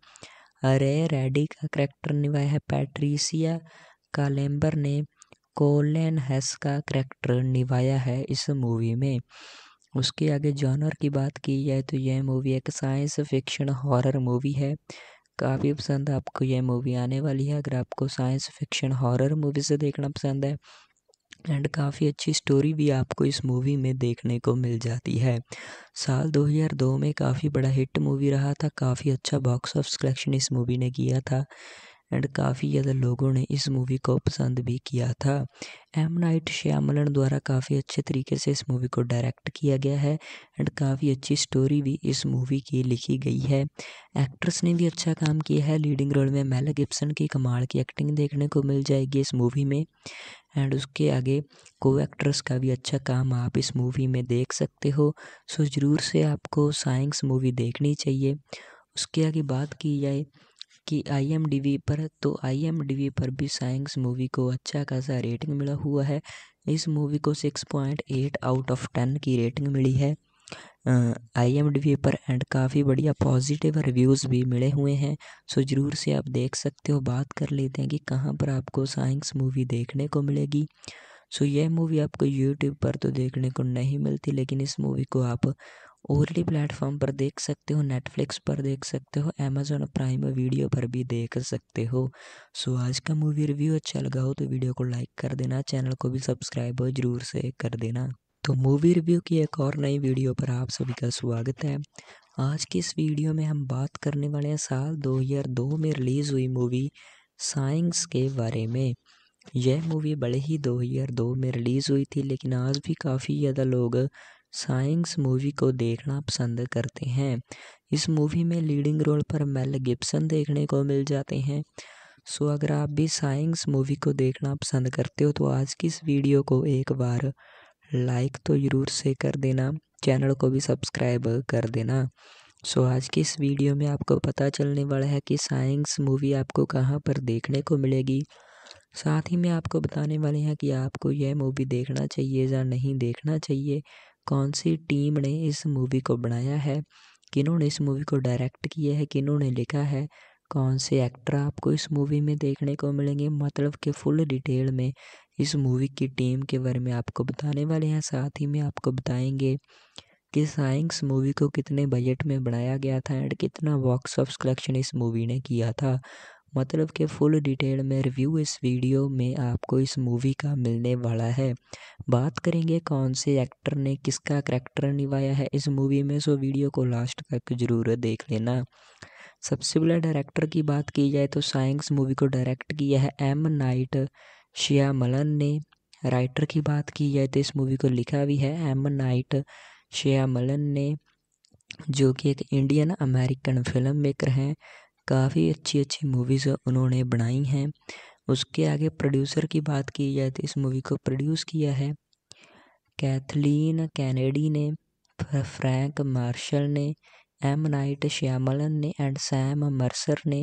रे रेडी का करैक्टर निभाया है पैट्रीसिया कालेम्बर ने कोलेन हैस का करैक्टर निभाया है इस मूवी में उसके आगे जॉनर की बात की जाए तो यह मूवी एक साइंस फिक्शन हॉरर मूवी है काफ़ी पसंद आपको यह मूवी आने वाली है अगर आपको साइंस फिक्शन हॉरर मूवी से देखना पसंद है एंड काफ़ी अच्छी स्टोरी भी आपको इस मूवी में देखने को मिल जाती है साल 2002 में काफ़ी बड़ा हिट मूवी रहा था काफ़ी अच्छा बॉक्स ऑफ कलेक्शन इस मूवी ने किया था एंड काफ़ी ज़्यादा लोगों ने इस मूवी को पसंद भी किया था एम नाइट श्यामलन द्वारा काफ़ी अच्छे तरीके से इस मूवी को डायरेक्ट किया गया है एंड काफ़ी अच्छी स्टोरी भी इस मूवी की लिखी गई है एक्ट्रेस ने भी अच्छा काम किया है लीडिंग रोल में मेला गिप्सन की कमाल की एक्टिंग देखने को मिल जाएगी इस मूवी में एंड उसके आगे को एक्ट्रेस का भी अच्छा काम आप इस मूवी में देख सकते हो सो ज़रूर से आपको साइंस मूवी देखनी चाहिए उसके आगे बात की जाए कि आई पर तो आई पर भी साइंस मूवी को अच्छा खासा रेटिंग मिला हुआ है इस मूवी को six point eight out of ten की रेटिंग मिली है आई पर एंड काफ़ी बढ़िया पॉजिटिव रिव्यूज़ भी मिले हुए हैं सो ज़रूर से आप देख सकते हो बात कर लेते हैं कि कहाँ पर आपको साइंस मूवी देखने को मिलेगी सो यह मूवी आपको यूट्यूब पर तो देखने को नहीं मिलती लेकिन इस मूवी को आप ओ प्लेटफॉर्म पर देख सकते हो नेटफ्लिक्स पर देख सकते हो अमेजोन प्राइम वीडियो पर भी देख सकते हो सो आज का मूवी रिव्यू अच्छा लगा हो तो वीडियो को लाइक कर देना चैनल को भी सब्सक्राइब ज़रूर से कर देना तो मूवी रिव्यू की एक और नई वीडियो पर आप सभी का स्वागत है आज की इस वीडियो में हम बात करने वाले हैं साल 2002 में रिलीज़ हुई मूवी साइंस के बारे में यह मूवी बड़े ही 2002 में रिलीज़ हुई थी लेकिन आज भी काफ़ी ज़्यादा लोग साइंस मूवी को देखना पसंद करते हैं इस मूवी में लीडिंग रोल पर मेल गिब्सन देखने को मिल जाते हैं सो अगर आप भी साइंस मूवी को देखना पसंद करते हो तो आज की इस वीडियो को एक बार लाइक तो ज़रूर से कर देना चैनल को भी सब्सक्राइब कर देना सो आज की इस वीडियो में आपको पता चलने वाला है कि साइंस मूवी आपको कहाँ पर देखने को मिलेगी साथ ही में आपको बताने वाले हैं कि आपको यह मूवी देखना चाहिए या नहीं देखना चाहिए कौन सी टीम ने इस मूवी को बनाया है किन्होंने इस मूवी को डायरेक्ट किया है किन्होंने लिखा है कौन से एक्टर आपको इस मूवी में देखने को मिलेंगे मतलब कि फुल डिटेल में इस मूवी की टीम के बारे में आपको बताने वाले हैं साथ ही में आपको बताएंगे कि साइंस मूवी को कितने बजट में बनाया गया था एंड कितना बॉक्स ऑफ कलेक्शन इस मूवी ने किया था मतलब कि फुल डिटेल में रिव्यू इस वीडियो में आपको इस मूवी का मिलने वाला है बात करेंगे कौन से एक्टर ने किसका करैक्टर निभाया है इस मूवी में सो वीडियो को लास्ट तक ज़रूर देख लेना सबसे पहले डायरेक्टर की बात की जाए तो साइंस मूवी को डायरेक्ट किया है एम नाइट श्यामलन ने राइटर की बात की जाए तो इस मूवी को लिखा भी है एम नाइट श्यामलन ने जो कि एक इंडियन अमेरिकन फिल्म मेकर हैं काफ़ी अच्छी अच्छी मूवीज़ उन्होंने बनाई हैं उसके आगे प्रोड्यूसर की बात की जाए तो इस मूवी को प्रोड्यूस किया है कैथलीन कैनेडी ने फ्रैंक मार्शल ने एम नाइट श्यामलन ने एंड सैम मर्सर ने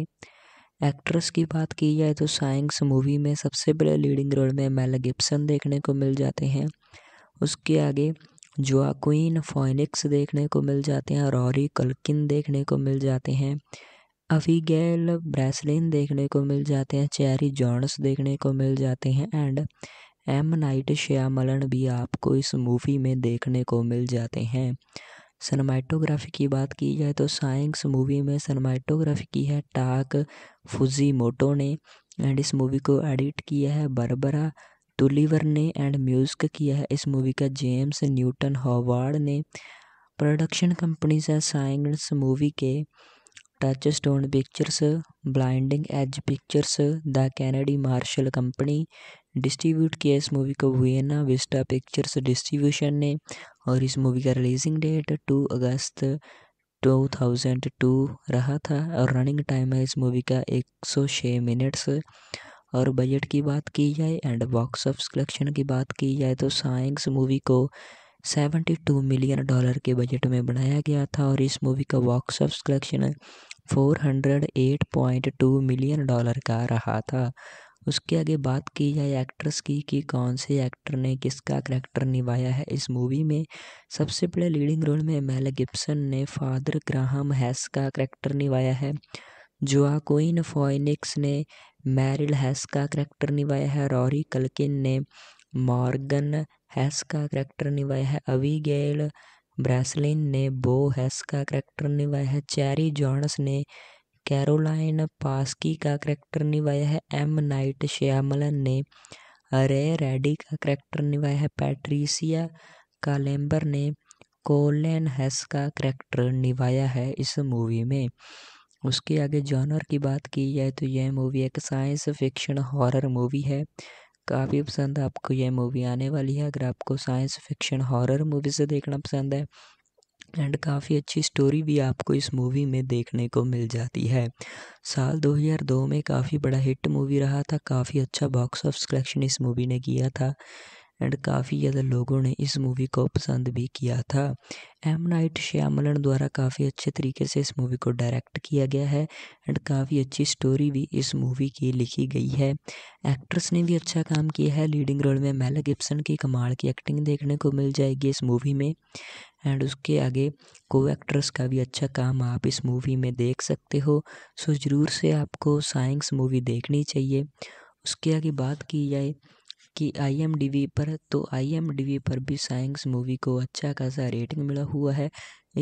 एक्ट्रेस की बात की जाए तो साइंस मूवी में सबसे पहले लीडिंग रोल में मेल गिब्सन देखने को मिल जाते हैं उसके आगे जोआक्वीन फॉइनिक्स देखने को मिल जाते हैं रॉरी कलकिन देखने को मिल जाते हैं अविगैल ब्रेसलिन देखने को मिल जाते हैं चेरी जॉन्स देखने को मिल जाते हैं एंड एम नाइट श्यामलन भी आपको इस मूवी में देखने को मिल जाते हैं सनमाइटोग्राफी की बात की जाए तो साइंस मूवी में सनमाइटोग्राफी की है टाक फुजी मोटो ने एंड इस मूवी को एडिट किया है बरबरा टुलीवर ने एंड म्यूजिक किया है इस मूवी का जेम्स न्यूटन हॉवार्ड ने प्रोडक्शन कंपनीज है साइंस मूवी के Touchstone Pictures Blinding Edge Pictures the Kennedy Marshall company distribute किया इस मूवी को वियना विस्टा पिक्चर्स डिस्ट्रीब्यूशन ने और इस मूवी का रिलीजिंग डेट 2 अगस्त 2002 रहा था और रनिंग टाइम है इस मूवी का 106 मिनट्स और बजट की बात की जाए एंड बॉक्स ऑफ कलेक्शन की बात की जाए तो साइंस मूवी को 72 मिलियन डॉलर के बजट में बनाया गया था और इस मूवी का box office collection 408.2 million dollar का रहा था उसके आगे बात की जाए एक्ट्रेस की कि कौन से एक्टर ने किसका करैक्टर निभाया है इस मूवी में सबसे पहले लीडिंग रोल में मेल गिब्सन ने फादर ग्राहम हैस का करैक्टर निभाया है जोआकोइन फॉइनिक्स ने मैरिल हैस का करैक्टर निभाया है रॉरी कलकिन ने मॉर्गन हैस का करैक्टर निभाया है अवी गेल ब्रैसलिन ने बो हैस का करैक्टर निभाया है चैरी जॉन्स ने कैरोलाइन पास्की का करैक्टर निभाया है एम नाइट श्यामलन ने रे रेडी का करैक्टर निभाया है पैट्रीसिया कालेम्बर ने कोलेन हैस का करैक्टर निभाया है इस मूवी में उसके आगे जॉनर की बात की जाए तो यह मूवी एक साइंस फिक्शन हॉरर मूवी है काफ़ी पसंद आपको यह मूवी आने वाली है अगर आपको साइंस फिक्शन हॉरर मूवी से देखना पसंद है एंड काफ़ी अच्छी स्टोरी भी आपको इस मूवी में देखने को मिल जाती है साल 2002 में काफ़ी बड़ा हिट मूवी रहा था काफ़ी अच्छा बॉक्स ऑफ कलेक्शन इस मूवी ने किया था एंड काफ़ी ज़्यादा लोगों ने इस मूवी को पसंद भी किया था एम नाइट श्यामलन द्वारा काफ़ी अच्छे तरीके से इस मूवी को डायरेक्ट किया गया है एंड काफ़ी अच्छी स्टोरी भी इस मूवी की लिखी गई है एक्ट्रेस ने भी अच्छा काम किया है लीडिंग रोल में मेला गिप्सन की कमाल की एक्टिंग देखने को मिल जाएगी इस मूवी में एंड उसके आगे को एक्ट्रेस का भी अच्छा काम आप इस मूवी में देख सकते हो सो ज़रूर से आपको साइंस मूवी देखनी चाहिए उसके आगे बात की जाए कि आई पर तो आई पर भी साइंस मूवी को अच्छा खासा रेटिंग मिला हुआ है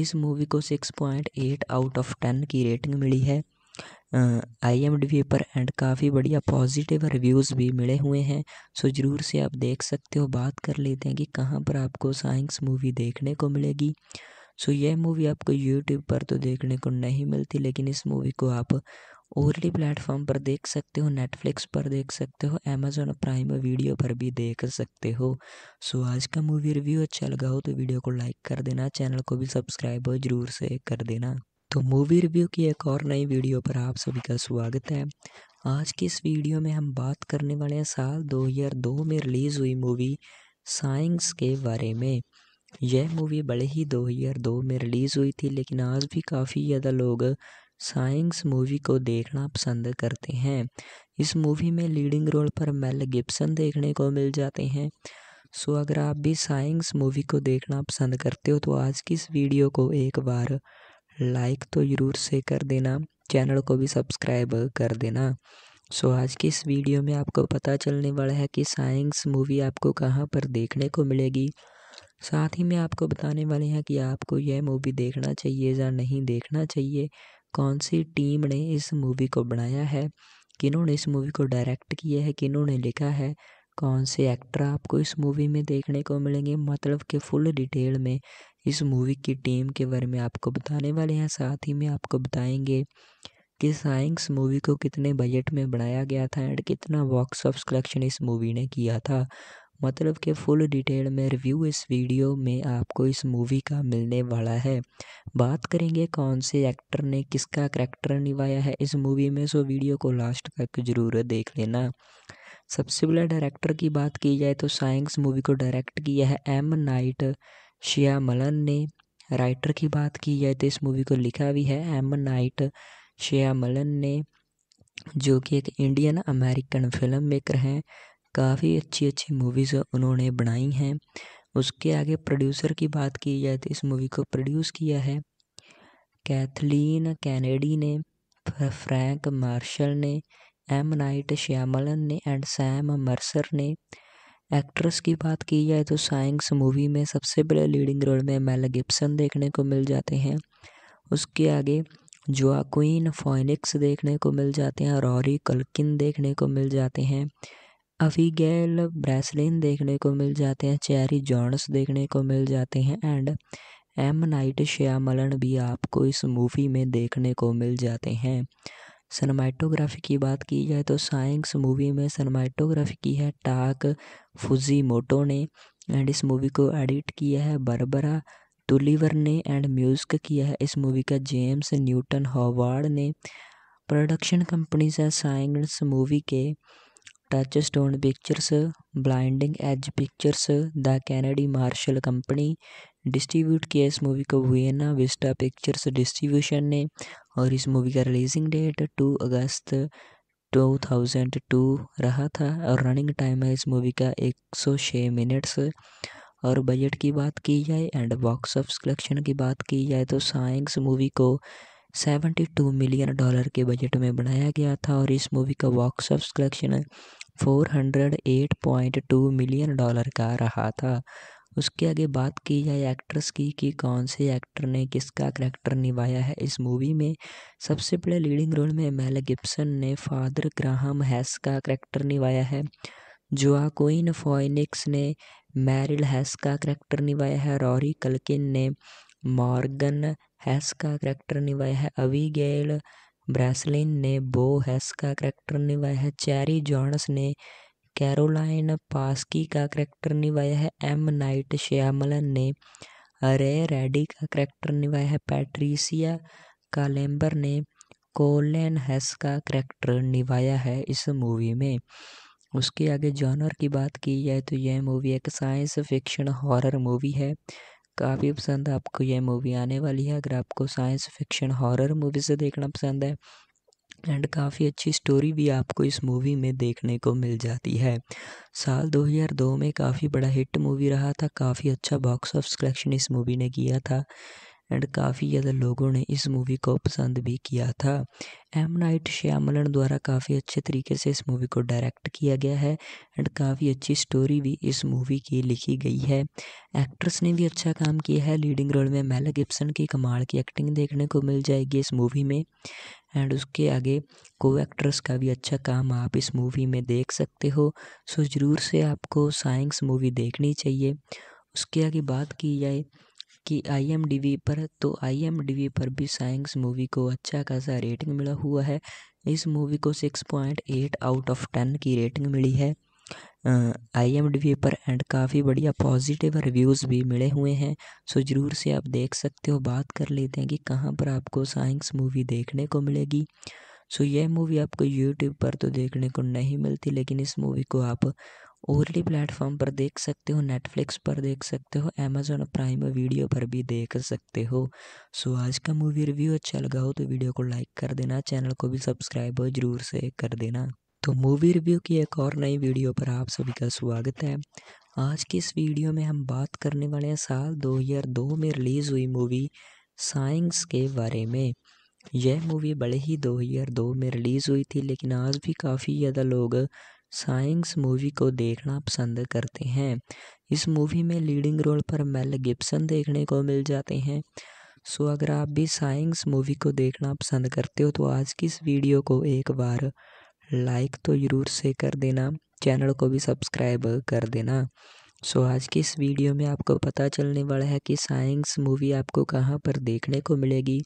इस मूवी को six point eight out of ten की रेटिंग मिली है आई पर एंड काफ़ी बढ़िया पॉजिटिव रिव्यूज़ भी मिले हुए हैं सो ज़रूर से आप देख सकते हो बात कर लेते हैं कि कहाँ पर आपको साइंस मूवी देखने को मिलेगी सो यह मूवी आपको यूट्यूब पर तो देखने को नहीं मिलती लेकिन इस मूवी को आप ओ प्लेटफॉर्म पर देख सकते हो नेटफ्लिक्स पर देख सकते हो अमेजोन प्राइम वीडियो पर भी देख सकते हो सो आज का मूवी रिव्यू अच्छा लगा हो तो वीडियो को लाइक कर देना चैनल को भी सब्सक्राइब ज़रूर से कर देना तो मूवी रिव्यू की एक और नई वीडियो पर आप सभी का स्वागत है आज की इस वीडियो में हम बात करने वाले हैं साल 2002 में रिलीज़ हुई मूवी साइंस के बारे में यह मूवी बड़े ही 2002 में रिलीज़ हुई थी लेकिन आज भी काफ़ी ज़्यादा लोग साइंस मूवी को देखना पसंद करते हैं इस मूवी में लीडिंग रोल पर मेल गिब्सन देखने को मिल जाते हैं सो अगर आप भी साइंस मूवी को देखना पसंद करते हो तो आज की इस वीडियो को एक बार लाइक तो ज़रूर से कर देना चैनल को भी सब्सक्राइब कर देना सो आज की इस वीडियो में आपको पता चलने वाला है कि साइंस मूवी आपको कहाँ पर देखने को मिलेगी साथ ही में आपको बताने वाले हैं कि आपको यह मूवी देखना चाहिए या नहीं देखना चाहिए कौन सी टीम ने इस मूवी को बनाया है किन्होंने इस मूवी को डायरेक्ट किया है किन्होंने लिखा है कौन से एक्टर आपको इस मूवी में देखने को मिलेंगे मतलब कि फुल डिटेल में इस मूवी की टीम के बारे में आपको बताने वाले हैं साथ ही में आपको बताएंगे कि साइंस मूवी को कितने बजट में बनाया गया था एंड कितना बॉक्स ऑफ कलेक्शन इस मूवी ने किया था मतलब कि फुल डिटेल में रिव्यू इस वीडियो में आपको इस मूवी का मिलने वाला है बात करेंगे कौन से एक्टर ने किसका करैक्टर निभाया है इस मूवी में सो वीडियो को लास्ट तक जरूर देख लेना सबसे पहले डायरेक्टर की बात की जाए तो साइंस मूवी को डायरेक्ट किया है एम नाइट श्यामलन ने राइटर की बात की जाए तो इस मूवी को लिखा भी है एम नाइट श्यामलन ने जो कि एक इंडियन अमेरिकन फिल्म मेकर हैं काफ़ी अच्छी अच्छी मूवीज़ उन्होंने बनाई हैं उसके आगे प्रोड्यूसर की बात की जाए तो इस मूवी को प्रोड्यूस किया है कैथलीन कैनेडी ने फ्रैंक मार्शल ने एम नाइट श्यामलन ने एंड सैम मर्सर ने एक्ट्रेस की बात की जाए तो साइंस मूवी में सबसे बड़े लीडिंग रोल में मेल गिब्सन देखने को मिल जाते हैं उसके आगे जोआक्वीन फॉइनिक्स देखने को मिल जाते हैं रॉरी कलकिन देखने को मिल जाते हैं अविगैल ब्रेसलिन देखने को मिल जाते हैं चेरी जॉन्स देखने को मिल जाते हैं एंड एम नाइट श्यामलन भी आपको इस मूवी में देखने को मिल जाते हैं सनमाइटोग्राफी की बात की जाए तो साइंस मूवी में सनमाइटोग्राफी की है टाक फुजी मोटो ने एंड इस मूवी को एडिट किया है बरबरा टुलीवर ने एंड म्यूजिक किया है इस मूवी का जेम्स न्यूटन हॉवार्ड ने प्रोडक्शन कंपनीज है साइंस मूवी के Touchstone Pictures Blinding Edge Pictures the Kennedy Marshall company distribute किया इस मूवी को वियना विस्टा पिक्चर्स डिस्ट्रीब्यूशन ने और इस मूवी का रिलीजिंग डेट 2 अगस्त 2002 रहा था और रनिंग टाइम है इस मूवी का 106 मिनट्स और बजट की बात की जाए एंड बॉक्स ऑफ कलेक्शन की बात की जाए तो साइंस मूवी को 72 मिलियन डॉलर के बजट में बनाया गया था और इस मूवी का box office collection 408.2 million dollar का रहा था उसके आगे बात की जाए एक्ट्रेस की कि कौन से एक्टर ने किसका करैक्टर निभाया है इस मूवी में सबसे पहले लीडिंग रोल में मेल गिब्सन ने फादर ग्राहम हैस का करैक्टर निभाया है जोआकोइन फोइनिक्स ने मैरिल हैस का करैक्टर निभाया है रॉरी कलकिन ने मॉर्गन हैस का करैक्टर निभाया है गेल ब्रैसलिन ने बो हैस का करैक्टर निभाया है चैरी जॉन्स ने कैरोलाइन पास्की का करैक्टर निभाया है एम नाइट श्यामलन ने रे रेडी का करैक्टर निभाया है पैट्रीसिया कालेम्बर ने कोलेन हैस का करैक्टर निभाया है इस मूवी में उसके आगे जॉनर की बात की जाए तो यह मूवी एक साइंस फिक्शन हॉरर मूवी है काफ़ी पसंद आपको यह मूवी आने वाली है अगर आपको साइंस फिक्शन हॉरर मूवी से देखना पसंद है एंड काफ़ी अच्छी स्टोरी भी आपको इस मूवी में देखने को मिल जाती है साल 2002 में काफ़ी बड़ा हिट मूवी रहा था काफ़ी अच्छा बॉक्स ऑफ कलेक्शन इस मूवी ने किया था एंड काफ़ी ज़्यादा लोगों ने इस मूवी को पसंद भी किया था एम नाइट श्यामलन द्वारा काफ़ी अच्छे तरीके से इस मूवी को डायरेक्ट किया गया है एंड काफ़ी अच्छी स्टोरी भी इस मूवी की लिखी गई है एक्ट्रेस ने भी अच्छा काम किया है लीडिंग रोल में मेला गिप्सन की कमाल की एक्टिंग देखने को मिल जाएगी इस मूवी में एंड उसके आगे को एक्ट्रेस का भी अच्छा काम आप इस मूवी में देख सकते हो सो ज़रूर से आपको साइंस मूवी देखनी चाहिए उसके आगे बात की जाए कि आई पर तो आई पर भी साइंस मूवी को अच्छा खासा रेटिंग मिला हुआ है इस मूवी को six point eight out of ten की रेटिंग मिली है आई पर एंड काफ़ी बढ़िया पॉजिटिव रिव्यूज़ भी मिले हुए हैं सो ज़रूर से आप देख सकते हो बात कर लेते हैं कि कहाँ पर आपको साइंस मूवी देखने को मिलेगी सो यह मूवी आपको यूट्यूब पर तो देखने को नहीं मिलती लेकिन इस मूवी को आप ओरली प्लेटफॉर्म पर देख सकते हो नेटफ्लिक्स पर देख सकते हो अमेजोन प्राइम वीडियो पर भी देख सकते हो सो आज का मूवी रिव्यू अच्छा लगा हो तो वीडियो को लाइक कर देना चैनल को भी सब्सक्राइब जरूर से कर देना तो मूवी रिव्यू की एक और नई वीडियो पर आप सभी का स्वागत है आज की इस वीडियो में हम बात करने वाले हैं साल 2002 में रिलीज़ हुई मूवी साइंस के बारे में यह मूवी बड़े ही 2002 में रिलीज़ हुई थी लेकिन आज भी काफ़ी ज़्यादा लोग साइंस मूवी को देखना पसंद करते हैं इस मूवी में लीडिंग रोल पर मेल गिब्सन देखने को मिल जाते हैं सो अगर आप भी साइंस मूवी को देखना पसंद करते हो तो आज की इस वीडियो को एक बार लाइक तो ज़रूर से कर देना चैनल को भी सब्सक्राइब कर देना सो so, आज की इस वीडियो में आपको पता चलने वाला है कि साइंस मूवी आपको कहाँ पर देखने को मिलेगी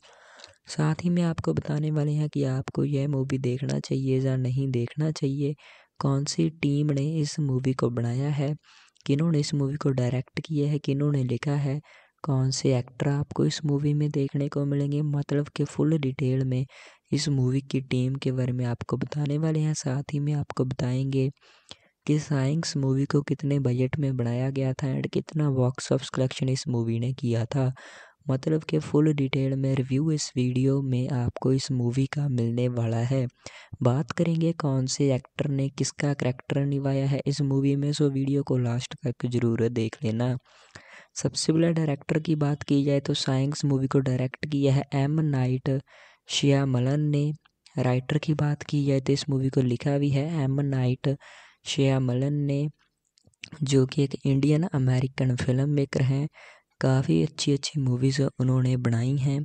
साथ ही में आपको बताने वाले हैं कि आपको यह मूवी देखना चाहिए या नहीं देखना चाहिए कौन सी टीम ने इस मूवी को बनाया है किन्होंने इस मूवी को डायरेक्ट किया है किन्होंने लिखा है कौन से एक्टर आपको इस मूवी में देखने को मिलेंगे मतलब कि फुल डिटेल में इस मूवी की टीम के बारे में आपको बताने वाले हैं साथ ही में आपको बताएंगे कि साइंस मूवी को कितने बजट में बनाया गया था एंड कितना बॉक्स ऑफ कलेक्शन इस मूवी ने किया था मतलब कि फुल डिटेल में रिव्यू इस वीडियो में आपको इस मूवी का मिलने वाला है बात करेंगे कौन से एक्टर ने किसका करैक्टर निभाया है इस मूवी में सो वीडियो को लास्ट तक ज़रूर देख लेना सबसे पहले डायरेक्टर की बात की जाए तो साइंस मूवी को डायरेक्ट किया है एम नाइट श्यामलन ने राइटर की बात की जाए तो इस मूवी को लिखा भी है एम नाइट श्यामलन ने जो कि एक इंडियन अमेरिकन फिल्म मेकर हैं काफ़ी अच्छी अच्छी मूवीज़ उन्होंने बनाई हैं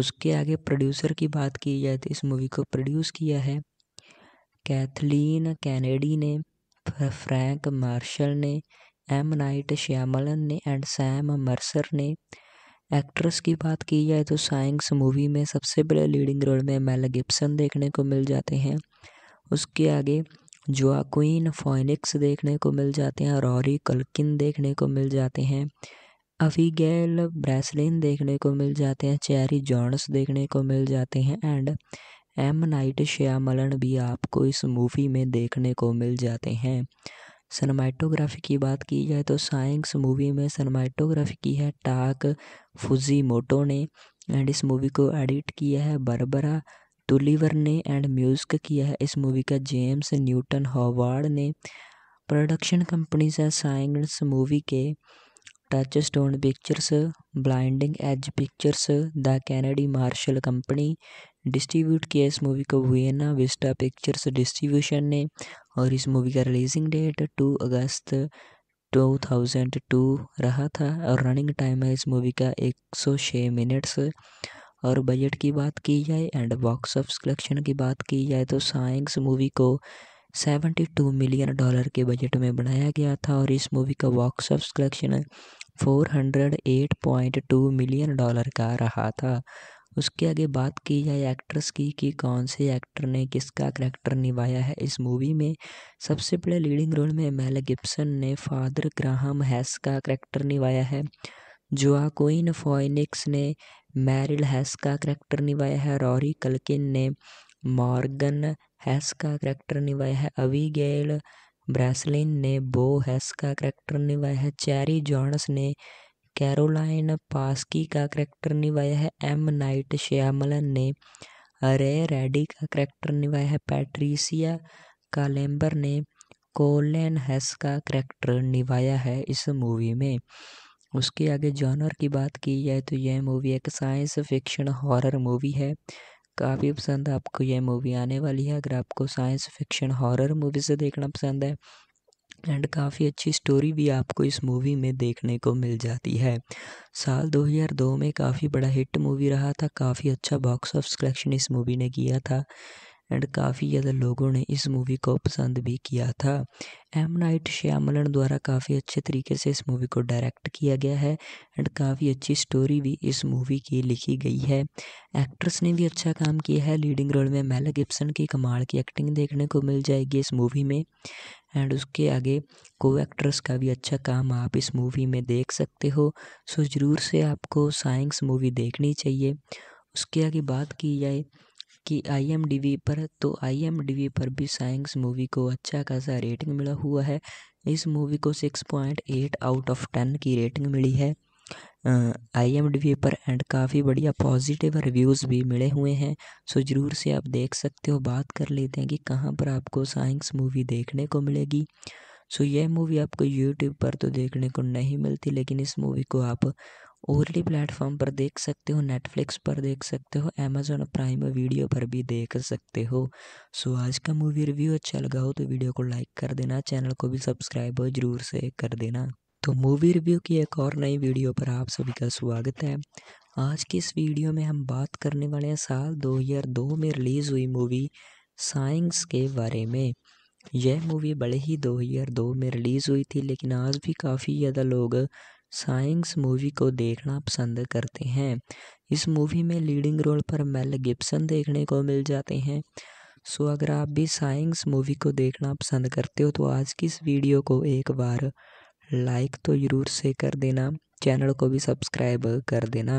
उसके आगे प्रोड्यूसर की बात की जाए तो इस मूवी को प्रोड्यूस किया है कैथलीन कैनेडी ने फ्रैंक मार्शल ने एम नाइट श्यामलन ने एंड सैम मर्सर ने एक्ट्रेस की बात की जाए तो साइंस मूवी में सबसे बड़े लीडिंग रोल में मेल गिब्सन देखने को मिल जाते हैं उसके आगे जोआक्वीन फॉइनिक्स देखने को मिल जाते हैं रॉरी कलकिन देखने को मिल जाते हैं अफीगेल ब्रेसलिन देखने को मिल जाते हैं चेरी जॉन्स देखने को मिल जाते हैं एंड एम नाइट श्यामलन भी आपको इस मूवी में देखने को मिल जाते हैं सनमाइटोग्राफी की बात की जाए तो साइंस मूवी में सनमाइटोग्राफी की है टाक फुजी मोटो ने एंड इस मूवी को एडिट किया है बरबरा टुलीवर ने एंड म्यूजिक किया है इस मूवी का जेम्स न्यूटन हॉवार्ड ने प्रोडक्शन कंपनीज है साइंस मूवी के Touchstone Pictures Blinding Edge Pictures the Kennedy Marshall company distribute किया इस मूवी को वियना विस्टा पिक्चर्स डिस्ट्रीब्यूशन ने और इस मूवी का रिलीजिंग डेट टू अगस्त 2002 रहा था और रनिंग टाइम है इस मूवी का 106 मिनट्स और बजट की बात की जाए एंड बॉक्स ऑफ कलेक्शन की बात की जाए तो साइंस मूवी को 72 मिलियन डॉलर के बजट में बनाया गया था और इस मूवी का box office collection 408.2 million dollar का रहा था उसके आगे बात की जाए एक्ट्रेस की कि कौन से एक्टर ने किसका करैक्टर निभाया है इस मूवी में सबसे पहले लीडिंग रोल में मेल गिब्सन ने फादर ग्राहम हैस का करैक्टर निभाया है जोआकोइन फॉइनिक्स ने मैरिल हैस का करैक्टर निभाया है रॉरी कलकिन ने मॉर्गन हैस का करैक्टर निभाया है अबीगेल ब्रैसलिन ने बो हैस का करैक्टर निभाया है चैरी जॉन्स ने कैरोलाइन पास्की का करैक्टर निभाया है एम नाइट श्यामलन ने अरे रेडी का करैक्टर निभाया है पैट्रीसिया कालेम्बर ने कोलेन हैस का करैक्टर निभाया है इस मूवी में उसके आगे जॉनर की बात की जाए तो यह मूवी एक साइंस फिक्शन हॉरर मूवी है काफ़ी पसंद आपको यह मूवी आने वाली है अगर आपको साइंस फिक्शन हॉरर मूवी से देखना पसंद है एंड काफ़ी अच्छी स्टोरी भी आपको इस मूवी में देखने को मिल जाती है साल 2002 में काफ़ी बड़ा हिट मूवी रहा था काफ़ी अच्छा बॉक्स ऑफ कलेक्शन इस मूवी ने किया था एंड काफ़ी ज़्यादा लोगों ने इस मूवी को पसंद भी किया था एम नाइट श्यामलन द्वारा काफ़ी अच्छे तरीके से इस मूवी को डायरेक्ट किया गया है एंड काफ़ी अच्छी स्टोरी भी इस मूवी की लिखी गई है एक्ट्रेस ने भी अच्छा काम किया है लीडिंग रोल में मेला गिप्सन की कमाल की एक्टिंग देखने को मिल जाएगी इस मूवी में एंड उसके आगे को एक्ट्रेस का भी अच्छा काम आप इस मूवी में देख सकते हो सो ज़रूर से आपको साइंस मूवी देखनी चाहिए उसके आगे बात की जाए कि आई पर तो आई पर भी साइंस मूवी को अच्छा खासा रेटिंग मिला हुआ है इस मूवी को 6.8 आउट ऑफ 10 की रेटिंग मिली है आई पर एंड काफ़ी बढ़िया पॉजिटिव रिव्यूज़ भी मिले हुए हैं सो ज़रूर से आप देख सकते हो बात कर लेते हैं कि कहाँ पर आपको साइंस मूवी देखने को मिलेगी सो यह मूवी आपको यूट्यूब पर तो देखने को नहीं मिलती लेकिन इस मूवी को आप ओरली प्लेटफॉर्म पर देख सकते हो नेटफ्लिक्स पर देख सकते हो अमेजोन प्राइम वीडियो पर भी देख सकते हो सो आज का मूवी रिव्यू अच्छा लगा हो तो वीडियो को लाइक कर देना चैनल को भी सब्सक्राइब जरूर से कर देना तो मूवी रिव्यू की एक और नई वीडियो पर आप सभी का स्वागत है आज की इस वीडियो में हम बात करने वाले हैं साल 2002 में रिलीज़ हुई मूवी साइंस के बारे में यह मूवी बड़े ही 2002 में रिलीज़ हुई थी लेकिन आज भी काफ़ी ज़्यादा लोग साइंस मूवी को देखना पसंद करते हैं इस मूवी में लीडिंग रोल पर मेल गिब्सन देखने को मिल जाते हैं सो अगर आप भी साइंस मूवी को देखना पसंद करते हो तो आज की इस वीडियो को एक बार लाइक तो ज़रूर से कर देना चैनल को भी सब्सक्राइब कर देना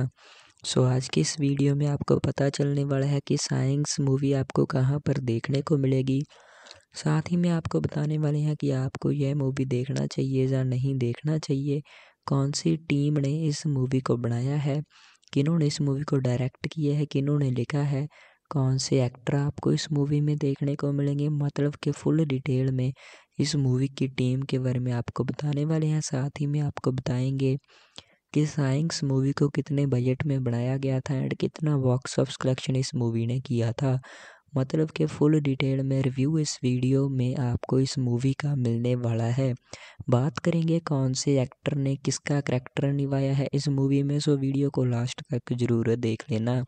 सो so, आज की इस वीडियो में आपको पता चलने वाला है कि साइंस मूवी आपको कहाँ पर देखने को मिलेगी साथ ही में आपको बताने वाले हैं कि आपको यह मूवी देखना चाहिए या नहीं देखना चाहिए कौन सी टीम ने इस मूवी को बनाया है किन्होंने इस मूवी को डायरेक्ट किया है किन्होंने लिखा है कौन से एक्टर आपको इस मूवी में देखने को मिलेंगे मतलब कि फुल डिटेल में इस मूवी की टीम के बारे में आपको बताने वाले हैं साथ ही में आपको बताएंगे कि साइंस मूवी को कितने बजट में बनाया गया था एंड कितना बॉक्स ऑफ कलेक्शन इस मूवी ने किया था मतलब कि फुल डिटेल में रिव्यू इस वीडियो में आपको इस मूवी का मिलने वाला है बात करेंगे कौन से एक्टर ने किसका करैक्टर निभाया है इस मूवी में सो वीडियो को लास्ट तक ज़रूर देख लेना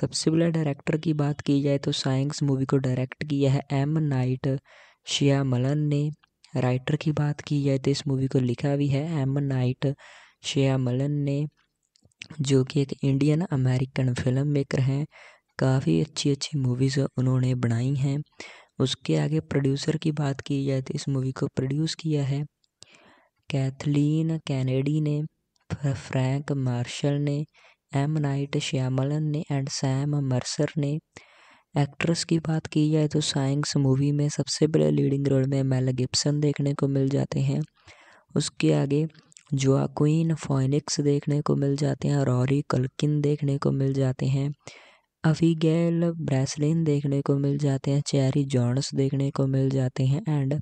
सबसे पहले डायरेक्टर की बात की जाए तो साइंस मूवी को डायरेक्ट किया है एम नाइट श्यामलन ने राइटर की बात की जाए तो इस मूवी को लिखा भी है एम नाइट श्यामलन ने जो कि एक इंडियन अमेरिकन फिल्म मेकर हैं काफ़ी अच्छी अच्छी मूवीज़ उन्होंने बनाई हैं उसके आगे प्रोड्यूसर की बात की जाए तो इस मूवी को प्रोड्यूस किया है कैथलीन कैनेडी ने फ्रैंक मार्शल ने एम नाइट श्यामलन ने एंड सैम मर्सर ने एक्ट्रेस की बात की जाए तो साइंस मूवी में सबसे पहले लीडिंग रोल में मेल गिब्सन देखने को मिल जाते हैं उसके आगे जोआक्वीन फोइनिक्स देखने को मिल जाते हैं रॉरी कल्किन देखने को मिल जाते हैं अभिगैल ब्रेसलिन देखने को मिल जाते हैं चेरी जॉन्स देखने को मिल जाते हैं एंड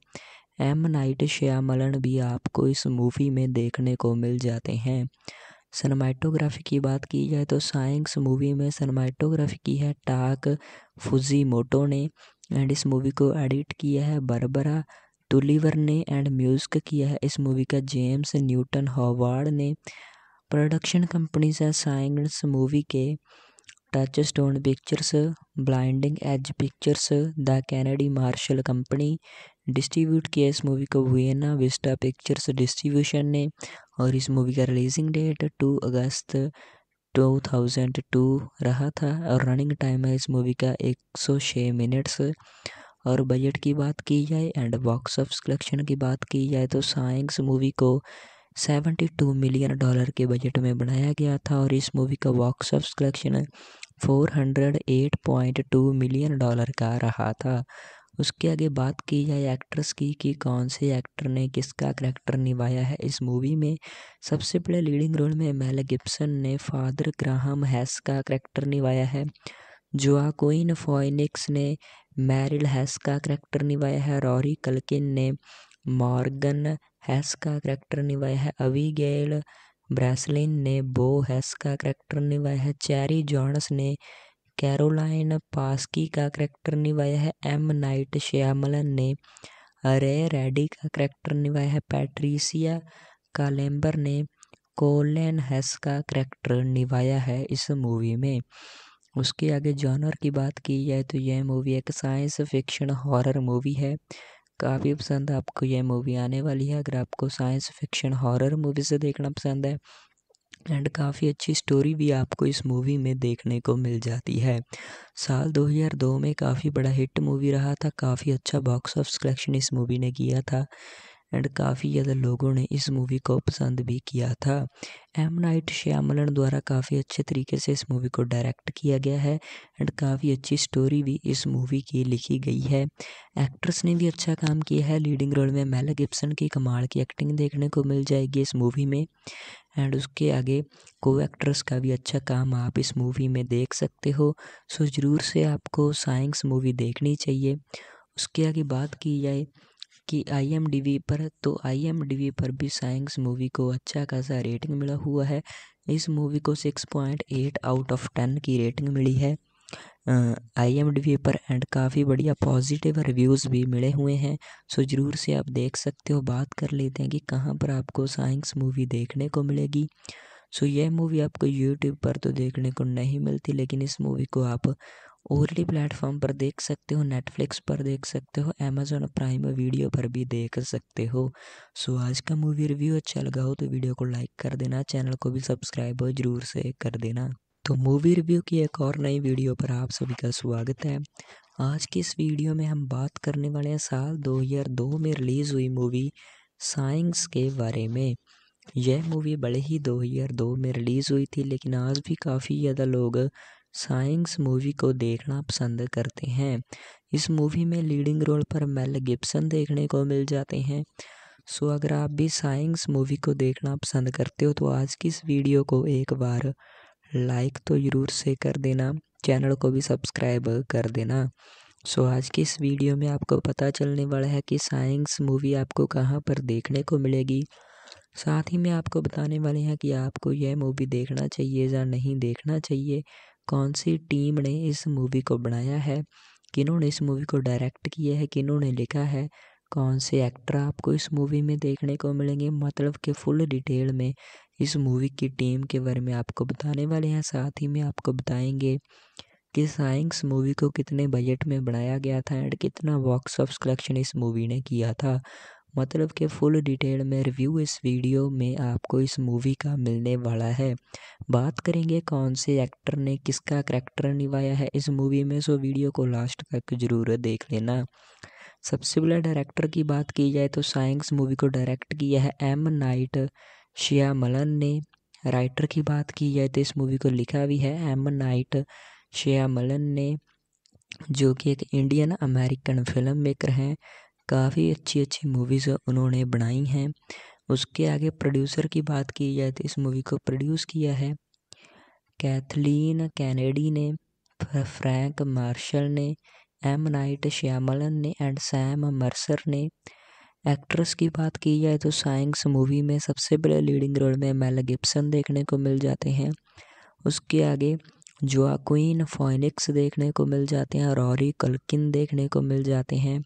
एम नाइट श्यामलन भी आपको इस मूवी में देखने को मिल जाते हैं सनमाइटोग्राफी की बात की जाए तो साइंस मूवी में सनमाइटोग्राफी की है टाक फुजी मोटो ने एंड इस मूवी को एडिट किया है बरबरा टुलीवर ने एंड म्यूज़िक किया है इस मूवी का जेम्स न्यूटन हॉवार्ड ने प्रोडक्शन कंपनीज है साइंस मूवी के Touchstone Pictures Blinding Edge Pictures the Kennedy Marshall company distribute किया इस मूवी को वियना विस्टा पिक्चर्स डिस्ट्रीब्यूशन ने और इस मूवी का रिलीजिंग डेट टू अगस्त 2002 रहा था और रनिंग टाइम है इस मूवी का 106 मिनट्स और बजट की बात की जाए एंड बॉक्स ऑफ कलेक्शन की बात की जाए तो साइंस मूवी को 72 मिलियन डॉलर के बजट में बनाया गया था और इस मूवी का box office collection 408.2 million dollar का रहा था उसके आगे बात की जाए एक्ट्रेस की कि कौन से एक्टर ने किसका करैक्टर निभाया है इस मूवी में सबसे बड़े लीडिंग रोल में मेल गिब्सन ने फादर ग्राहम हैस का करैक्टर निभाया है जोआकोइन फॉइनिक्स ने मैरिल हैस का करैक्टर निभाया है रॉरी कलकिन ने मॉर्गन हैस का करैक्टर निभाया है अवी गेल ब्रैसलिन ने बो हैस का करैक्टर निभाया है चैरी जॉनस ने कैरोलाइन पास्की का करैक्टर निभाया है एम नाइट श्यामलन ने रे रेडी का करैक्टर निभाया है पैट्रीसिया कालेम्बर ने कोलेन हैस का करैक्टर निभाया है इस मूवी में उसके आगे जॉनर की बात की जाए तो यह मूवी एक साइंस फिक्शन हॉरर मूवी है काफ़ी पसंद आपको यह मूवी आने वाली है अगर आपको साइंस फिक्शन हॉरर मूवी से देखना पसंद है एंड काफ़ी अच्छी स्टोरी भी आपको इस मूवी में देखने को मिल जाती है साल 2002 में काफ़ी बड़ा हिट मूवी रहा था काफ़ी अच्छा बॉक्स ऑफ कलेक्शन इस मूवी ने किया था एंड काफ़ी ज़्यादा लोगों ने इस मूवी को पसंद भी किया था एम नाइट श्यामलन द्वारा काफ़ी अच्छे तरीके से इस मूवी को डायरेक्ट किया गया है एंड काफ़ी अच्छी स्टोरी भी इस मूवी की लिखी गई है एक्ट्रेस ने भी अच्छा काम किया है लीडिंग रोल में मेला गिप्सन की कमाल की एक्टिंग देखने को मिल जाएगी इस मूवी में एंड उसके आगे को एक्ट्रेस का भी अच्छा काम आप इस मूवी में देख सकते हो सो ज़रूर से आपको साइंस मूवी देखनी चाहिए उसके आगे बात की जाए कि आई पर तो आई पर भी साइंस मूवी को अच्छा खासा रेटिंग मिला हुआ है इस मूवी को six point eight out of ten की रेटिंग मिली है आई पर एंड काफ़ी बढ़िया पॉजिटिव रिव्यूज़ भी मिले हुए हैं सो ज़रूर से आप देख सकते हो बात कर लेते हैं कि कहाँ पर आपको साइंस मूवी देखने को मिलेगी सो यह मूवी आपको यूट्यूब पर तो देखने को नहीं मिलती लेकिन इस मूवी को आप ओरली प्लेटफॉर्म पर देख सकते हो नेटफ्लिक्स पर देख सकते हो अमेजोन प्राइम वीडियो पर भी देख सकते हो सो आज का मूवी रिव्यू अच्छा लगा हो तो वीडियो को लाइक कर देना चैनल को भी सब्सक्राइब ज़रूर से कर देना तो मूवी रिव्यू की एक और नई वीडियो पर आप सभी का स्वागत है आज की इस वीडियो में हम बात करने वाले हैं साल 2002 में रिलीज़ हुई मूवी साइंस के बारे में यह मूवी बड़े ही 2002 में रिलीज़ हुई थी लेकिन आज भी काफ़ी ज़्यादा लोग साइंस मूवी को देखना पसंद करते हैं इस मूवी में लीडिंग रोल पर मेल गिब्सन देखने को मिल जाते हैं सो अगर आप भी साइंस मूवी को देखना पसंद करते हो तो आज की इस वीडियो को एक बार लाइक तो ज़रूर से कर देना चैनल को भी सब्सक्राइब कर देना सो आज की इस वीडियो में आपको पता चलने वाला है कि साइंस मूवी आपको कहाँ पर देखने को मिलेगी साथ ही में आपको बताने वाले हैं कि आपको यह मूवी देखना चाहिए या नहीं देखना चाहिए कौन सी टीम ने इस मूवी को बनाया है किन्होंने इस मूवी को डायरेक्ट किया है किन्होंने लिखा है कौन से एक्टर आपको इस मूवी में देखने को मिलेंगे मतलब कि फुल डिटेल में इस मूवी की टीम के बारे में आपको बताने वाले हैं साथ ही में आपको बताएंगे कि साइंस मूवी को कितने बजट में बनाया गया था एंड कितना बॉक्स ऑफ कलेक्शन इस मूवी ने किया था मतलब कि फुल डिटेल में रिव्यू इस वीडियो में आपको इस मूवी का मिलने वाला है बात करेंगे कौन से एक्टर ने किसका करैक्टर निभाया है इस मूवी में सो वीडियो को लास्ट तक ज़रूर देख लेना सबसे पहले डायरेक्टर की बात की जाए तो साइंस मूवी को डायरेक्ट किया है एम नाइट श्यामलन ने राइटर की बात की जाए तो इस मूवी को लिखा भी है एम नाइट श्यामलन ने जो कि एक इंडियन अमेरिकन फिल्म मेकर हैं काफ़ी अच्छी अच्छी मूवीज़ उन्होंने बनाई हैं उसके आगे प्रोड्यूसर की बात की जाए तो इस मूवी को प्रोड्यूस किया है कैथलीन कैनेडी ने फ्रैंक मार्शल ने एम नाइट श्यामलन ने एंड सैम मर्सर ने एक्ट्रेस की बात की जाए तो साइंस मूवी में सबसे पहले लीडिंग रोल में मेल गिब्सन देखने को मिल जाते हैं उसके आगे जोआक्वीन फॉइनिक्स देखने को मिल जाते हैं रॉरी कलकिन देखने को मिल जाते हैं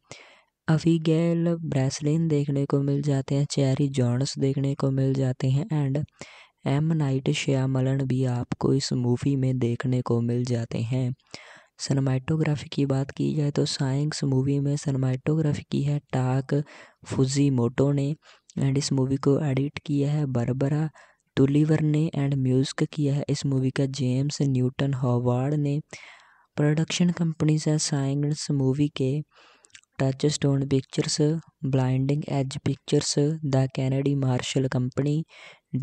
अविगेल ब्रेसलिन देखने को मिल जाते हैं चेरी जॉन्स देखने को मिल जाते हैं एंड एम नाइट श्यामलन भी आपको इस मूवी में देखने को मिल जाते हैं सनमाइटोग्राफी की बात की जाए तो साइंस मूवी में सनमाइटोग्राफी की है टाक फुजी मोटो ने एंड इस मूवी को एडिट किया है बरबरा टुलीवर ने एंड म्यूज़िक किया है इस मूवी का जेम्स न्यूटन हॉवार्ड ने प्रोडक्शन कंपनीज है साइंस मूवी के Touchstone Pictures Blinding Edge Pictures the Kennedy Marshall company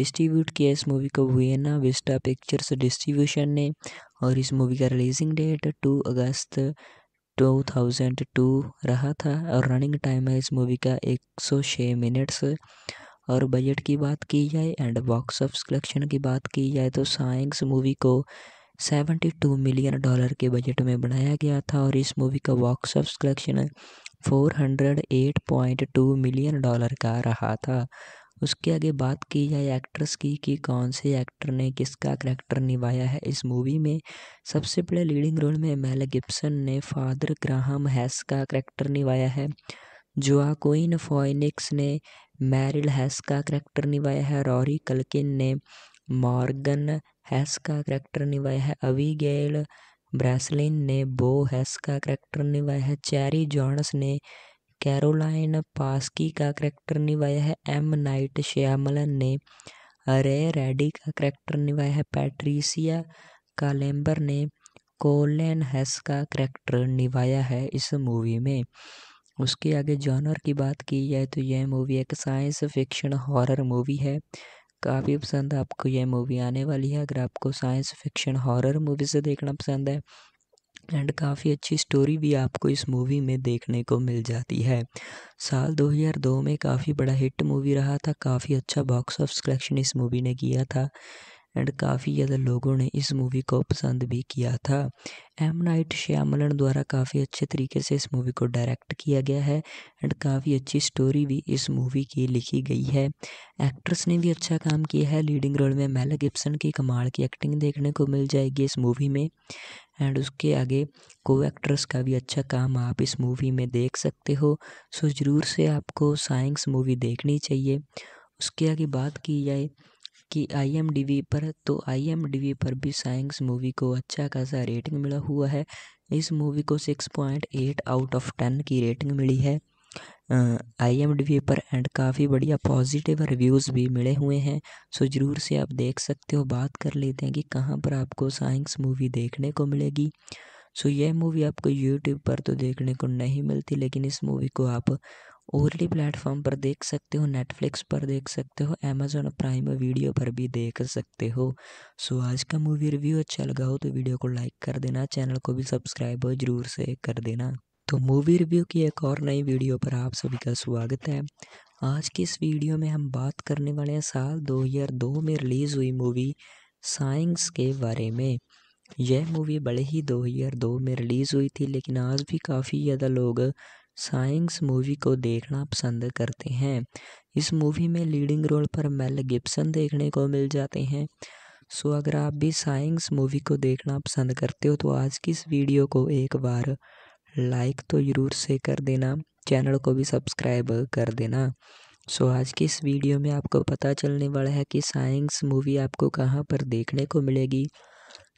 distribute किया इस मूवी को वियना विस्टा पिक्चर्स डिस्ट्रीब्यूशन ने और इस मूवी का रिलीजिंग डेट 2 अगस्त 2002 रहा था और रनिंग टाइम है इस मूवी का 106 मिनट्स और बजट की बात की जाए एंड बॉक्स ऑफ कलेक्शन की बात की जाए तो साइंस मूवी को 72 मिलियन डॉलर के बजट में बनाया गया था और इस मूवी का box office collection 408.2 million dollar का रहा था उसके आगे बात की जाए एक्ट्रेस की कि कौन से एक्टर ने किसका करैक्टर निभाया है इस मूवी में सबसे बड़े लीडिंग रोल में मेल गिब्सन ने फादर ग्राहम हैस का करैक्टर निभाया है कोइन फॉइनिक्स ने मैरिल हैस का करैक्टर निभाया है रॉरी कलकिन ने मॉर्गन हैस का करैक्टर निभाया है अवी गेल ब्रैसलिन ने बो हैस का करैक्टर निभाया है चैरी जॉन्स ने कैरोलाइन पास्की का करैक्टर निभाया है एम नाइट श्यामलन ने रे रेडी का करैक्टर निभाया है पैट्रीसिया कालेम्बर ने कोलेन हैस का करैक्टर निभाया है इस मूवी में उसके आगे जॉनर की बात की जाए तो यह मूवी एक साइंस फिक्शन हॉरर मूवी है काफ़ी पसंद आपको यह मूवी आने वाली है अगर आपको साइंस फिक्शन हॉरर मूवी से देखना पसंद है एंड काफ़ी अच्छी स्टोरी भी आपको इस मूवी में देखने को मिल जाती है साल 2002 में काफ़ी बड़ा हिट मूवी रहा था काफ़ी अच्छा बॉक्स ऑफ कलेक्शन इस मूवी ने किया था एंड काफ़ी ज़्यादा लोगों ने इस मूवी को पसंद भी किया था एम नाइट श्यामलन द्वारा काफ़ी अच्छे तरीके से इस मूवी को डायरेक्ट किया गया है एंड काफ़ी अच्छी स्टोरी भी इस मूवी की लिखी गई है एक्ट्रेस ने भी अच्छा काम किया है लीडिंग रोल में मेला गिप्सन की कमाल की एक्टिंग देखने को मिल जाएगी इस मूवी में एंड उसके आगे को एक्ट्रेस का भी अच्छा काम आप इस मूवी में देख सकते हो सो ज़रूर से आपको साइंस मूवी देखनी चाहिए उसके आगे बात की जाए कि आई पर तो आई पर भी साइंस मूवी को अच्छा खासा रेटिंग मिला हुआ है इस मूवी को six point eight out of ten की रेटिंग मिली है आई पर एंड काफ़ी बढ़िया पॉजिटिव रिव्यूज़ भी मिले हुए हैं सो ज़रूर से आप देख सकते हो बात कर लेते हैं कि कहाँ पर आपको साइंस मूवी देखने को मिलेगी सो यह मूवी आपको यूट्यूब पर तो देखने को नहीं मिलती लेकिन इस मूवी को आप डी प्लेटफॉर्म पर देख सकते हो नेटफ्लिक्स पर देख सकते हो अमेजोन प्राइम वीडियो पर भी देख सकते हो सो आज का मूवी रिव्यू अच्छा लगा हो तो वीडियो को लाइक कर देना चैनल को भी सब्सक्राइब ज़रूर से कर देना तो मूवी रिव्यू की एक और नई वीडियो पर आप सभी का स्वागत है आज की इस वीडियो में हम बात करने वाले हैं साल 2002 में रिलीज़ हुई मूवी साइंस के बारे में यह मूवी बड़े ही 2002 में रिलीज़ हुई थी लेकिन आज भी काफ़ी ज़्यादा लोग साइंस मूवी को देखना पसंद करते हैं इस मूवी में लीडिंग रोल पर मेल गिब्सन देखने को मिल जाते हैं सो अगर आप भी साइंस मूवी को देखना पसंद करते हो तो आज की इस वीडियो को एक बार लाइक तो ज़रूर से कर देना चैनल को भी सब्सक्राइब कर देना सो आज की इस वीडियो में आपको पता चलने वाला है कि साइंस मूवी आपको कहाँ पर देखने को मिलेगी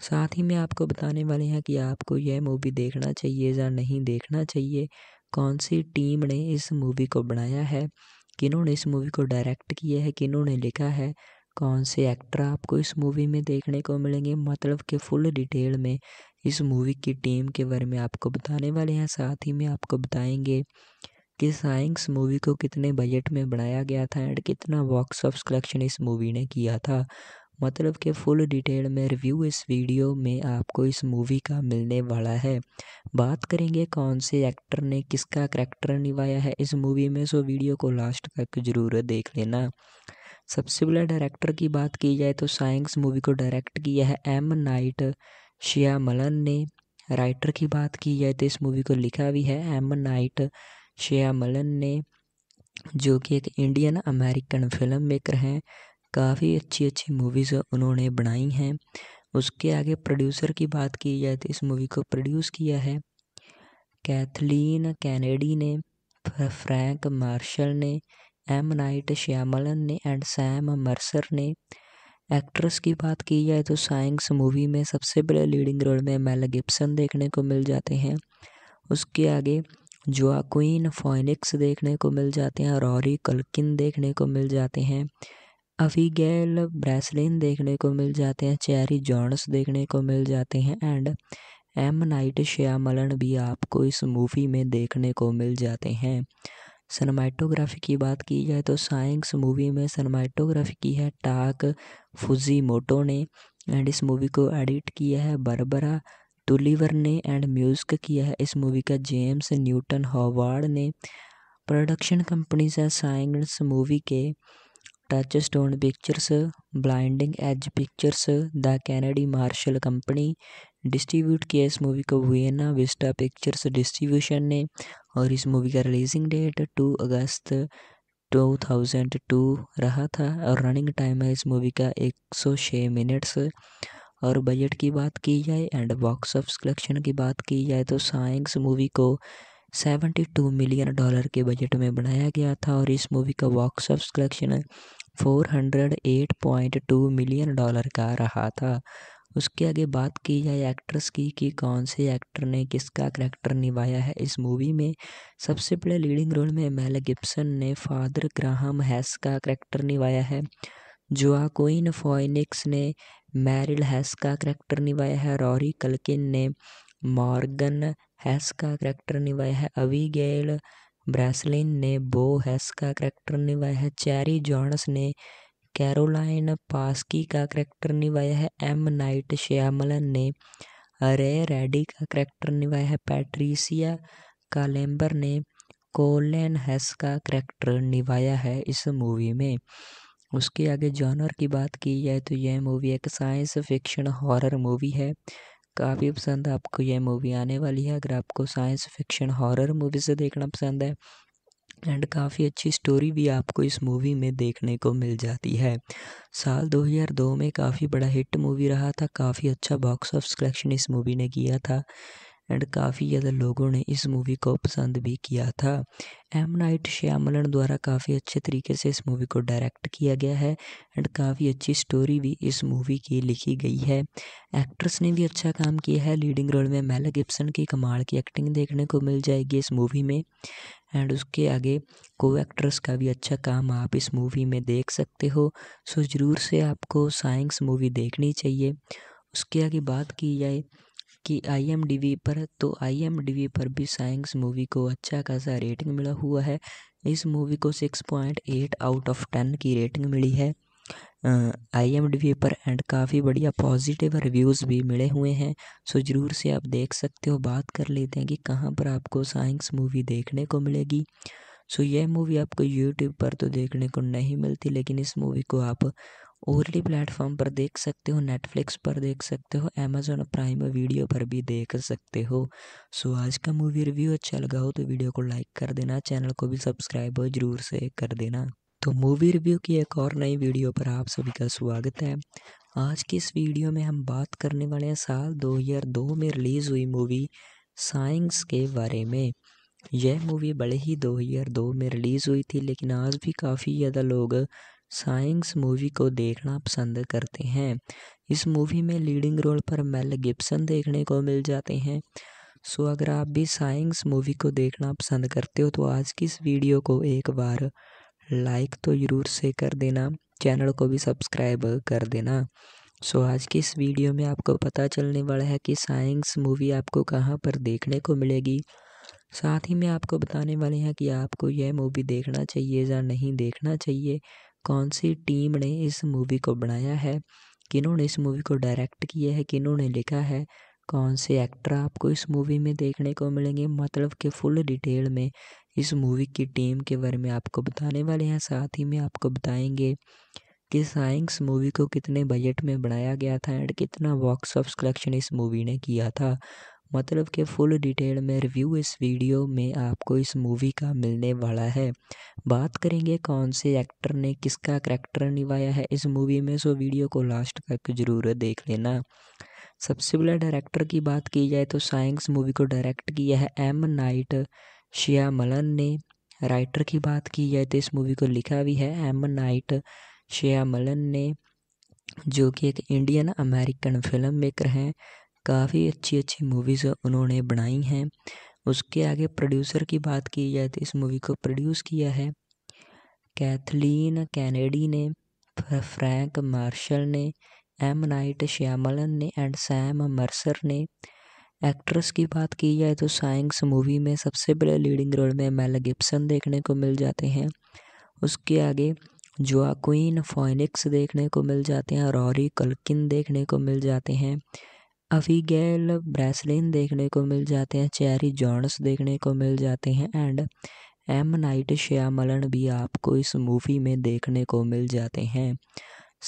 साथ ही में आपको बताने वाले हैं कि आपको यह मूवी देखना चाहिए या नहीं देखना चाहिए कौन सी टीम ने इस मूवी को बनाया है किन्होंने इस मूवी को डायरेक्ट किया है किन्होंने लिखा है कौन से एक्टर आपको इस मूवी में देखने को मिलेंगे मतलब कि फुल डिटेल में इस मूवी की टीम के बारे में आपको बताने वाले हैं साथ ही में आपको बताएंगे कि साइंस मूवी को कितने बजट में बनाया गया था एंड कितना बॉक्स ऑफ कलेक्शन इस मूवी ने किया था मतलब कि फुल डिटेल में रिव्यू इस वीडियो में आपको इस मूवी का मिलने वाला है बात करेंगे कौन से एक्टर ने किसका करैक्टर निभाया है इस मूवी में सो वीडियो को लास्ट तक ज़रूर देख लेना सबसे पहले डायरेक्टर की बात की जाए तो साइंस मूवी को डायरेक्ट किया है एम नाइट श्यामलन ने राइटर की बात की जाए तो इस मूवी को लिखा भी है एम नाइट श्यामलन ने जो कि एक इंडियन अमेरिकन फिल्म मेकर हैं काफ़ी अच्छी अच्छी मूवीज़ उन्होंने बनाई हैं उसके आगे प्रोड्यूसर की बात की जाए तो इस मूवी को प्रोड्यूस किया है कैथलीन कैनेडी ने फ्रैंक मार्शल ने एम नाइट श्यामलन ने एंड सैम मर्सर ने एक्ट्रेस की बात की जाए तो साइंस मूवी में सबसे पहले लीडिंग रोल में मेल गिब्सन देखने को मिल जाते हैं उसके आगे जोआक्वीन फोनिक्स देखने को मिल जाते हैं रॉरी कल्किन देखने को मिल जाते हैं अभिगैल ब्रेसलिन देखने को मिल जाते हैं चेरी जॉन्स देखने को मिल जाते हैं एंड एम नाइट श्यामलन भी आपको इस मूवी में देखने को मिल जाते हैं सनमाइटोग्राफी की बात की जाए तो साइंस मूवी में सनमाइटोग्राफी की है टाक फुजी मोटो ने एंड इस मूवी को एडिट किया है बरबरा टुलीवर ने एंड म्यूजिक किया है इस मूवी का जेम्स न्यूटन हॉवार्ड ने प्रोडक्शन कंपनीज है साइंस मूवी के Touchstone Pictures Blinding Edge Pictures the Kennedy Marshall company distribute किया इस मूवी को वियना विस्टा पिक्चर्स डिस्ट्रीब्यूशन ने और इस मूवी का रिलीजिंग डेट टू अगस्त 2002 रहा था और रनिंग टाइम है इस मूवी का 106 मिनट्स और बजट की बात की जाए एंड बॉक्स ऑफ कलेक्शन की बात की जाए तो साइंस मूवी को 72 मिलियन डॉलर के बजट में बनाया गया था और इस मूवी का box office collection 408.2 million dollar का रहा था उसके आगे बात की जाए एक्ट्रेस की कि कौन से एक्टर ने किसका करैक्टर निभाया है इस मूवी में सबसे पहले लीडिंग रोल में मेल गिब्सन ने फादर ग्राहम हैस का करैक्टर निभाया है जोआकोइन फॉइनिक्स ने मैरिल हैस का करैक्टर निभाया है रॉरी कलकिन ने मॉर्गन हैस का करैक्टर निभाया है अवी गेल ब्रैसलिन ने बो हैस का करैक्टर निभाया है चैरी जॉन्स ने कैरोलाइन पास्की का करैक्टर निभाया है एम नाइट श्यामलन ने रे रेडी का करैक्टर निभाया है पैट्रीसिया कालेम्बर ने कोलेन हैस का करैक्टर निभाया है इस मूवी में उसके आगे जॉनर की बात की जाए तो यह मूवी एक साइंस फिक्शन हॉरर मूवी है काफ़ी पसंद आपको यह मूवी आने वाली है अगर आपको साइंस फिक्शन हॉरर मूवी से देखना पसंद है एंड काफ़ी अच्छी स्टोरी भी आपको इस मूवी में देखने को मिल जाती है साल 2002 में काफ़ी बड़ा हिट मूवी रहा था काफ़ी अच्छा बॉक्स ऑफ कलेक्शन इस मूवी ने किया था एंड काफ़ी ज़्यादा लोगों ने इस मूवी को पसंद भी किया था एम नाइट श्यामलन द्वारा काफ़ी अच्छे तरीके से इस मूवी को डायरेक्ट किया गया है एंड काफ़ी अच्छी स्टोरी भी इस मूवी की लिखी गई है एक्ट्रेस ने भी अच्छा काम किया है लीडिंग रोल में मेला गिप्सन की कमाल की एक्टिंग देखने को मिल जाएगी इस मूवी में एंड उसके आगे को एक्ट्रेस का भी अच्छा काम आप इस मूवी में देख सकते हो सो ज़रूर से आपको साइंस मूवी देखनी चाहिए उसके आगे बात की जाए कि आई पर तो आई पर भी साइंस मूवी को अच्छा खासा रेटिंग मिला हुआ है इस मूवी को six point eight out of ten की रेटिंग मिली है आई पर एंड काफ़ी बढ़िया पॉजिटिव रिव्यूज़ भी मिले हुए हैं सो ज़रूर से आप देख सकते हो बात कर लेते हैं कि कहाँ पर आपको साइंस मूवी देखने को मिलेगी सो यह मूवी आपको यूट्यूब पर तो देखने को नहीं मिलती लेकिन इस मूवी को आप ओ प्लेटफॉर्म पर देख सकते हो नेटफ्लिक्स पर देख सकते हो अमेजोन प्राइम वीडियो पर भी देख सकते हो सो आज का मूवी रिव्यू अच्छा लगा हो तो वीडियो को लाइक कर देना चैनल को भी सब्सक्राइब ज़रूर से कर देना तो मूवी रिव्यू की एक और नई वीडियो पर आप सभी का स्वागत है आज की इस वीडियो में हम बात करने वाले हैं साल 2002 में रिलीज़ हुई मूवी साइंस के बारे में यह मूवी बड़े ही 2002 में रिलीज़ हुई थी लेकिन आज भी काफ़ी ज़्यादा लोग साइंस मूवी को देखना पसंद करते हैं इस मूवी में लीडिंग रोल पर मेल गिब्सन देखने को मिल जाते हैं सो अगर आप भी साइंस मूवी को देखना पसंद करते हो तो आज की इस वीडियो को एक बार लाइक तो ज़रूर से कर देना चैनल को भी सब्सक्राइब कर देना सो आज की इस वीडियो में आपको पता चलने वाला है कि साइंस मूवी आपको कहाँ पर देखने को मिलेगी साथ ही में आपको बताने वाले हैं कि आपको यह मूवी देखना चाहिए या नहीं देखना चाहिए कौन सी टीम ने इस मूवी को बनाया है किन्होंने इस मूवी को डायरेक्ट किया है किन्होंने लिखा है कौन से एक्टर आपको इस मूवी में देखने को मिलेंगे मतलब कि फुल डिटेल में इस मूवी की टीम के बारे में आपको बताने वाले हैं साथ ही में आपको बताएंगे कि साइंस मूवी को कितने बजट में बनाया गया था एंड कितना बॉक्स ऑफ कलेक्शन इस मूवी ने किया था मतलब कि फुल डिटेल में रिव्यू इस वीडियो में आपको इस मूवी का मिलने वाला है बात करेंगे कौन से एक्टर ने किसका करैक्टर निभाया है इस मूवी में सो वीडियो को लास्ट तक जरूर देख लेना सबसे पहले डायरेक्टर की बात की जाए तो साइंस मूवी को डायरेक्ट किया है एम नाइट श्यामलन ने राइटर की बात की जाए तो इस मूवी को लिखा भी है एम नाइट श्यामलन ने जो कि एक इंडियन अमेरिकन फिल्म मेकर हैं काफ़ी अच्छी अच्छी मूवीज़ उन्होंने बनाई हैं उसके आगे प्रोड्यूसर की बात की जाए तो इस मूवी को प्रोड्यूस किया है कैथलीन कैनेडी ने फ्रैंक मार्शल ने एम नाइट श्यामलन ने एंड सैम मर्सर ने एक्ट्रेस की बात की जाए तो साइंस मूवी में सबसे बड़े लीडिंग रोल में मेल गिब्सन देखने को मिल जाते हैं उसके आगे जोआक्वीन फॉइनिक्स देखने को मिल जाते हैं रॉरी कलकिन देखने को मिल जाते हैं अविगैल ब्रेसलिन देखने को मिल जाते हैं चेरी जॉन्स देखने को मिल जाते हैं एंड एम नाइट श्यामलन भी आपको इस मूवी में देखने को मिल जाते हैं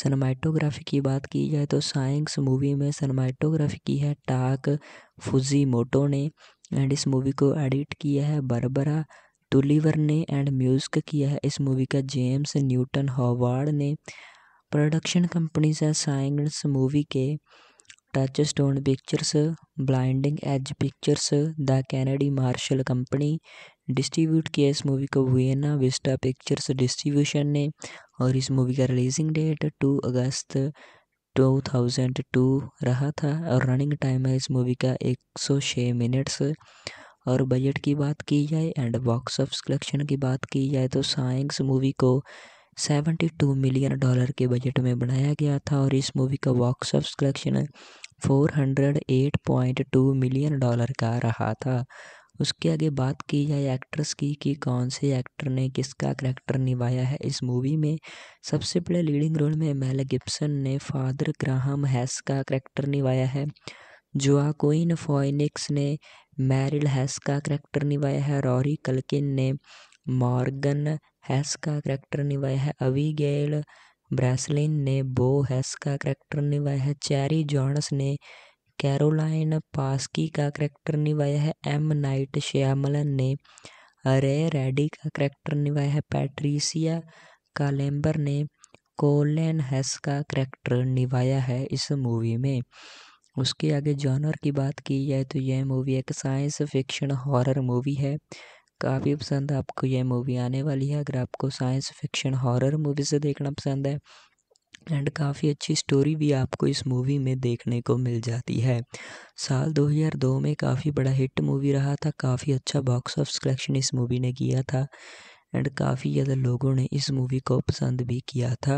सनमाइटोग्राफी की बात की जाए तो साइंस मूवी में सनमाइटोग्राफी की है टाक फुजी मोटो ने एंड इस मूवी को एडिट किया है बरबरा टुलीवर ने एंड म्यूजिक किया है इस मूवी का जेम्स न्यूटन हॉवार्ड ने प्रोडक्शन कंपनीज है साइंस मूवी के Touchstone Pictures Blinding Edge Pictures the Kennedy Marshall company distribute किया इस मूवी को वियना विस्टा पिक्चर्स डिस्ट्रीब्यूशन ने और इस मूवी का रिलीजिंग डेट 2 अगस्त 2002 रहा था और रनिंग टाइम है इस मूवी का 106 मिनट्स और बजट की बात की जाए एंड बॉक्स ऑफ कलेक्शन की बात की जाए तो साइंस मूवी को 72 मिलियन डॉलर के बजट में बनाया गया था और इस मूवी का box office collection 408.2 million dollar का रहा था उसके आगे बात की जाए एक्ट्रेस की कि कौन से एक्टर ने किसका करैक्टर निभाया है इस मूवी में सबसे पहले लीडिंग रोल में मेल गिब्सन ने फादर ग्राहम हैस का करैक्टर निभाया है जोआकोइन फॉइनिक्स ने मैरिल हैस का करैक्टर निभाया है रॉरी कलकिन ने मॉर्गन हैस का करैक्टर निभाया है गेल ब्रैसलिन ने बो हैस का करैक्टर निभाया है चैरी जॉन्स ने कैरोलाइन पास्की का करैक्टर निभाया है एम नाइट श्यामलन ने अरे रेडी का करैक्टर निभाया है पैट्रीसिया कालेम्बर ने कोलेन हैस का करैक्टर निभाया है इस मूवी में उसके आगे जॉनर की बात की जाए तो यह मूवी एक साइंस फिक्शन हॉरर मूवी है काफ़ी पसंद आपको यह मूवी आने वाली है अगर आपको साइंस फिक्शन हॉरर मूवी से देखना पसंद है एंड काफ़ी अच्छी स्टोरी भी आपको इस मूवी में देखने को मिल जाती है साल 2002 में काफ़ी बड़ा हिट मूवी रहा था काफ़ी अच्छा बॉक्स ऑफ कलेक्शन इस मूवी ने किया था एंड काफ़ी ज़्यादा लोगों ने इस मूवी को पसंद भी किया था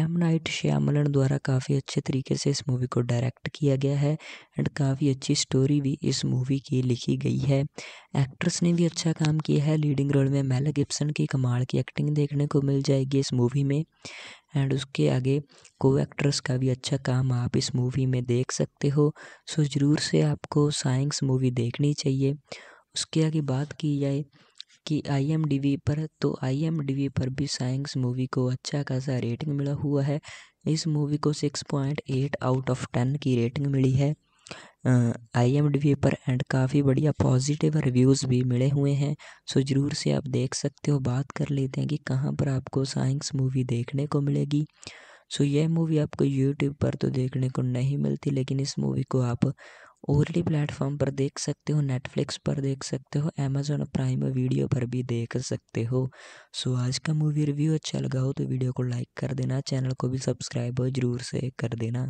एम नाइट श्यामलन द्वारा काफ़ी अच्छे तरीके से इस मूवी को डायरेक्ट किया गया है एंड काफ़ी अच्छी स्टोरी भी इस मूवी की लिखी गई है एक्ट्रेस ने भी अच्छा काम किया है लीडिंग रोल में मेला गिप्सन की कमाल की एक्टिंग देखने को मिल जाएगी इस मूवी में एंड उसके आगे को एक्ट्रेस का भी अच्छा काम आप इस मूवी में देख सकते हो सो ज़रूर से आपको साइंस मूवी देखनी चाहिए उसके आगे बात की जाए कि आई पर तो आई पर भी साइंस मूवी को अच्छा खासा रेटिंग मिला हुआ है इस मूवी को six point eight out of ten की रेटिंग मिली है आई पर एंड काफ़ी बढ़िया पॉजिटिव रिव्यूज़ भी मिले हुए हैं सो ज़रूर से आप देख सकते हो बात कर लेते हैं कि कहाँ पर आपको साइंस मूवी देखने को मिलेगी सो यह मूवी आपको यूट्यूब पर तो देखने को नहीं मिलती लेकिन इस मूवी को आप ओ प्लेटफॉर्म पर देख सकते हो नेटफ्लिक्स पर देख सकते हो अमेजोन प्राइम वीडियो पर भी देख सकते हो सो आज का मूवी रिव्यू अच्छा लगा हो तो वीडियो को लाइक कर देना चैनल को भी सब्सक्राइब जरूर से कर देना